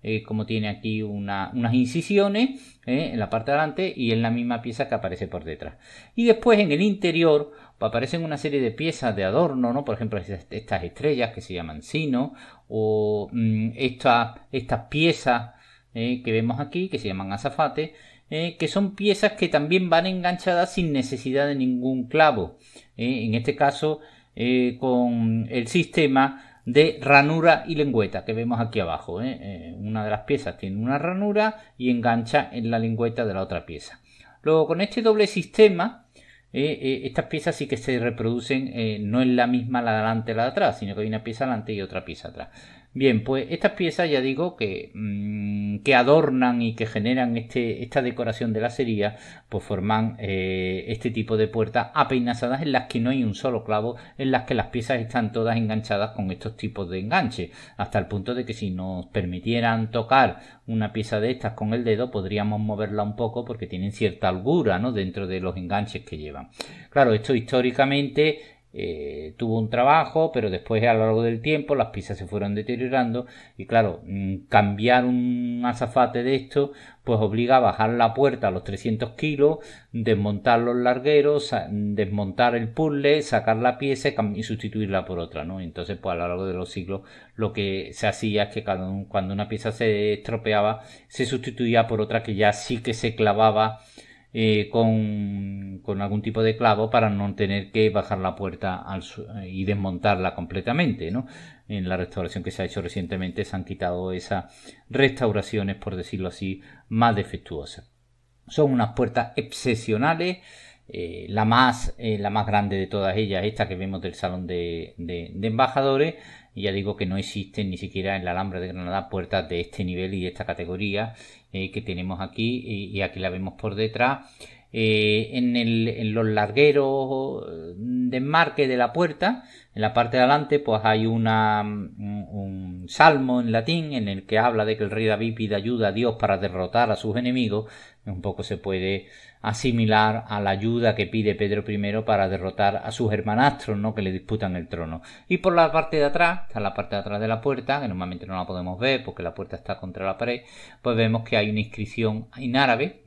eh, como tiene aquí unas incisiones eh, en la parte de y en la misma pieza que aparece por detrás. Y después en el interior aparecen una serie de piezas de adorno, ¿no? Por ejemplo, estas estrellas que se llaman sino, o mm, estas piezas eh, que vemos aquí, que se llaman azafate, que son piezas que también van enganchadas sin necesidad de ningún clavo. en este caso, con el sistema de ranura y lengüeta que vemos aquí abajo. ¿eh? Eh, una de las piezas tiene una ranura y engancha en la lengüeta de la otra pieza. Luego con este doble sistema, eh, estas piezas sí que se reproducen, no es la misma la de adelante y la de atrás, sino que hay una pieza adelante y otra pieza atrás. Bien, pues estas piezas ya digo que, mm, que adornan y que generan este, esta decoración de la sería, pues forman eh, este tipo de puertas apeinazadas en las que no hay un solo clavo, en las que las piezas están todas enganchadas con estos tipos de enganche, hasta el punto de que si nos permitieran tocar una pieza de estas con el dedo, podríamos moverla un poco porque tienen cierta holgura ¿no? dentro de los enganches que llevan. Claro, esto históricamente eh, tuvo un trabajo, pero después a lo largo del tiempo las piezas se fueron deteriorando y claro, mm, cambiar un azafate de esto pues obliga a bajar la puerta a los 300 kilos, desmontar los largueros, desmontar el puzzle, sacar la pieza y sustituirla por otra, ¿no? Entonces pues a lo largo de los siglos lo que se hacía es que cuando una pieza se estropeaba se sustituía por otra que ya sí que se clavaba eh, con, algún tipo de clavo para no tener que bajar la puerta eh, y desmontarla completamente, En la restauración que se ha hecho recientemente se han quitado esas restauraciones, por decirlo así, más defectuosas. Son unas puertas excepcionales. Eh, la, más, la más grande de todas ellas, esta que vemos del salón de, de embajadores, ya digo que no existen ni siquiera en la Alhambra de Granada puertas de este nivel y de esta categoría eh, que tenemos aquí y, aquí la vemos por detrás. Eh, en, el, en, los largueros mm, de enmarque de la puerta, en la parte de adelante, pues hay una, un, mm, un, salmo en latín en el que habla de que el rey David pide ayuda a Dios para derrotar a sus enemigos. Un poco se puede asimilar a la ayuda que pide Pedro I para derrotar a sus hermanastros, ¿no? Que le disputan el trono. Y por la parte de atrás, está la parte de atrás de la puerta, que normalmente no la podemos ver porque la puerta está contra la pared, pues vemos que hay una inscripción en árabe,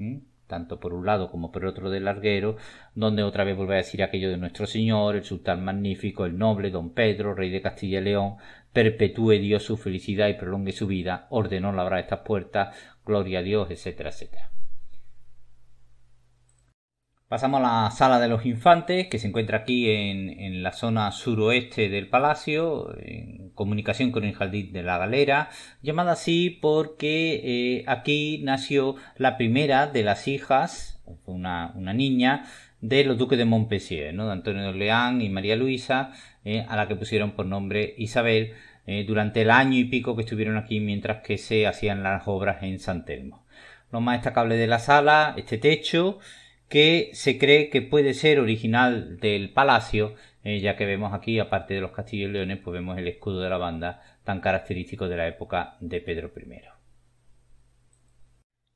tanto por un lado como por otro del larguero, donde otra vez vuelve a decir aquello de nuestro Señor, el sultán magnífico, el noble don Pedro, rey de Castilla y León, perpetúe Dios su felicidad y prolongue su vida, ordenó labrar estas puertas, gloria a Dios, etcétera, etcétera. Pasamos a la sala de los infantes, que se encuentra aquí en, la zona suroeste del palacio, en comunicación con el jardín de la galera, llamada así porque eh, aquí nació la primera de las hijas, una, niña, de los duques de Montpensier, de Antonio de Orleán y María Luisa, eh, a la que pusieron por nombre Isabel, eh, durante el año y pico que estuvieron aquí mientras que se hacían las obras en San Telmo. Lo más destacable de la sala, este techo, que se cree que puede ser original del palacio, eh, ya que vemos aquí, aparte de los castillos leones, pues vemos el escudo de la banda tan característico de la época de Pedro I.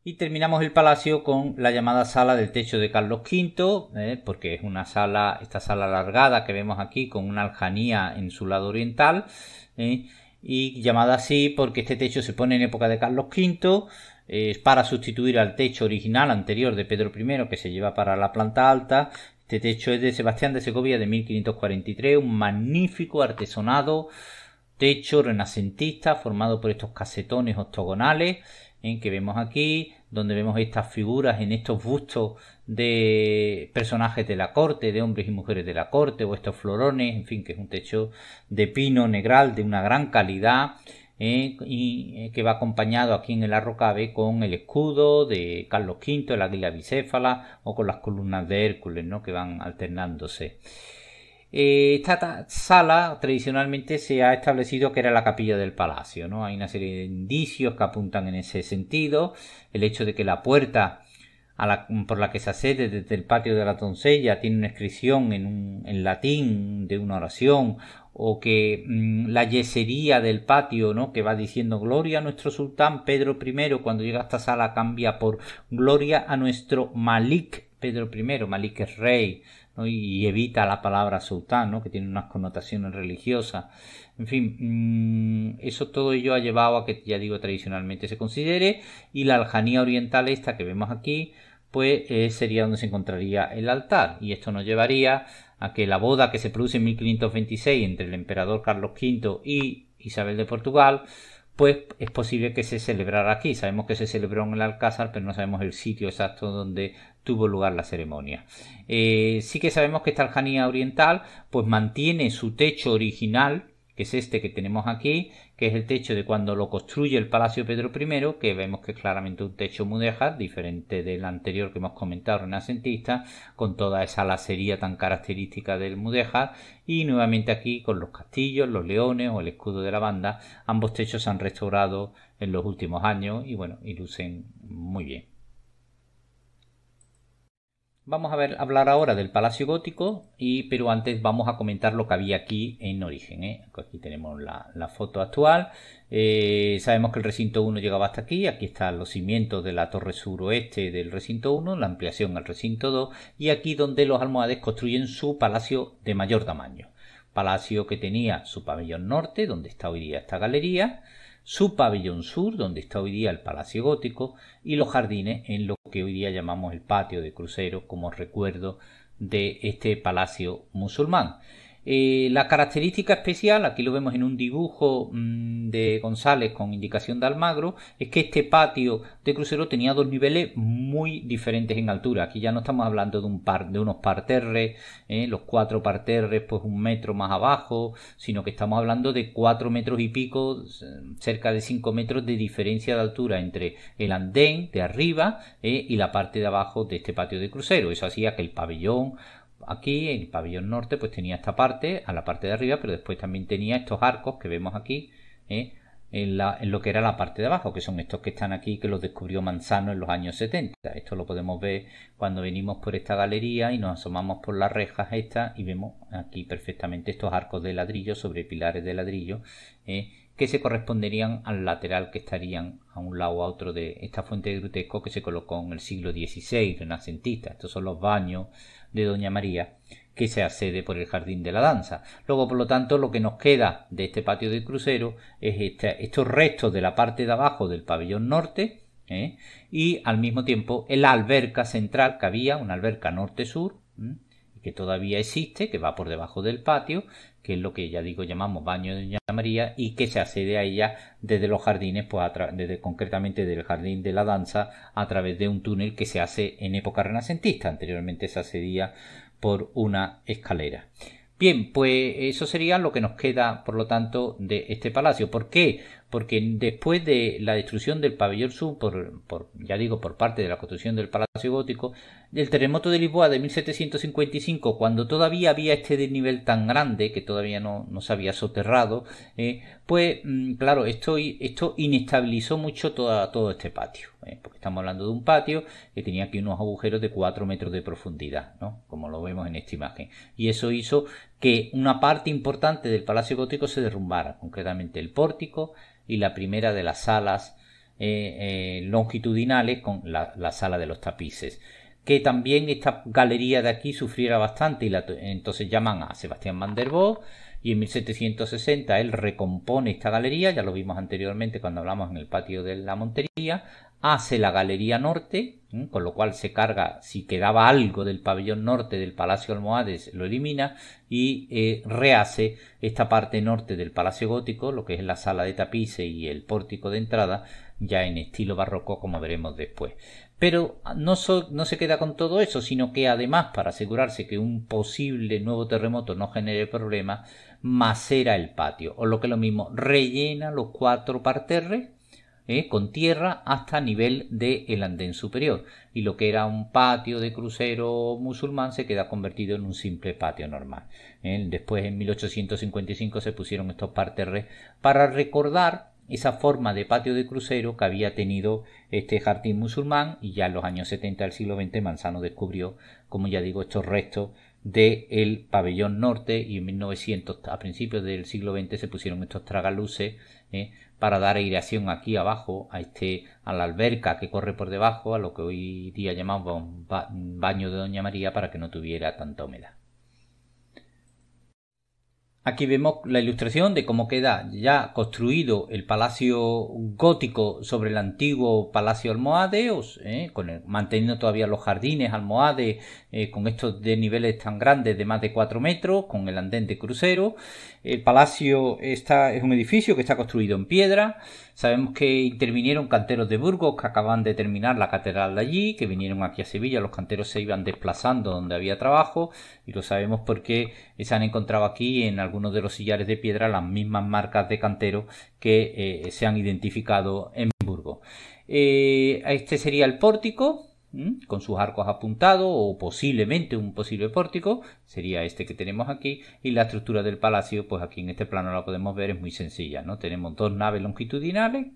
Y terminamos el palacio con la llamada sala del techo de Carlos V, eh, porque es una sala, esta sala alargada que vemos aquí con una aljanía en su lado oriental, eh, y llamada así porque este techo se pone en época de Carlos V eh, para sustituir al techo original anterior de Pedro I que se lleva para la planta alta. Este techo es de Sebastián de Segovia de 1543, un magnífico artesonado techo renacentista formado por estos casetones octogonales en que vemos aquí, donde vemos estas figuras en estos bustos de personajes de la corte, de hombres y mujeres de la corte, o estos florones, en fin, que es un techo de pino negral de una gran calidad eh, y, eh, que va acompañado aquí en el arrocabe con el escudo de Carlos V, el águila bicéfala o con las columnas de Hércules ¿no? que van alternándose. Eh, esta sala tradicionalmente se ha establecido que era la capilla del palacio. ¿no? Hay una serie de indicios que apuntan en ese sentido. El hecho de que la puerta por la que se accede desde el patio de la doncella tiene una inscripción en, un, en latín de una oración o que mm, la yesería del patio, ¿no? que va diciendo gloria a nuestro sultán Pedro I, cuando llega a esta sala cambia por gloria a nuestro Malik Pedro I, Malik es rey, ¿no? y evita la palabra sultán, ¿no? que tiene unas connotaciones religiosas. En fin, mm, eso todo ello ha llevado a que, ya digo, tradicionalmente se considere, y la aljanía oriental esta que vemos aquí, pues eh, sería donde se encontraría el altar, y esto nos llevaría a que la boda que se produce en 1526 entre el emperador Carlos V y Isabel de Portugal, pues es posible que se celebrara aquí. Sabemos que se celebró en el Alcázar, pero no sabemos el sitio exacto donde tuvo lugar la ceremonia. Eh, sí que sabemos que esta Aljanía Oriental pues mantiene su techo original que es este que tenemos aquí, que es el techo de cuando lo construye el Palacio Pedro I, que vemos que es claramente un techo mudéjar, diferente del anterior que hemos comentado, renacentista, con toda esa lacería tan característica del mudéjar, y nuevamente aquí con los castillos, los leones o el escudo de la banda, ambos techos se han restaurado en los últimos años y bueno, y lucen muy bien. Vamos a ver, hablar ahora del Palacio Gótico, y, pero antes vamos a comentar lo que había aquí en origen. ¿eh? Aquí tenemos la, foto actual. Eh, sabemos que el recinto 1 llegaba hasta aquí. Aquí están los cimientos de la torre suroeste del recinto 1, la ampliación al recinto 2, y aquí donde los almohades construyen su palacio de mayor tamaño. Palacio que tenía su pabellón norte, donde está hoy día esta galería su pabellón sur, donde está hoy día el Palacio Gótico, y los jardines en lo que hoy día llamamos el patio de crucero como recuerdo de este palacio musulmán. Eh, la característica especial, aquí lo vemos en un dibujo mm, de González con indicación de Almagro, es que este patio de crucero tenía dos niveles muy diferentes en altura. Aquí ya no estamos hablando de, un par, de unos parterres, eh, los cuatro parterres pues un metro más abajo, sino que estamos hablando de cuatro metros y pico, mm, cerca de cinco metros de diferencia de altura entre el andén de arriba eh, y la parte de abajo de este patio de crucero. Eso hacía que el pabellón aquí, el pabellón norte, pues tenía esta parte, a la parte de arriba, pero después también tenía estos arcos que vemos aquí, ¿eh? en, la, en, lo que era la parte de abajo, que son estos que están aquí, que los descubrió Manzano en los años 70. Esto lo podemos ver cuando venimos por esta galería y nos asomamos por las rejas estas y vemos aquí perfectamente estos arcos de ladrillo sobre pilares de ladrillo. ¿eh? que se corresponderían al lateral que estarían a un lado o a otro de esta fuente de grutesco que se colocó en el siglo XVI renacentista. Estos son los baños de Doña María, que se accede por el Jardín de la Danza. Luego, por lo tanto, lo que nos queda de este patio de crucero es estos restos de la parte de abajo del pabellón norte ¿eh? y al mismo tiempo la alberca central que había, una alberca norte-sur, que todavía existe, que va por debajo del patio, que es lo que ya digo llamamos baño de Doña María y que se accede a ella desde los jardines, pues desde, concretamente del jardín de la danza a través de un túnel que se hace en época renacentista. Anteriormente se accedía por una escalera. Bien, pues eso sería lo que nos queda, por lo tanto, de este palacio. ¿Por qué? Porque después de la destrucción del pabellón sur, ya digo, por parte de la construcción del palacio gótico, del terremoto de Lisboa de 1755, cuando todavía había este desnivel tan grande, que todavía no, nos se había soterrado, eh, pues mm, claro, esto, esto inestabilizó mucho toda, todo este patio, eh, porque estamos hablando de un patio que tenía aquí unos agujeros de 4 metros de profundidad, ¿no? como lo vemos en esta imagen. Y eso hizo que una parte importante del Palacio Gótico se derrumbara, concretamente el pórtico y la primera de las salas eh, longitudinales con la sala de los tapices que también esta galería de aquí sufriera bastante y entonces llaman a Sebastián van der y en 1760 él recompone esta galería, ya lo vimos anteriormente cuando hablamos en el patio de la Montería, hace la galería norte, con lo cual se carga, si quedaba algo del pabellón norte del Palacio Almohades, lo elimina y eh, rehace esta parte norte del Palacio Gótico, lo que es la sala de tapices y el pórtico de entrada, ya en estilo barroco como veremos después. Pero ah, no, se queda con todo eso, sino que además, para asegurarse que un posible nuevo terremoto no genere problemas, macera el patio, o lo que es lo mismo, rellena los cuatro parterres eh, con tierra hasta nivel del el andén superior. Y lo que era un patio de crucero musulmán se queda convertido en un simple patio normal. Eh, después, en 1855, se pusieron estos parterres para recordar esa forma de patio de crucero que había tenido este jardín musulmán y ya en los años 70 del siglo XX Manzano descubrió, como ya digo, estos restos del el pabellón norte y en 1900, a principios del siglo XX, se pusieron estos tragaluces ¿eh? para dar aireación aquí abajo a este a la alberca que corre por debajo, a lo que hoy día llamamos baño de Doña María para que no tuviera tanta humedad. Aquí vemos la ilustración de cómo queda ya construido el palacio gótico sobre el antiguo palacio almohade, ¿eh? con manteniendo todavía los jardines almohade eh, con estos de niveles tan grandes de más de 4 metros, con el andén de crucero. El palacio está, es un edificio que está construido en piedra, Sabemos que intervinieron canteros de Burgos que acaban de terminar la catedral de allí, que vinieron aquí a Sevilla, los canteros se iban desplazando donde había trabajo y lo sabemos porque eh, se han encontrado aquí en algunos de los sillares de piedra las mismas marcas de canteros que eh, se han identificado en Burgos. Eh, este sería el pórtico, con sus arcos apuntados o posiblemente un posible pórtico, sería este que tenemos aquí, y la estructura del palacio, pues aquí en este plano la podemos ver, es muy sencilla, ¿no? Tenemos dos naves longitudinales,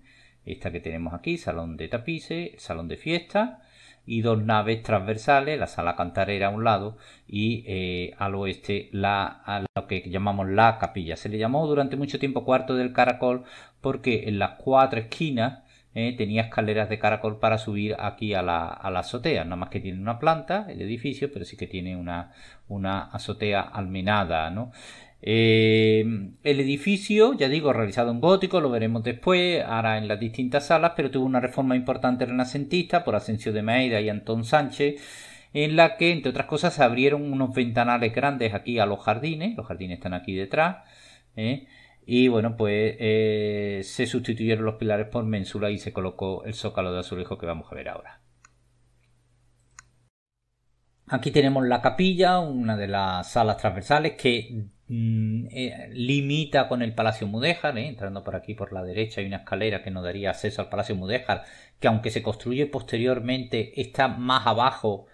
esta que tenemos aquí, salón de tapices, salón de fiesta, y dos naves transversales, la sala cantarera a un lado y eh, al oeste la, lo que llamamos la capilla. Se le llamó durante mucho tiempo cuarto del caracol porque en las cuatro esquinas ¿eh? tenía escaleras de caracol para subir aquí a la, azotea. Nada más que tiene una planta, el edificio, pero sí que tiene una, una azotea almenada, ¿no? Eh, el edificio, ya digo, realizado en gótico, lo veremos después, ahora en las distintas salas, pero tuvo una reforma importante renacentista por Asensio de Maeda y Antón Sánchez, en la que, entre otras cosas, se abrieron unos ventanales grandes aquí a los jardines, los jardines están aquí detrás, ¿eh? Y bueno, pues eh, se sustituyeron los pilares por mensura y se colocó el zócalo de azulejo que vamos a ver ahora. Aquí tenemos la capilla, una de las salas transversales que mm, eh, limita con el Palacio Mudéjar. Eh, entrando por aquí por la derecha hay una escalera que nos daría acceso al Palacio Mudéjar, que aunque se construye posteriormente está más abajo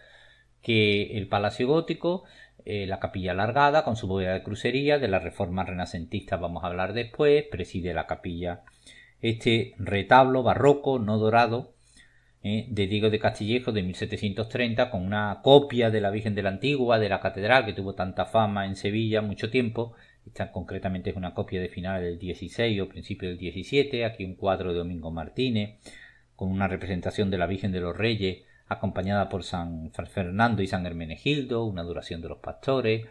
que el Palacio Gótico. Eh, la capilla alargada con su bóveda de crucería, de la reforma renacentista vamos a hablar después, preside la capilla este retablo barroco, no dorado, eh, de Diego de Castillejo de 1730, con una copia de la Virgen de la Antigua, de la catedral, que tuvo tanta fama en Sevilla mucho tiempo. Esta concretamente es una copia de final del 16 o principio del 17, aquí un cuadro de Domingo Martínez, con una representación de la Virgen de los Reyes acompañada por San Fernando y San Hermenegildo, una duración de los pastores,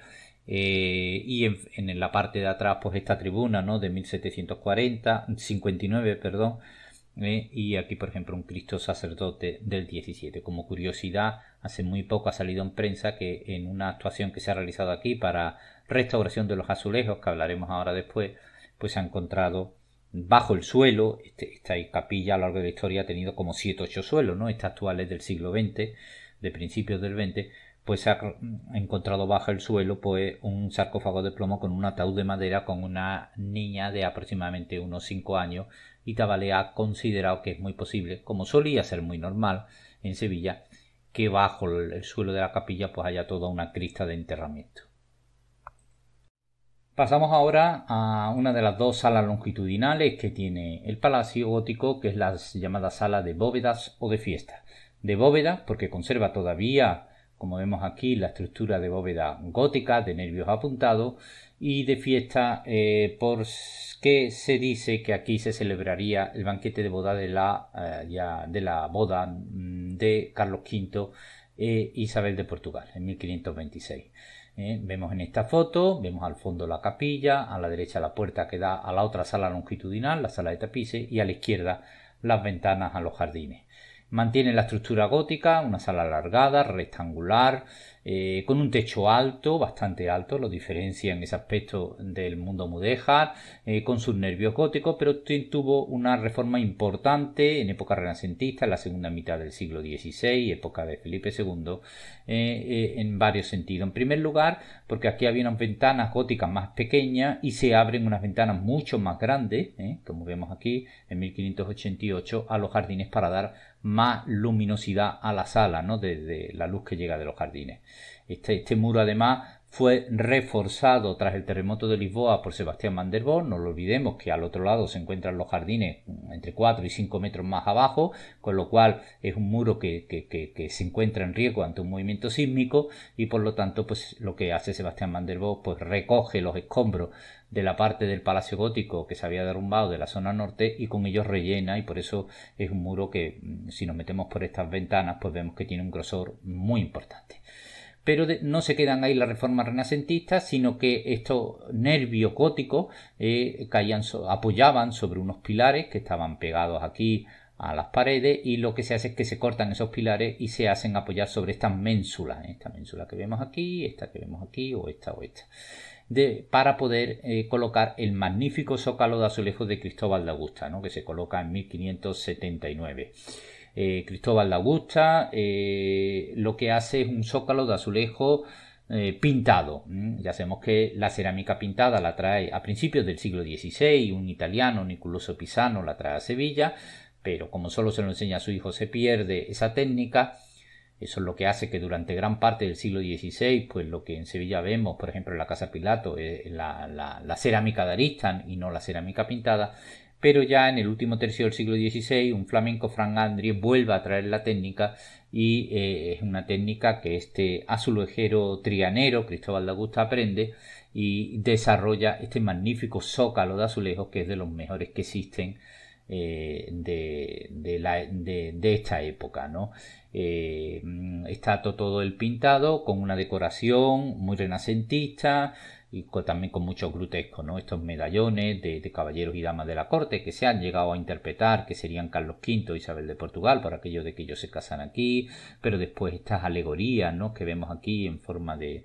eh, y en, la parte de atrás, pues esta tribuna, ¿no? De 1740, 59, perdón, eh, y aquí, por ejemplo, un Cristo sacerdote del 17. Como curiosidad, hace muy poco ha salido en prensa que en una actuación que se ha realizado aquí para restauración de los azulejos, que hablaremos ahora después, pues se ha encontrado bajo el suelo. Este, esta capilla a lo largo de la historia ha tenido como 7 8 suelos, ¿no? Esta actual es del siglo XX, de principios del XX, pues se ha encontrado bajo el suelo pues un sarcófago de plomo con un ataúd de madera con una niña de aproximadamente unos 5 años y Tabalea ha considerado que es muy posible, como solía ser muy normal en Sevilla, que bajo el, el suelo de la capilla pues haya toda una crista de enterramiento. Pasamos ahora a una de las dos salas longitudinales que tiene el Palacio Gótico, que es la llamada sala de bóvedas o de fiesta. De bóveda, porque conserva todavía, como vemos aquí, la estructura de bóveda gótica, de nervios apuntados, y de fiesta, eh, por porque se dice que aquí se celebraría el banquete de boda de la, eh, de la boda mm, de Carlos V e Isabel de Portugal en 1526. ¿eh? vemos en esta foto, vemos al fondo la capilla, a la derecha la puerta que da a la otra sala longitudinal, la sala de tapices, y a la izquierda las ventanas a los jardines. Mantiene la estructura gótica, una sala alargada, rectangular, eh, con un techo alto, bastante alto, lo diferencia en ese aspecto del mundo mudéjar, eh, con sus nervios góticos, pero tuvo una reforma importante en época renacentista, en la segunda mitad del siglo XVI, época de Felipe II, eh, en varios sentidos. En primer lugar, porque aquí había unas ventanas góticas más pequeñas y se abren unas ventanas mucho más grandes, como vemos aquí en 1588, a los jardines para dar más luminosidad a la sala, ¿no? Desde la luz que llega de los jardines. Este, este muro además fue reforzado tras el terremoto de Lisboa por Sebastián van No lo olvidemos que al otro lado se encuentran los jardines mm, entre 4 y 5 metros más abajo, con lo cual es un muro que, se encuentra en riesgo ante un movimiento sísmico y por lo tanto pues lo que hace Sebastián Manderbó pues recoge los escombros de la parte del Palacio Gótico que se había derrumbado de la zona norte y con ellos rellena y por eso es un muro que mm, si nos metemos por estas ventanas pues vemos que tiene un grosor muy importante pero no se quedan ahí las reformas renacentistas, sino que estos nervios góticos eh, caían apoyaban sobre unos pilares que estaban pegados aquí a las paredes y lo que se hace es que se cortan esos pilares y se hacen apoyar sobre estas ménsulas, esta ménsula que vemos aquí, esta que vemos aquí o esta o esta, de, para poder eh, colocar el magnífico zócalo de azulejos de Cristóbal de Augusta, que se coloca en 1579. Eh, Cristóbal de Augusta, eh, lo que hace es un zócalo de azulejo eh, pintado. Ya sabemos que la cerámica pintada la trae a principios del siglo XVI un italiano, Nicoloso Pisano, la trae a Sevilla, pero como solo se lo enseña a su hijo se pierde esa técnica. Eso es lo que hace que durante gran parte del siglo XVI, pues lo que en Sevilla vemos, por ejemplo, en la Casa Pilato, es la, cerámica de Aristán y no la cerámica pintada pero ya en el último tercio del siglo XVI un flamenco Frank Andri vuelve a traer la técnica y eh, es una técnica que este azulejero trianero Cristóbal de Augusta aprende y desarrolla este magnífico zócalo de azulejos que es de los mejores que existen eh, de, esta época. ¿no? Eh, mm, está todo el pintado con una decoración muy renacentista, y también con mucho grotesco, ¿no? Estos medallones de, caballeros y damas de la corte que se han llegado a interpretar que serían Carlos V, Isabel de Portugal, por aquello de que ellos se casan aquí, pero después estas alegorías, ¿no? Que vemos aquí en forma de,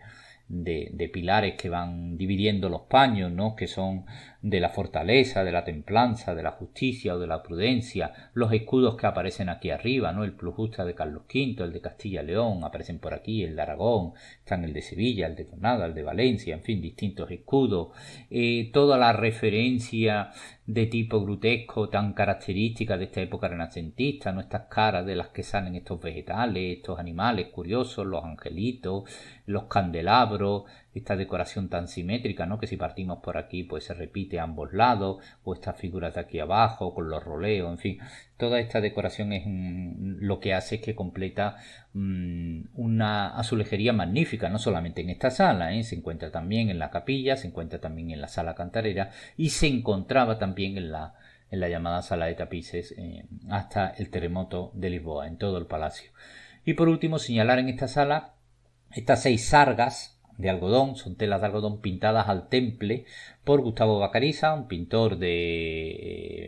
de, pilares que van dividiendo los paños, ¿no? que son de la fortaleza, de la templanza, de la justicia o de la prudencia, los escudos que aparecen aquí arriba, ¿no? el plus justa de Carlos V, el de Castilla y León, aparecen por aquí, el de Aragón, están el de Sevilla, el de Granada, el de Valencia, en fin, distintos escudos, eh, toda la referencia de tipo grotesco tan característica de esta época renacentista, nuestras caras de las que salen estos vegetales, estos animales curiosos, los angelitos, los candelabros, esta decoración tan simétrica, ¿no? Que si partimos por aquí, pues se repite a ambos lados, o estas figuras de aquí abajo, con los roleos, en fin. Toda esta decoración es mm, lo que hace es que completa mm, una azulejería magnífica, no solamente en esta sala, ¿eh? se encuentra también en la capilla, se encuentra también en la sala cantarera y se encontraba también en la, en la llamada sala de tapices eh, hasta el terremoto de Lisboa, en todo el palacio. Y por último, señalar en esta sala estas seis sargas de algodón, son telas de algodón pintadas al temple por Gustavo Bacariza, un pintor de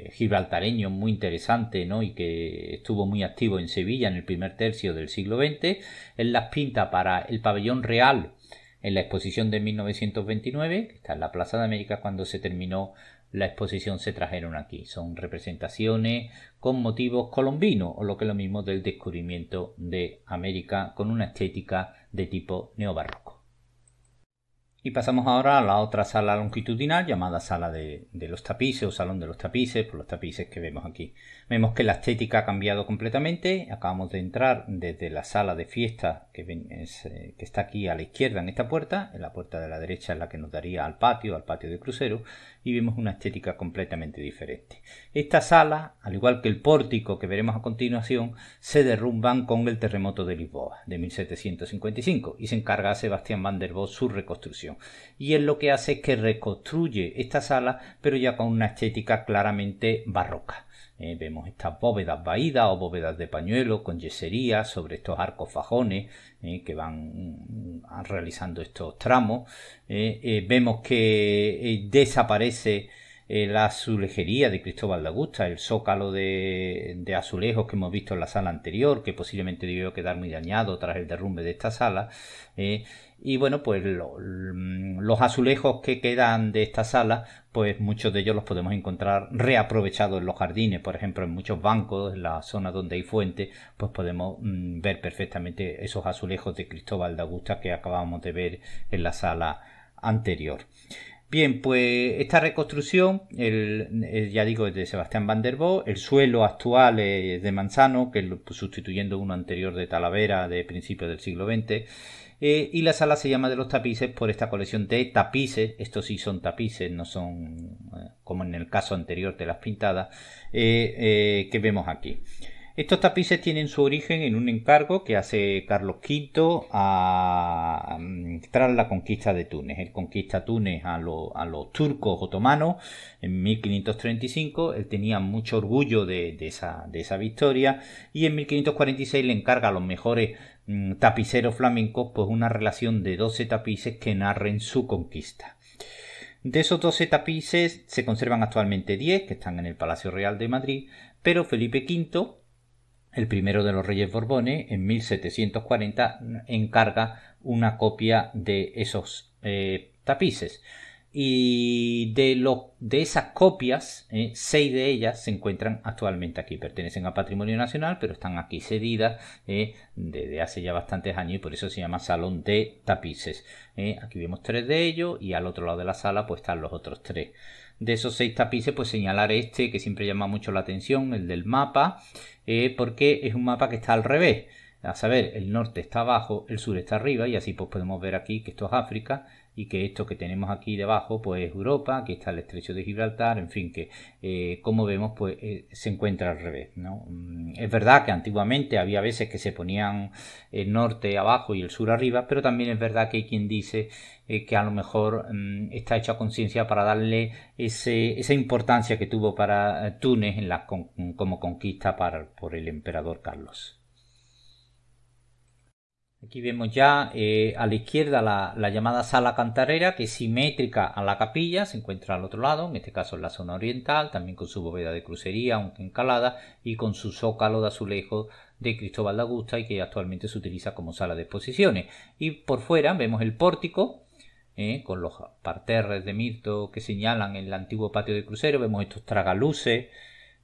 eh, gibraltareño muy interesante ¿no? y que estuvo muy activo en Sevilla en el primer tercio del siglo XX. Él las pinta para el pabellón real en la exposición de 1929, que está en la Plaza de América cuando se terminó la exposición se trajeron aquí. Son representaciones con motivos colombinos o lo que es lo mismo del descubrimiento de América con una estética de tipo neobarroco. Y pasamos ahora a la otra sala longitudinal llamada sala de, de los tapices o salón de los tapices, por los tapices que vemos aquí. Vemos que la estética ha cambiado completamente. Acabamos de entrar desde la sala de fiesta eh, que, está aquí a la izquierda en esta puerta. En la puerta de la derecha es la que nos daría al patio, al patio de crucero. Y vemos una estética completamente diferente. Esta sala, al igual que el pórtico que veremos a continuación, se derrumban con el terremoto de Lisboa de 1755 y se encarga a Sebastián van der su reconstrucción. Y él lo que hace es que reconstruye esta sala, pero ya con una estética claramente barroca. Eh, vemos estas bóvedas vaídas o bóvedas de pañuelo con yesería sobre estos arcos fajones eh, que van mm, mm, realizando estos tramos. Eh, vemos que desaparece la azulejería de Cristóbal de Augusta, el zócalo de, de, azulejos que hemos visto en la sala anterior, que posiblemente debió quedar muy dañado tras el derrumbe de esta sala y bueno, pues mm, los azulejos que quedan de esta sala, pues muchos de ellos los podemos encontrar reaprovechados en los jardines, por ejemplo, en muchos bancos, en la zona donde hay fuente, pues podemos mm, ver perfectamente esos azulejos de Cristóbal de Augusta que acabamos de ver en la sala anterior. Bien, pues esta reconstrucción, el, eh, ya digo, es de Sebastián van der el suelo actual es de Manzano, que pues, sustituyendo uno anterior de Talavera de principios del siglo XX, eh, y la sala se llama de los tapices por esta colección de tapices, estos sí son tapices, no son eh, como en el caso anterior de las pintadas, eh, que vemos aquí. Estos tapices tienen su origen en un encargo que hace Carlos V a, mm, tras la conquista de Túnez. Él conquista Túnez a, a, los turcos otomanos en 1535. Él tenía mucho orgullo de, esa, de esa victoria y en 1546 le encarga a los mejores tapicero flamenco pues una relación de 12 tapices que narren su conquista. De esos 12 tapices se conservan actualmente 10, que están en el Palacio Real de Madrid, pero Felipe V, el primero de los reyes borbones, en 1740 encarga una copia de esos eh, tapices. Y de, de esas copias, eh, seis de ellas se encuentran actualmente aquí, pertenecen a Patrimonio Nacional, pero están aquí cedidas eh, desde hace ya bastantes años y por eso se llama Salón de Tapices. Eh, aquí vemos tres de ellos y al otro lado de la sala pues están los otros tres. De esos seis tapices pues señalar este que siempre llama mucho la atención, el del mapa, porque es un mapa que está al revés. A saber, el norte está abajo, el sur está arriba y así pues podemos ver aquí que esto es África y que esto que tenemos aquí debajo pues es Europa, que está el estrecho de Gibraltar, en fin, que eh, como vemos pues eh, se encuentra al revés. ¿no? Mm, es verdad que antiguamente había veces que se ponían el norte abajo y el sur arriba, pero también es verdad que hay quien dice eh, que a lo mejor mm, está hecha conciencia para darle ese, esa importancia que tuvo para Túnez en la, como conquista para, por el emperador Carlos. Aquí vemos ya eh, a la izquierda la, llamada sala cantarera, que es simétrica a la capilla, se encuentra al otro lado, en este caso en la zona oriental, también con su bóveda de crucería, aunque encalada, y con su zócalo de azulejo de Cristóbal de Augusta y que actualmente se utiliza como sala de exposiciones. Y por fuera vemos el pórtico, eh, con los parterres de mirto que señalan el antiguo patio de crucero, vemos estos tragaluces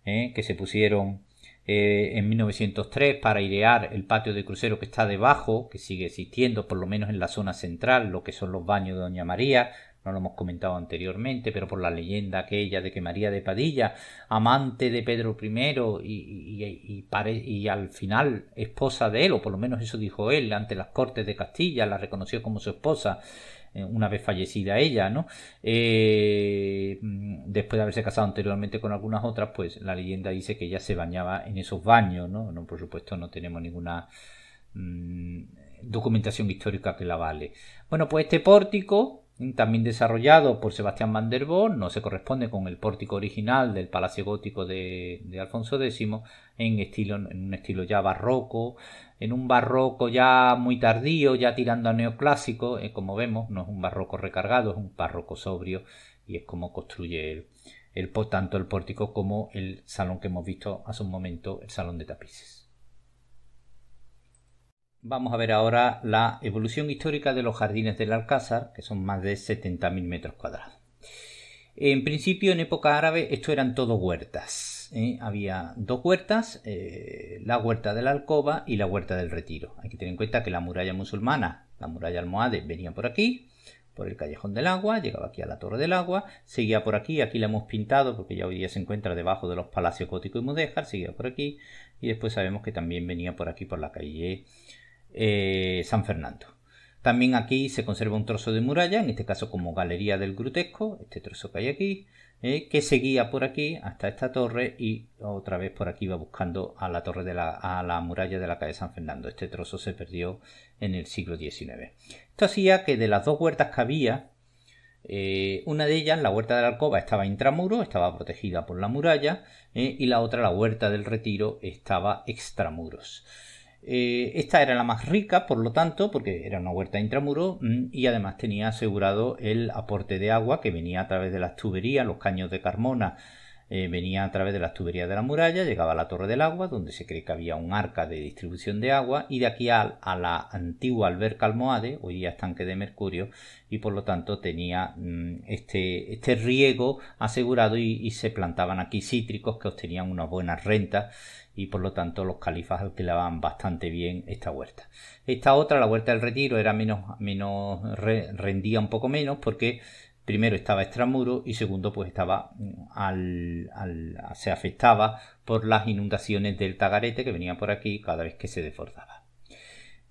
eh, que se pusieron eh, en 1903 para idear el patio de crucero que está debajo, que sigue existiendo por lo menos en la zona central, lo que son los baños de Doña María, no lo hemos comentado anteriormente, pero por la leyenda aquella de que María de Padilla, amante de Pedro I y, y, al final esposa de él, o por lo menos eso dijo él ante las Cortes de Castilla, la reconoció como su esposa, eh, una vez fallecida ella, ¿no? Eh, después de haberse casado anteriormente con algunas otras, pues la leyenda dice que ella se bañaba en esos baños, ¿no? no por supuesto, no tenemos ninguna mm, documentación histórica que la vale. Bueno, pues este pórtico también desarrollado por Sebastián van der no se corresponde con el pórtico original del Palacio Gótico de, Alfonso X, en, estilo, un estilo ya barroco, en un barroco ya muy tardío, ya tirando a neoclásico, eh, como vemos, no es un barroco recargado, es un barroco sobrio, y es como construye el, tanto el pórtico como el salón que hemos visto hace un momento, el salón de tapices. Vamos a ver ahora la evolución histórica de los jardines del Alcázar, que son más de 70.000 metros cuadrados. En principio, en época árabe, esto eran todo huertas. ¿eh? Había dos huertas, eh, la huerta de la alcoba y la huerta del retiro. Hay que tener en cuenta que la muralla musulmana, la muralla almohade, venía por aquí, por el callejón del agua, llegaba aquí a la torre del agua, seguía por aquí, aquí la hemos pintado porque ya hoy día se encuentra debajo de los palacios góticos y mudéjar, seguía por aquí y después sabemos que también venía por aquí por la calle eh, San Fernando. También aquí se conserva un trozo de muralla, en este caso como galería del grutesco, este trozo que hay aquí, eh, que seguía por aquí hasta esta torre y otra vez por aquí va buscando a la torre de la, a la muralla de la calle San Fernando. Este trozo se perdió en el siglo XIX. Esto hacía que de las dos huertas que había, eh, una de ellas, la huerta de la alcoba, estaba intramuro, estaba protegida por la muralla, y la otra, la huerta del retiro, estaba extramuros. Eh, esta era la más rica, por lo tanto, porque era una huerta intramuro mm, y además tenía asegurado el aporte de agua que venía a través de las tuberías, los caños de Carmona. Eh, venía a través de las tuberías de la muralla, llegaba a la Torre del Agua, donde se cree que había un arca de distribución de agua, y de aquí a, la antigua alberca Almohade, hoy día estanque de mercurio, y por lo tanto tenía mm, este, este riego asegurado y, y, se plantaban aquí cítricos que obtenían unas buenas rentas y por lo tanto los califas alquilaban bastante bien esta huerta. Esta otra, la huerta del retiro, era menos, menos rendía un poco menos porque primero estaba extramuro y segundo pues estaba mm, al, se afectaba por las inundaciones del Tagarete que venían por aquí cada vez que se desbordaba.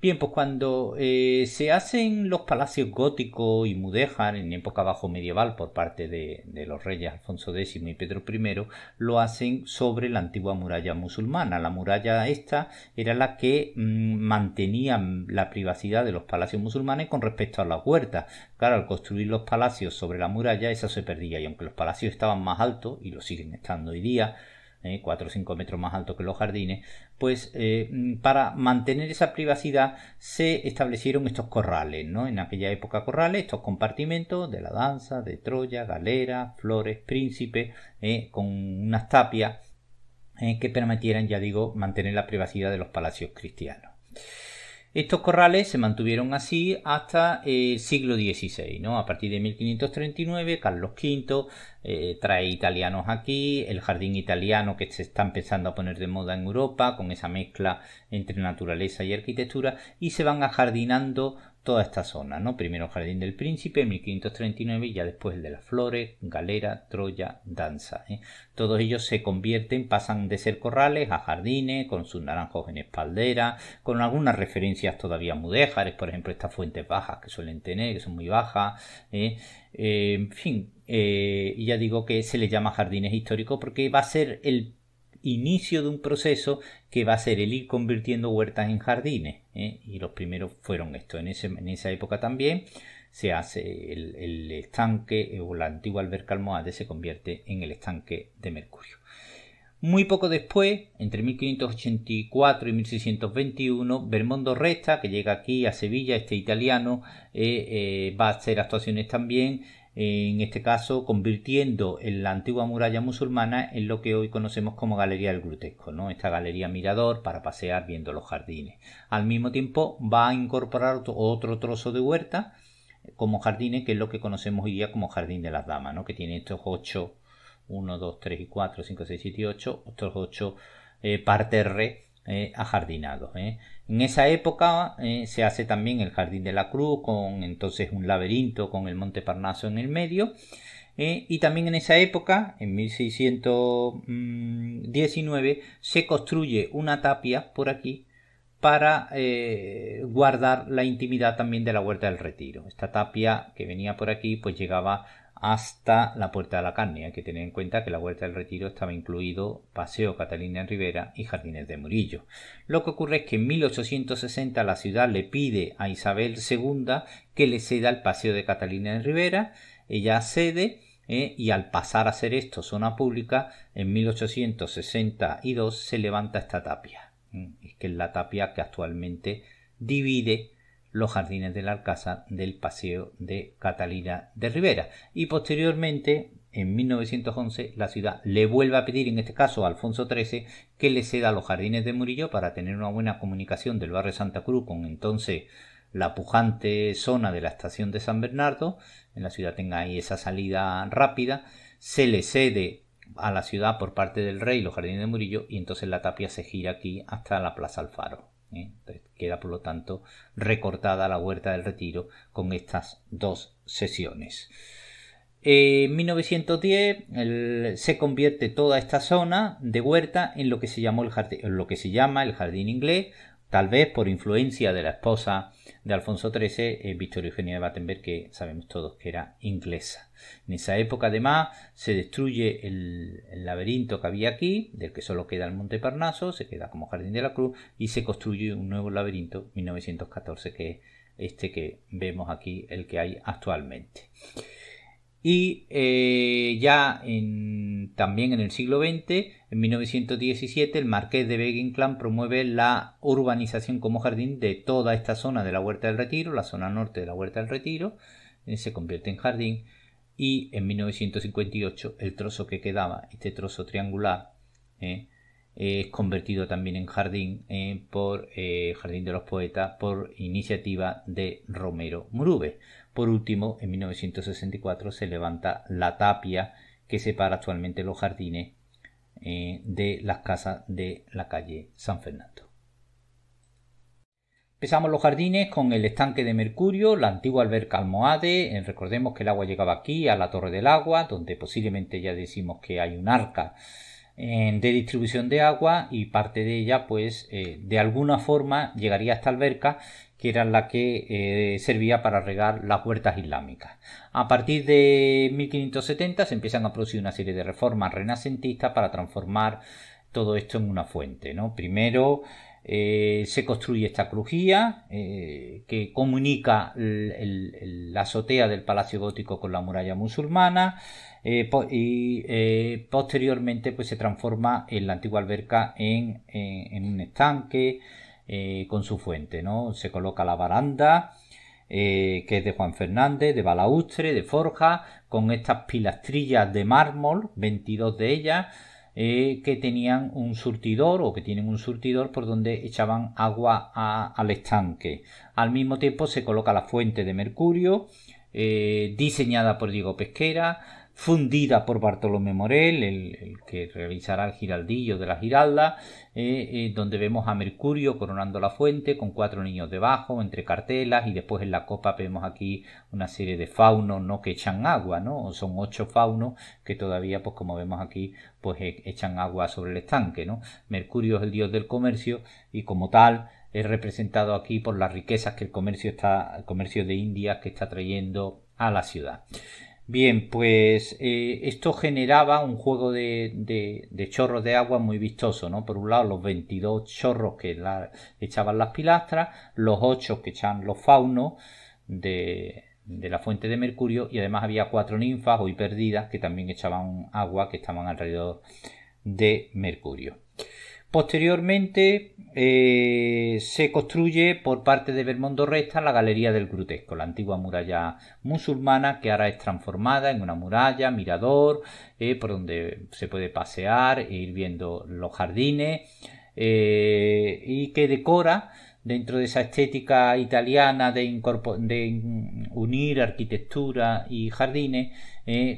Bien, pues cuando eh, se hacen los palacios góticos y mudéjar en época bajo medieval por parte de, los reyes Alfonso X y Pedro I, lo hacen sobre la antigua muralla musulmana. La muralla esta era la que mm, mantenía la privacidad de los palacios musulmanes con respecto a las huertas. Claro, al construir los palacios sobre la muralla, esa se perdía y aunque los palacios estaban más altos y lo siguen estando hoy día, ¿eh? cuatro 4 o 5 metros más alto que los jardines, pues eh, para mantener esa privacidad se establecieron estos corrales, En aquella época corrales, estos compartimentos de la danza, de Troya, galera, flores, príncipe, ¿eh? con unas tapias que permitieran, ya digo, mantener la privacidad de los palacios cristianos. Estos corrales se mantuvieron así hasta el eh, siglo XVI, ¿no? A partir de 1539, Carlos V eh, trae italianos aquí, el jardín italiano que se está empezando a poner de moda en Europa, con esa mezcla entre naturaleza y arquitectura, y se van ajardinando toda esta zona, ¿no? Primero Jardín del Príncipe 1539 y ya después el de las Flores, Galera, Troya, Danza. ¿eh? Todos ellos se convierten, pasan de ser corrales a jardines, con sus naranjos en espaldera, con algunas referencias todavía mudéjares, por ejemplo estas fuentes bajas que suelen tener, que son muy bajas, ¿eh? Eh, en fin. ya digo que se les llama jardines históricos porque va a ser el inicio de un proceso que va a ser el ir convirtiendo huertas en jardines. ¿eh? Y los primeros fueron estos. En, ese, en esa época también se hace el, estanque eh, o la antigua alberca almohade se convierte en el estanque de Mercurio. Muy poco después, entre 1584 y 1621, Bermondo Resta, que llega aquí a Sevilla, este italiano, eh, va a hacer actuaciones también en este caso convirtiendo en la antigua muralla musulmana en lo que hoy conocemos como Galería del Grutesco, ¿no? esta galería mirador para pasear viendo los jardines. Al mismo tiempo va a incorporar otro trozo de huerta como jardines, que es lo que conocemos hoy día como Jardín de las Damas, ¿no? que tiene estos 8 1, 2, 3 y 4, 5, 6, 7 y 8, estos 8 eh, parterres eh, ajardinado. Eh. En esa época eh, se hace también el Jardín de la Cruz, con entonces un laberinto con el Monte Parnaso en el medio. Eh, y también en esa época, en 1619, se construye una tapia por aquí para guardar la intimidad también de la Huerta del Retiro. Esta tapia que venía por aquí pues llegaba hasta la Puerta de la Carne. Hay que tener en cuenta que la Vuelta del Retiro estaba incluido Paseo Catalina en Rivera y Jardines de Murillo. Lo que ocurre es que en 1860 la ciudad le pide a Isabel II que le ceda el Paseo de Catalina en Rivera, ella cede eh, y al pasar a ser esto zona pública, en 1862 se levanta esta tapia. Mm, es que es la tapia que actualmente divide los jardines la Alcázar del Paseo de Catalina de Rivera. Y posteriormente, en 1911, la ciudad le vuelve a pedir, en este caso a Alfonso XIII, que le ceda los jardines de Murillo para tener una buena comunicación del barrio Santa Cruz con entonces la pujante zona de la estación de San Bernardo, en la ciudad tenga ahí esa salida rápida, se le cede a la ciudad por parte del rey los jardines de Murillo y entonces la tapia se gira aquí hasta la Plaza Alfaro. ¿eh? Queda por lo tanto recortada la huerta del retiro con estas dos sesiones. En 1910 se convierte toda esta zona de huerta en lo que se llamó lo que se llama el jardín inglés Tal vez por influencia de la esposa de Alfonso XIII, eh, Victoria Eugenia de Battenberg, que sabemos todos que era inglesa. En esa época, además, se destruye el, el, laberinto que había aquí, del que solo queda el Monte Parnaso, se queda como Jardín de la Cruz, y se construye un nuevo laberinto, 1914, que es este que vemos aquí, el que hay actualmente. Y eh, ya también en el siglo XX, en 1917, el marqués de Beginclan promueve la urbanización como jardín de toda esta zona de la Huerta del Retiro, la zona norte de la Huerta del Retiro, eh, se convierte en jardín. Y en 1958, el trozo que quedaba, este trozo triangular, eh, es convertido también en jardín por Jardín de los Poetas por iniciativa de Romero Murube. Por último, en 1964 se levanta la tapia que separa actualmente los jardines eh, de las casas de la calle San Fernando. Empezamos los jardines con el estanque de Mercurio, la antigua alberca Almohade. Eh, recordemos que el agua llegaba aquí, a la Torre del Agua, donde posiblemente ya decimos que hay un arca eh, de distribución de agua y parte de ella pues de alguna forma llegaría a esta alberca que era la que eh, servía para regar las huertas islámicas. A partir de 1570 se empiezan a producir una serie de reformas renacentistas para transformar todo esto en una fuente. Primero eh, se construye esta crujía eh, que comunica la azotea del Palacio Gótico con la muralla musulmana y posteriormente pues, se transforma en la antigua alberca en un estanque. Eh, con su fuente, ¿no? Se coloca la baranda, eh, que es de Juan Fernández, de Balaustre, de Forja, con estas pilastrillas de mármol, 22 de ellas, eh, que tenían un surtidor o que tienen un surtidor por donde echaban agua al estanque. Al mismo tiempo se coloca la fuente de mercurio, diseñada por Diego Pesquera, fundida por Bartolomé Morel, el, que realizará el giraldillo de la Giralda, eh, eh, donde vemos a Mercurio coronando la fuente con cuatro niños debajo, entre cartelas, y después en la copa vemos aquí una serie de faunos no que echan agua, ¿no? Son ocho faunos que todavía, pues como vemos aquí, pues e, echan agua sobre el estanque, ¿no? Mercurio es el dios del comercio y como tal es representado aquí por las riquezas que el comercio está, el comercio de India que está trayendo a la ciudad. Bien, pues eh, esto generaba un juego de, chorros de agua muy vistoso, ¿no? Por un lado, los 22 chorros que echaban las pilastras, los 8 que echaban los faunos de, de, la fuente de mercurio, y además había cuatro ninfas hoy perdidas que también echaban agua que estaban alrededor de mercurio. Posteriormente eh, se construye por parte de Belmondo Resta la Galería del Grutesco, la antigua muralla musulmana que ahora es transformada en una muralla, mirador, eh, por donde se puede pasear e ir viendo los jardines eh, y que decora dentro de esa estética italiana de, de unir arquitectura y jardines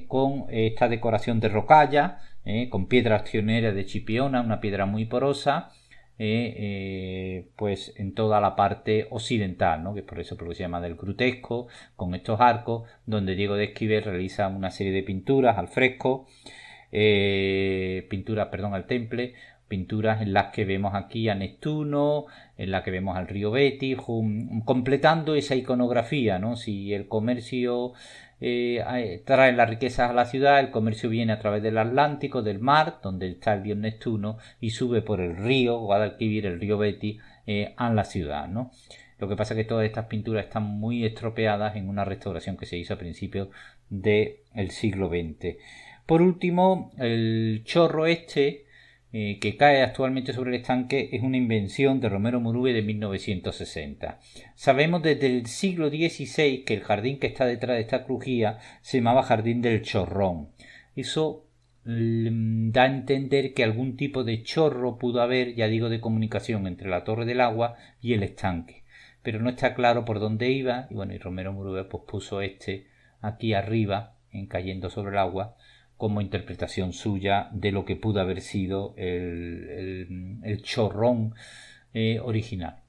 con esta decoración de rocalla ¿eh? con piedra accionera de Chipiona, una piedra muy porosa, ¿eh? Eh, pues en toda la parte occidental, que es por eso se llama del grutesco, con estos arcos, donde Diego de Esquivel realiza una serie de pinturas al fresco, pinturas, perdón, al temple, pinturas en las que vemos aquí a Neptuno, en la que vemos al río Betis, completando esa iconografía, ¿no? Si el comercio eh, eh, trae las riquezas a la ciudad, el comercio viene a través del Atlántico, del mar, donde está el dios Neptuno, y sube por el río Guadalquivir, el río Betty, eh, a la ciudad, ¿no? Lo que pasa es que todas estas pinturas están muy estropeadas en una restauración que se hizo a principios del siglo XX. Por último, el chorro este, eh, que cae actualmente sobre el estanque es una invención de Romero Murube de 1960. Sabemos desde el siglo XVI que el jardín que está detrás de esta crujía se llamaba Jardín del Chorrón. Eso mm, da a entender que algún tipo de chorro pudo haber, ya digo, de comunicación entre la torre del agua y el estanque. Pero no está claro por dónde iba, y bueno, y Romero Murube pues puso este aquí arriba, en cayendo sobre el agua, como interpretación suya de lo que pudo haber sido el, chorrón eh, original.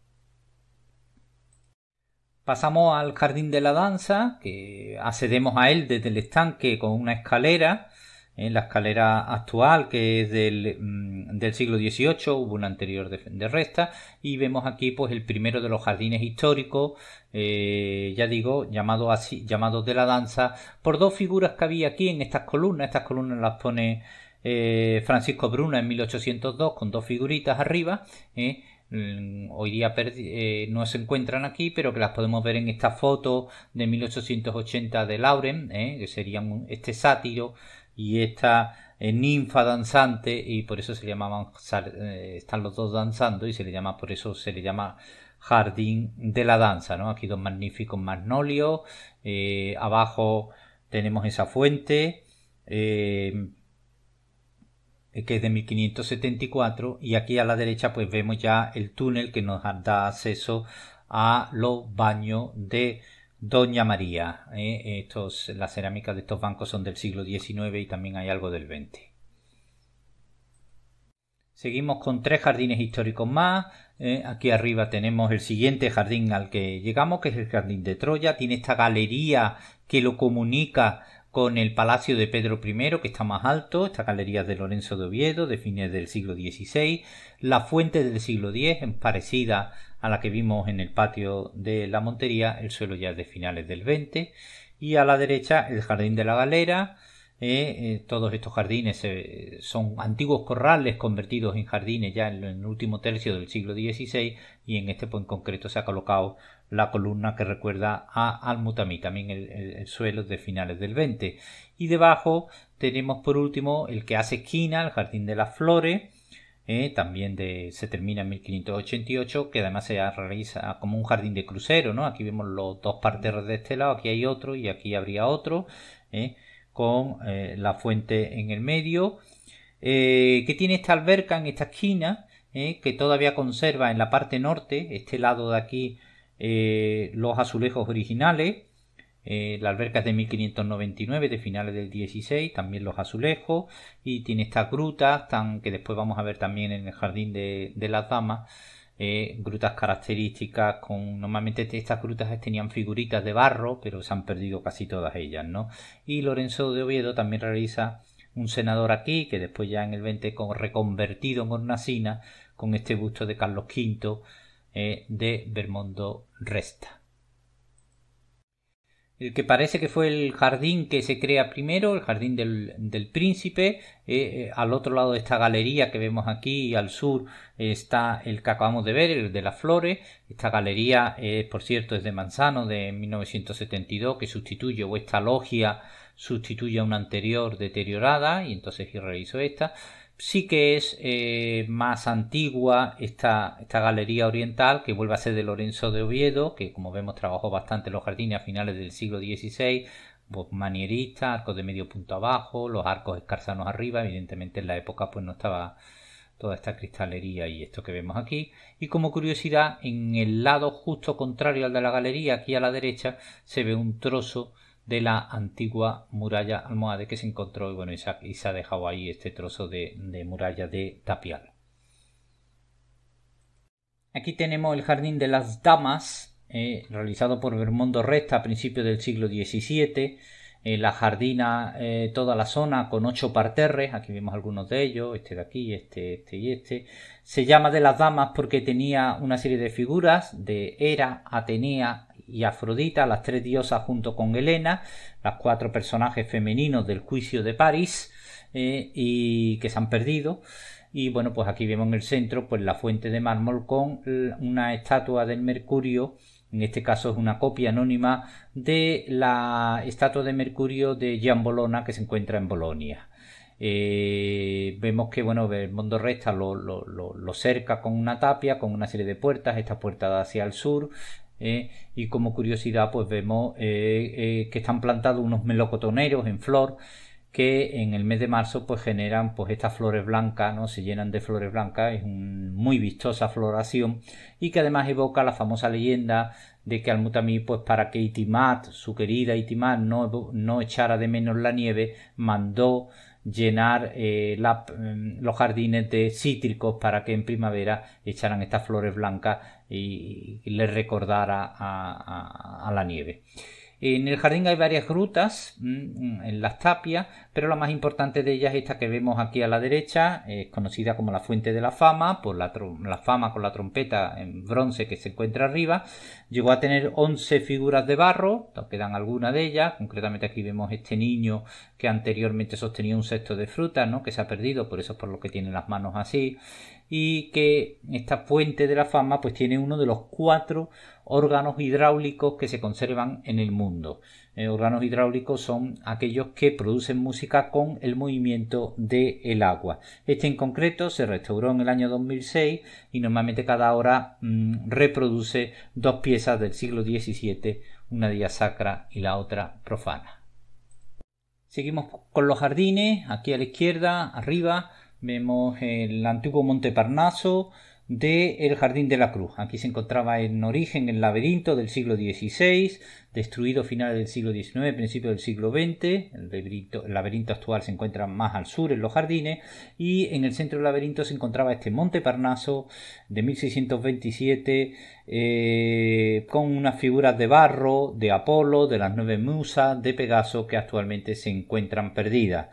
Pasamos al jardín de la danza, que accedemos a él desde el estanque con una escalera en la escalera actual que es del, mm, siglo XVIII, hubo una anterior de, resta y vemos aquí pues el primero de los jardines históricos, eh, ya digo, llamado así, llamados de la danza, por dos figuras que había aquí en estas columnas, estas columnas las pone eh, Francisco Bruna en 1802 con dos figuritas arriba, eh, mm, hoy día no se encuentran aquí, pero que las podemos ver en esta foto de 1880 de Lauren, que sería este sátiro y esta eh, ninfa danzante y por eso se llamaban eh, están los dos danzando y se le llama por eso se le llama jardín de la danza no aquí dos magníficos magnolios eh, abajo tenemos esa fuente que es de 1574 y aquí a la derecha pues vemos ya el túnel que nos da acceso a los baños de Doña María. ¿eh? Estos, las cerámicas de estos bancos son del siglo XIX y también hay algo del XX. Seguimos con tres jardines históricos más. ¿eh? aquí arriba tenemos el siguiente jardín al que llegamos, que es el Jardín de Troya. Tiene esta galería que lo comunica con el Palacio de Pedro I, que está más alto, esta galería de Lorenzo de Oviedo, de fines del siglo XVI. La fuente del siglo X, parecida a la que vimos en el patio de la Montería, el suelo ya de finales del 20, y a la derecha el Jardín de la Galera. Eh, eh, todos estos jardines eh, son antiguos corrales convertidos en jardines ya en, el último tercio del siglo XVI y en este en concreto se ha colocado la columna que recuerda a Almutamí, también el, suelo de finales del 20. Y debajo tenemos por último el que hace esquina, el Jardín de las Flores, eh, también se termina en 1588, que además se realiza como un jardín de crucero, Aquí vemos los dos parterres de este lado, aquí hay otro y aquí habría otro, eh, con eh, la fuente en el medio, que tiene esta alberca en esta esquina, que todavía conserva en la parte norte, este lado de aquí, los azulejos originales, las eh, la alberca es de 1599, de finales del 16, también los azulejos, y tiene estas grutas, que después vamos a ver también en el jardín de, las damas, eh, grutas características con normalmente estas grutas tenían figuritas de barro pero se han perdido casi todas ellas no y Lorenzo de Oviedo también realiza un senador aquí que después ya en el 20 reconvertido en hornacina con este busto de Carlos V eh, de Bermondo Resta el que parece que fue el jardín que se crea primero, el jardín del, príncipe. Eh, eh, al otro lado de esta galería que vemos aquí, al sur, eh, está el que acabamos de ver, el de las flores. Esta galería, por cierto, es de Manzano de 1972, que sustituye o esta logia sustituye a una anterior deteriorada y entonces realizó esta. Sí que es eh, más antigua esta, esta, galería oriental que vuelve a ser de Lorenzo de Oviedo, que como vemos trabajó bastante en los jardines a finales del siglo XVI, pues, manierista, arcos de medio punto abajo, los arcos escarzanos arriba, evidentemente en la época pues no estaba toda esta cristalería y esto que vemos aquí. Y como curiosidad, en el lado justo contrario al de la galería, aquí a la derecha, se ve un trozo de la antigua muralla almohade que se encontró y, bueno, y, se, ha, dejado ahí este trozo de, muralla de tapial. Aquí tenemos el Jardín de las Damas, eh, realizado por Bermondo Resta a principios del siglo XVII. Eh, la jardina eh, toda la zona con ocho parterres, aquí vemos algunos de ellos, este de aquí, este, este y este. Se llama de las damas porque tenía una serie de figuras de Hera, Atenea, y Afrodita, las tres diosas junto con Helena, las cuatro personajes femeninos del juicio de París eh, y que se han perdido. Y bueno, pues aquí vemos en el centro pues la fuente de mármol con una estatua del Mercurio en este caso es una copia anónima de la estatua de Mercurio de Jean Bolona que se encuentra en Bolonia. Eh, vemos que bueno, el mundo resta lo, cerca con una tapia, con una serie de puertas, esta puerta hacia el sur, ¿eh? y como curiosidad, pues vemos eh, eh, que están plantados unos melocotoneros en flor que en el mes de marzo pues generan pues estas flores blancas, ¿no? Se llenan de flores blancas, es una muy vistosa floración y que además evoca la famosa leyenda de que al pues para que Itimat, su querida Itimat, no, echara de menos la nieve, mandó llenar mm, los jardines de cítricos para que en primavera echaran estas flores blancas y le recordara a, la nieve. En el jardín hay varias grutas mm, en las tapias, pero la más importante de ellas es esta que vemos aquí a la derecha, es conocida como la Fuente de la Fama, por la, fama con la trompeta en bronce que se encuentra arriba. Llegó a tener 11 figuras de barro, quedan algunas de ellas, concretamente aquí vemos este niño que anteriormente sostenía un cesto de fruta, ¿no? que se ha perdido, por eso es por lo que tiene las manos así y que esta fuente de la fama pues tiene uno de los cuatro órganos hidráulicos que se conservan en el mundo. Eh, órganos hidráulicos son aquellos que producen música con el movimiento del el agua. Este en concreto se restauró en el año 2006 y normalmente cada hora mm, reproduce dos piezas del siglo XVII, una de sacra y la otra profana. Seguimos con los jardines, aquí a la izquierda, arriba, Vemos el antiguo Monte Parnaso del Jardín de la Cruz. Aquí se encontraba en origen el laberinto del siglo XVI, destruido final del siglo XIX, principio del siglo XX. El laberinto, actual se encuentra más al sur, en los jardines, y en el centro del laberinto se encontraba este Monte Parnaso de 1627, eh, con unas figuras de barro, de Apolo, de las nueve musas, de Pegaso, que actualmente se encuentran perdidas.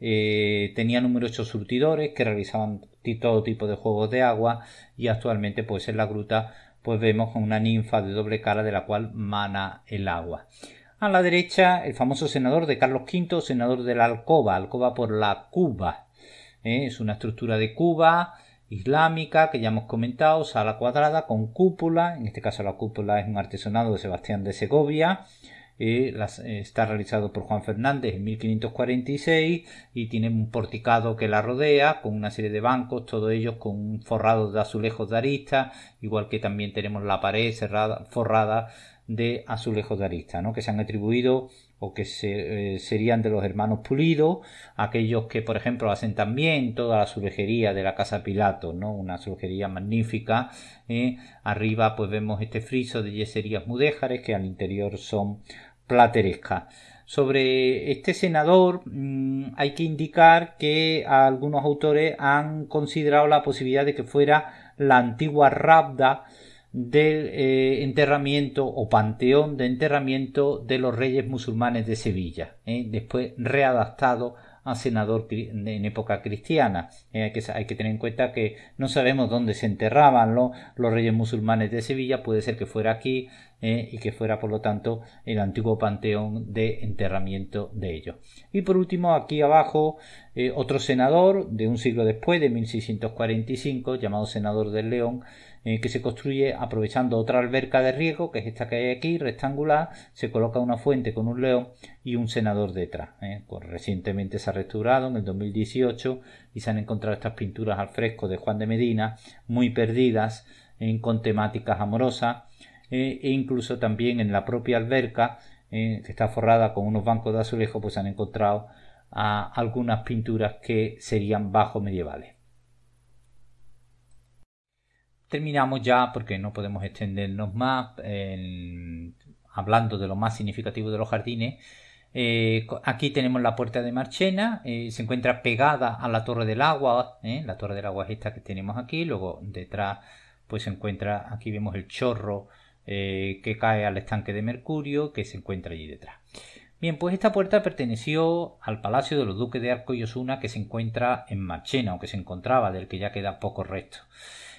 Eh, tenía numerosos surtidores que realizaban todo tipo de juegos de agua y actualmente pues en la gruta pues vemos con una ninfa de doble cara de la cual mana el agua. A la derecha el famoso senador de Carlos V, senador de la Alcoba, Alcoba por la Cuba. Eh, es una estructura de Cuba islámica que ya hemos comentado, sala cuadrada con cúpula, en este caso la cúpula es un artesonado de Sebastián de Segovia, eh, eh, está realizado por Juan Fernández en 1546 y tiene un porticado que la rodea con una serie de bancos, todos ellos con forrados de azulejos de arista, igual que también tenemos la pared cerrada, forrada de azulejos de arista, ¿no? que se han atribuido o que eh, serían de los hermanos Pulido, aquellos que, por ejemplo, hacen también toda la azulejería de la Casa Pilato, ¿no? una azulejería magnífica. Arriba pues vemos este friso de yeserías mudéjares que al interior son plateresca. Sobre este senador mm, hay que indicar que algunos autores han considerado la posibilidad de que fuera la antigua Rabda del eh, enterramiento o panteón de enterramiento de los reyes musulmanes de Sevilla, ¿eh? después readaptado a senador en época cristiana. Eh, hay, que, tener en cuenta que no sabemos dónde se enterraban los reyes musulmanes de Sevilla, puede ser que fuera aquí, eh, y que fuera por lo tanto el antiguo panteón de enterramiento de ellos. Y por último, aquí abajo, eh, otro senador de un siglo después, de 1645, llamado Senador del León, eh, que se construye aprovechando otra alberca de riego, que es esta que hay aquí, rectangular, se coloca una fuente con un león y un senador detrás. Pues recientemente se ha restaurado en el 2018 y se han encontrado estas pinturas al fresco de Juan de Medina, muy perdidas, con temáticas amorosas eh, e incluso también en la propia alberca, eh, que está forrada con unos bancos de azulejo, pues han encontrado algunas pinturas que serían bajo medievales. Terminamos ya porque no podemos extendernos más hablando de lo más significativo de los jardines. Eh, aquí tenemos la puerta de Marchena, se encuentra pegada a la Torre del Agua, la Torre del Agua es esta que tenemos aquí, luego detrás pues se encuentra, aquí vemos el chorro eh, que cae al estanque de Mercurio que se encuentra allí detrás. Bien, pues esta puerta perteneció al palacio de los duques de Arco y Osuna que se encuentra en Marchena, o que se encontraba, del que ya queda poco resto.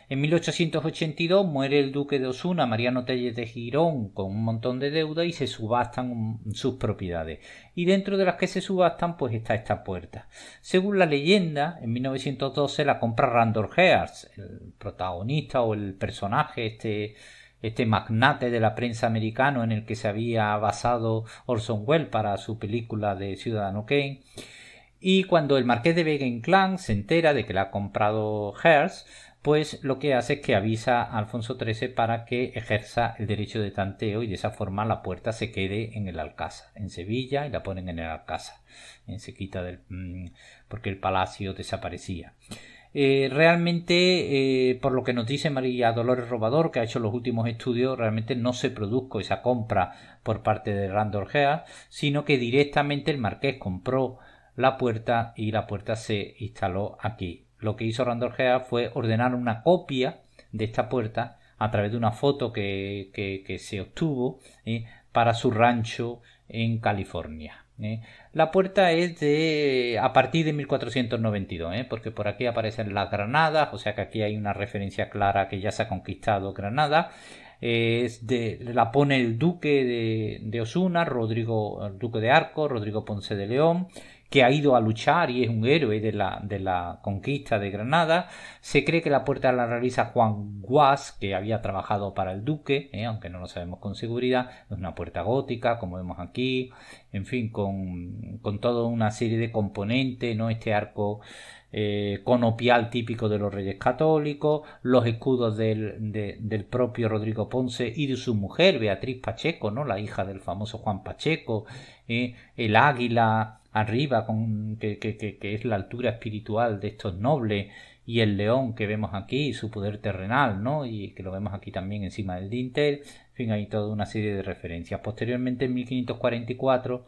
En 1882 muere el duque de Osuna, Mariano Telles de Girón, con un montón de deuda y se subastan sus propiedades. Y dentro de las que se subastan, pues está esta puerta. Según la leyenda, en 1912 la compra Randolph Hearst, el protagonista o el personaje este este magnate de la prensa americano en el que se había basado Orson Welles para su película de Ciudadano Kane. Y cuando el marqués de Beguin-Clan se entera de que la ha comprado Hearst, pues lo que hace es que avisa a Alfonso XIII para que ejerza el derecho de tanteo y de esa forma la puerta se quede en el Alcázar, en Sevilla y la ponen en el Alcázar, en sequita del... Mm, porque el palacio desaparecía. Eh, realmente, eh, por lo que nos dice María Dolores Robador, que ha hecho los últimos estudios, realmente no se produjo esa compra por parte de Randolph sino que directamente el marqués compró la puerta y la puerta se instaló aquí. Lo que hizo Randolph fue ordenar una copia de esta puerta a través de una foto que, se obtuvo eh, para su rancho en California. ¿eh? La puerta es de a partir de 1492, ¿eh? porque por aquí aparecen las granadas, o sea que aquí hay una referencia clara que ya se ha conquistado Granada. Eh, es de, la pone el duque de, Osuna, Rodrigo, el duque de Arco, Rodrigo Ponce de León, que ha ido a luchar y es un héroe de la, de la conquista de Granada. Se cree que la puerta la realiza Juan Guas, que había trabajado para el duque, eh, aunque no lo sabemos con seguridad. Es una puerta gótica, como vemos aquí, en fin, con, con toda una serie de componentes, ¿no? Este arco eh, conopial típico de los reyes católicos, los escudos del, propio Rodrigo Ponce y de su mujer, Beatriz Pacheco, ¿no? la hija del famoso Juan Pacheco, eh, el águila arriba, con, que, es la altura espiritual de estos nobles, y el león que vemos aquí, su poder terrenal, ¿no? Y que lo vemos aquí también encima del dintel, en fin, hay toda una serie de referencias. Posteriormente, en 1544,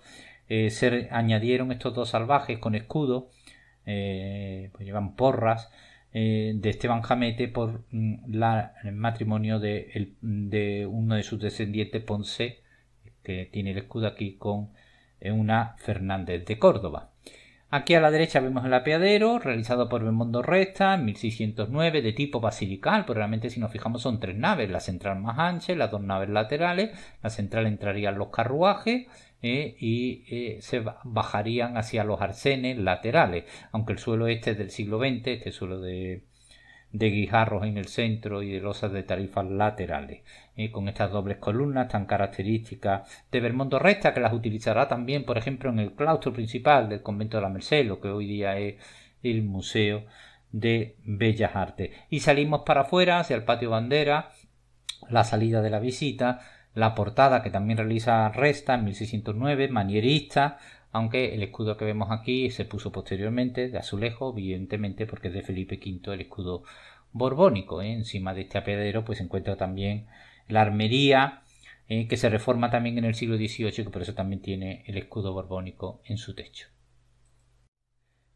eh, se añadieron estos dos salvajes con escudo, eh, pues llevan porras, eh, de Esteban Jamete por mm, la, el matrimonio de, de uno de sus descendientes, Ponce, que tiene el escudo aquí con una Fernández de Córdoba. Aquí a la derecha vemos el apeadero realizado por Belmondo Resta en 1609 de tipo basilical, Probablemente realmente si nos fijamos son tres naves, la central más ancha, las dos naves laterales, la central entrarían los carruajes eh, y eh, se bajarían hacia los arcenes laterales, aunque el suelo este es del siglo XX, este suelo de, de guijarros en el centro y de losas de tarifas laterales. Eh, con estas dobles columnas tan características de Belmondo Resta, que las utilizará también, por ejemplo, en el claustro principal del convento de la Merced, lo que hoy día es el Museo de Bellas Artes. Y salimos para afuera, hacia el patio bandera, la salida de la visita, la portada que también realiza Resta en 1609, manierista, aunque el escudo que vemos aquí se puso posteriormente de azulejo, evidentemente porque es de Felipe V el escudo borbónico. ¿eh? Encima de este apedero pues se encuentra también la armería, eh, que se reforma también en el siglo XVIII, que por eso también tiene el escudo borbónico en su techo.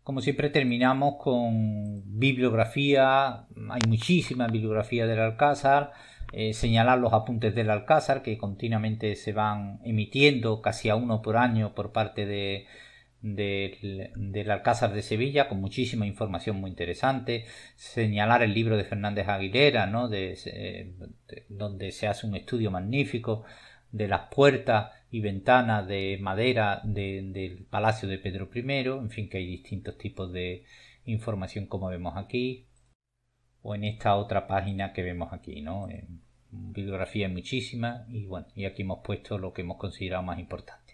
Como siempre terminamos con bibliografía, hay muchísima bibliografía del Alcázar, eh, señalar los apuntes del Alcázar que continuamente se van emitiendo casi a uno por año por parte de, del, Alcázar de Sevilla con muchísima información muy interesante. Señalar el libro de Fernández Aguilera, ¿no? de, eh, donde se hace un estudio magnífico de las puertas y ventanas de madera del Palacio de Pedro I. En fin, que hay distintos tipos de información como vemos aquí o en esta otra página que vemos aquí, ¿no? bibliografía muchísima y bueno, y aquí hemos puesto lo que hemos considerado más importante.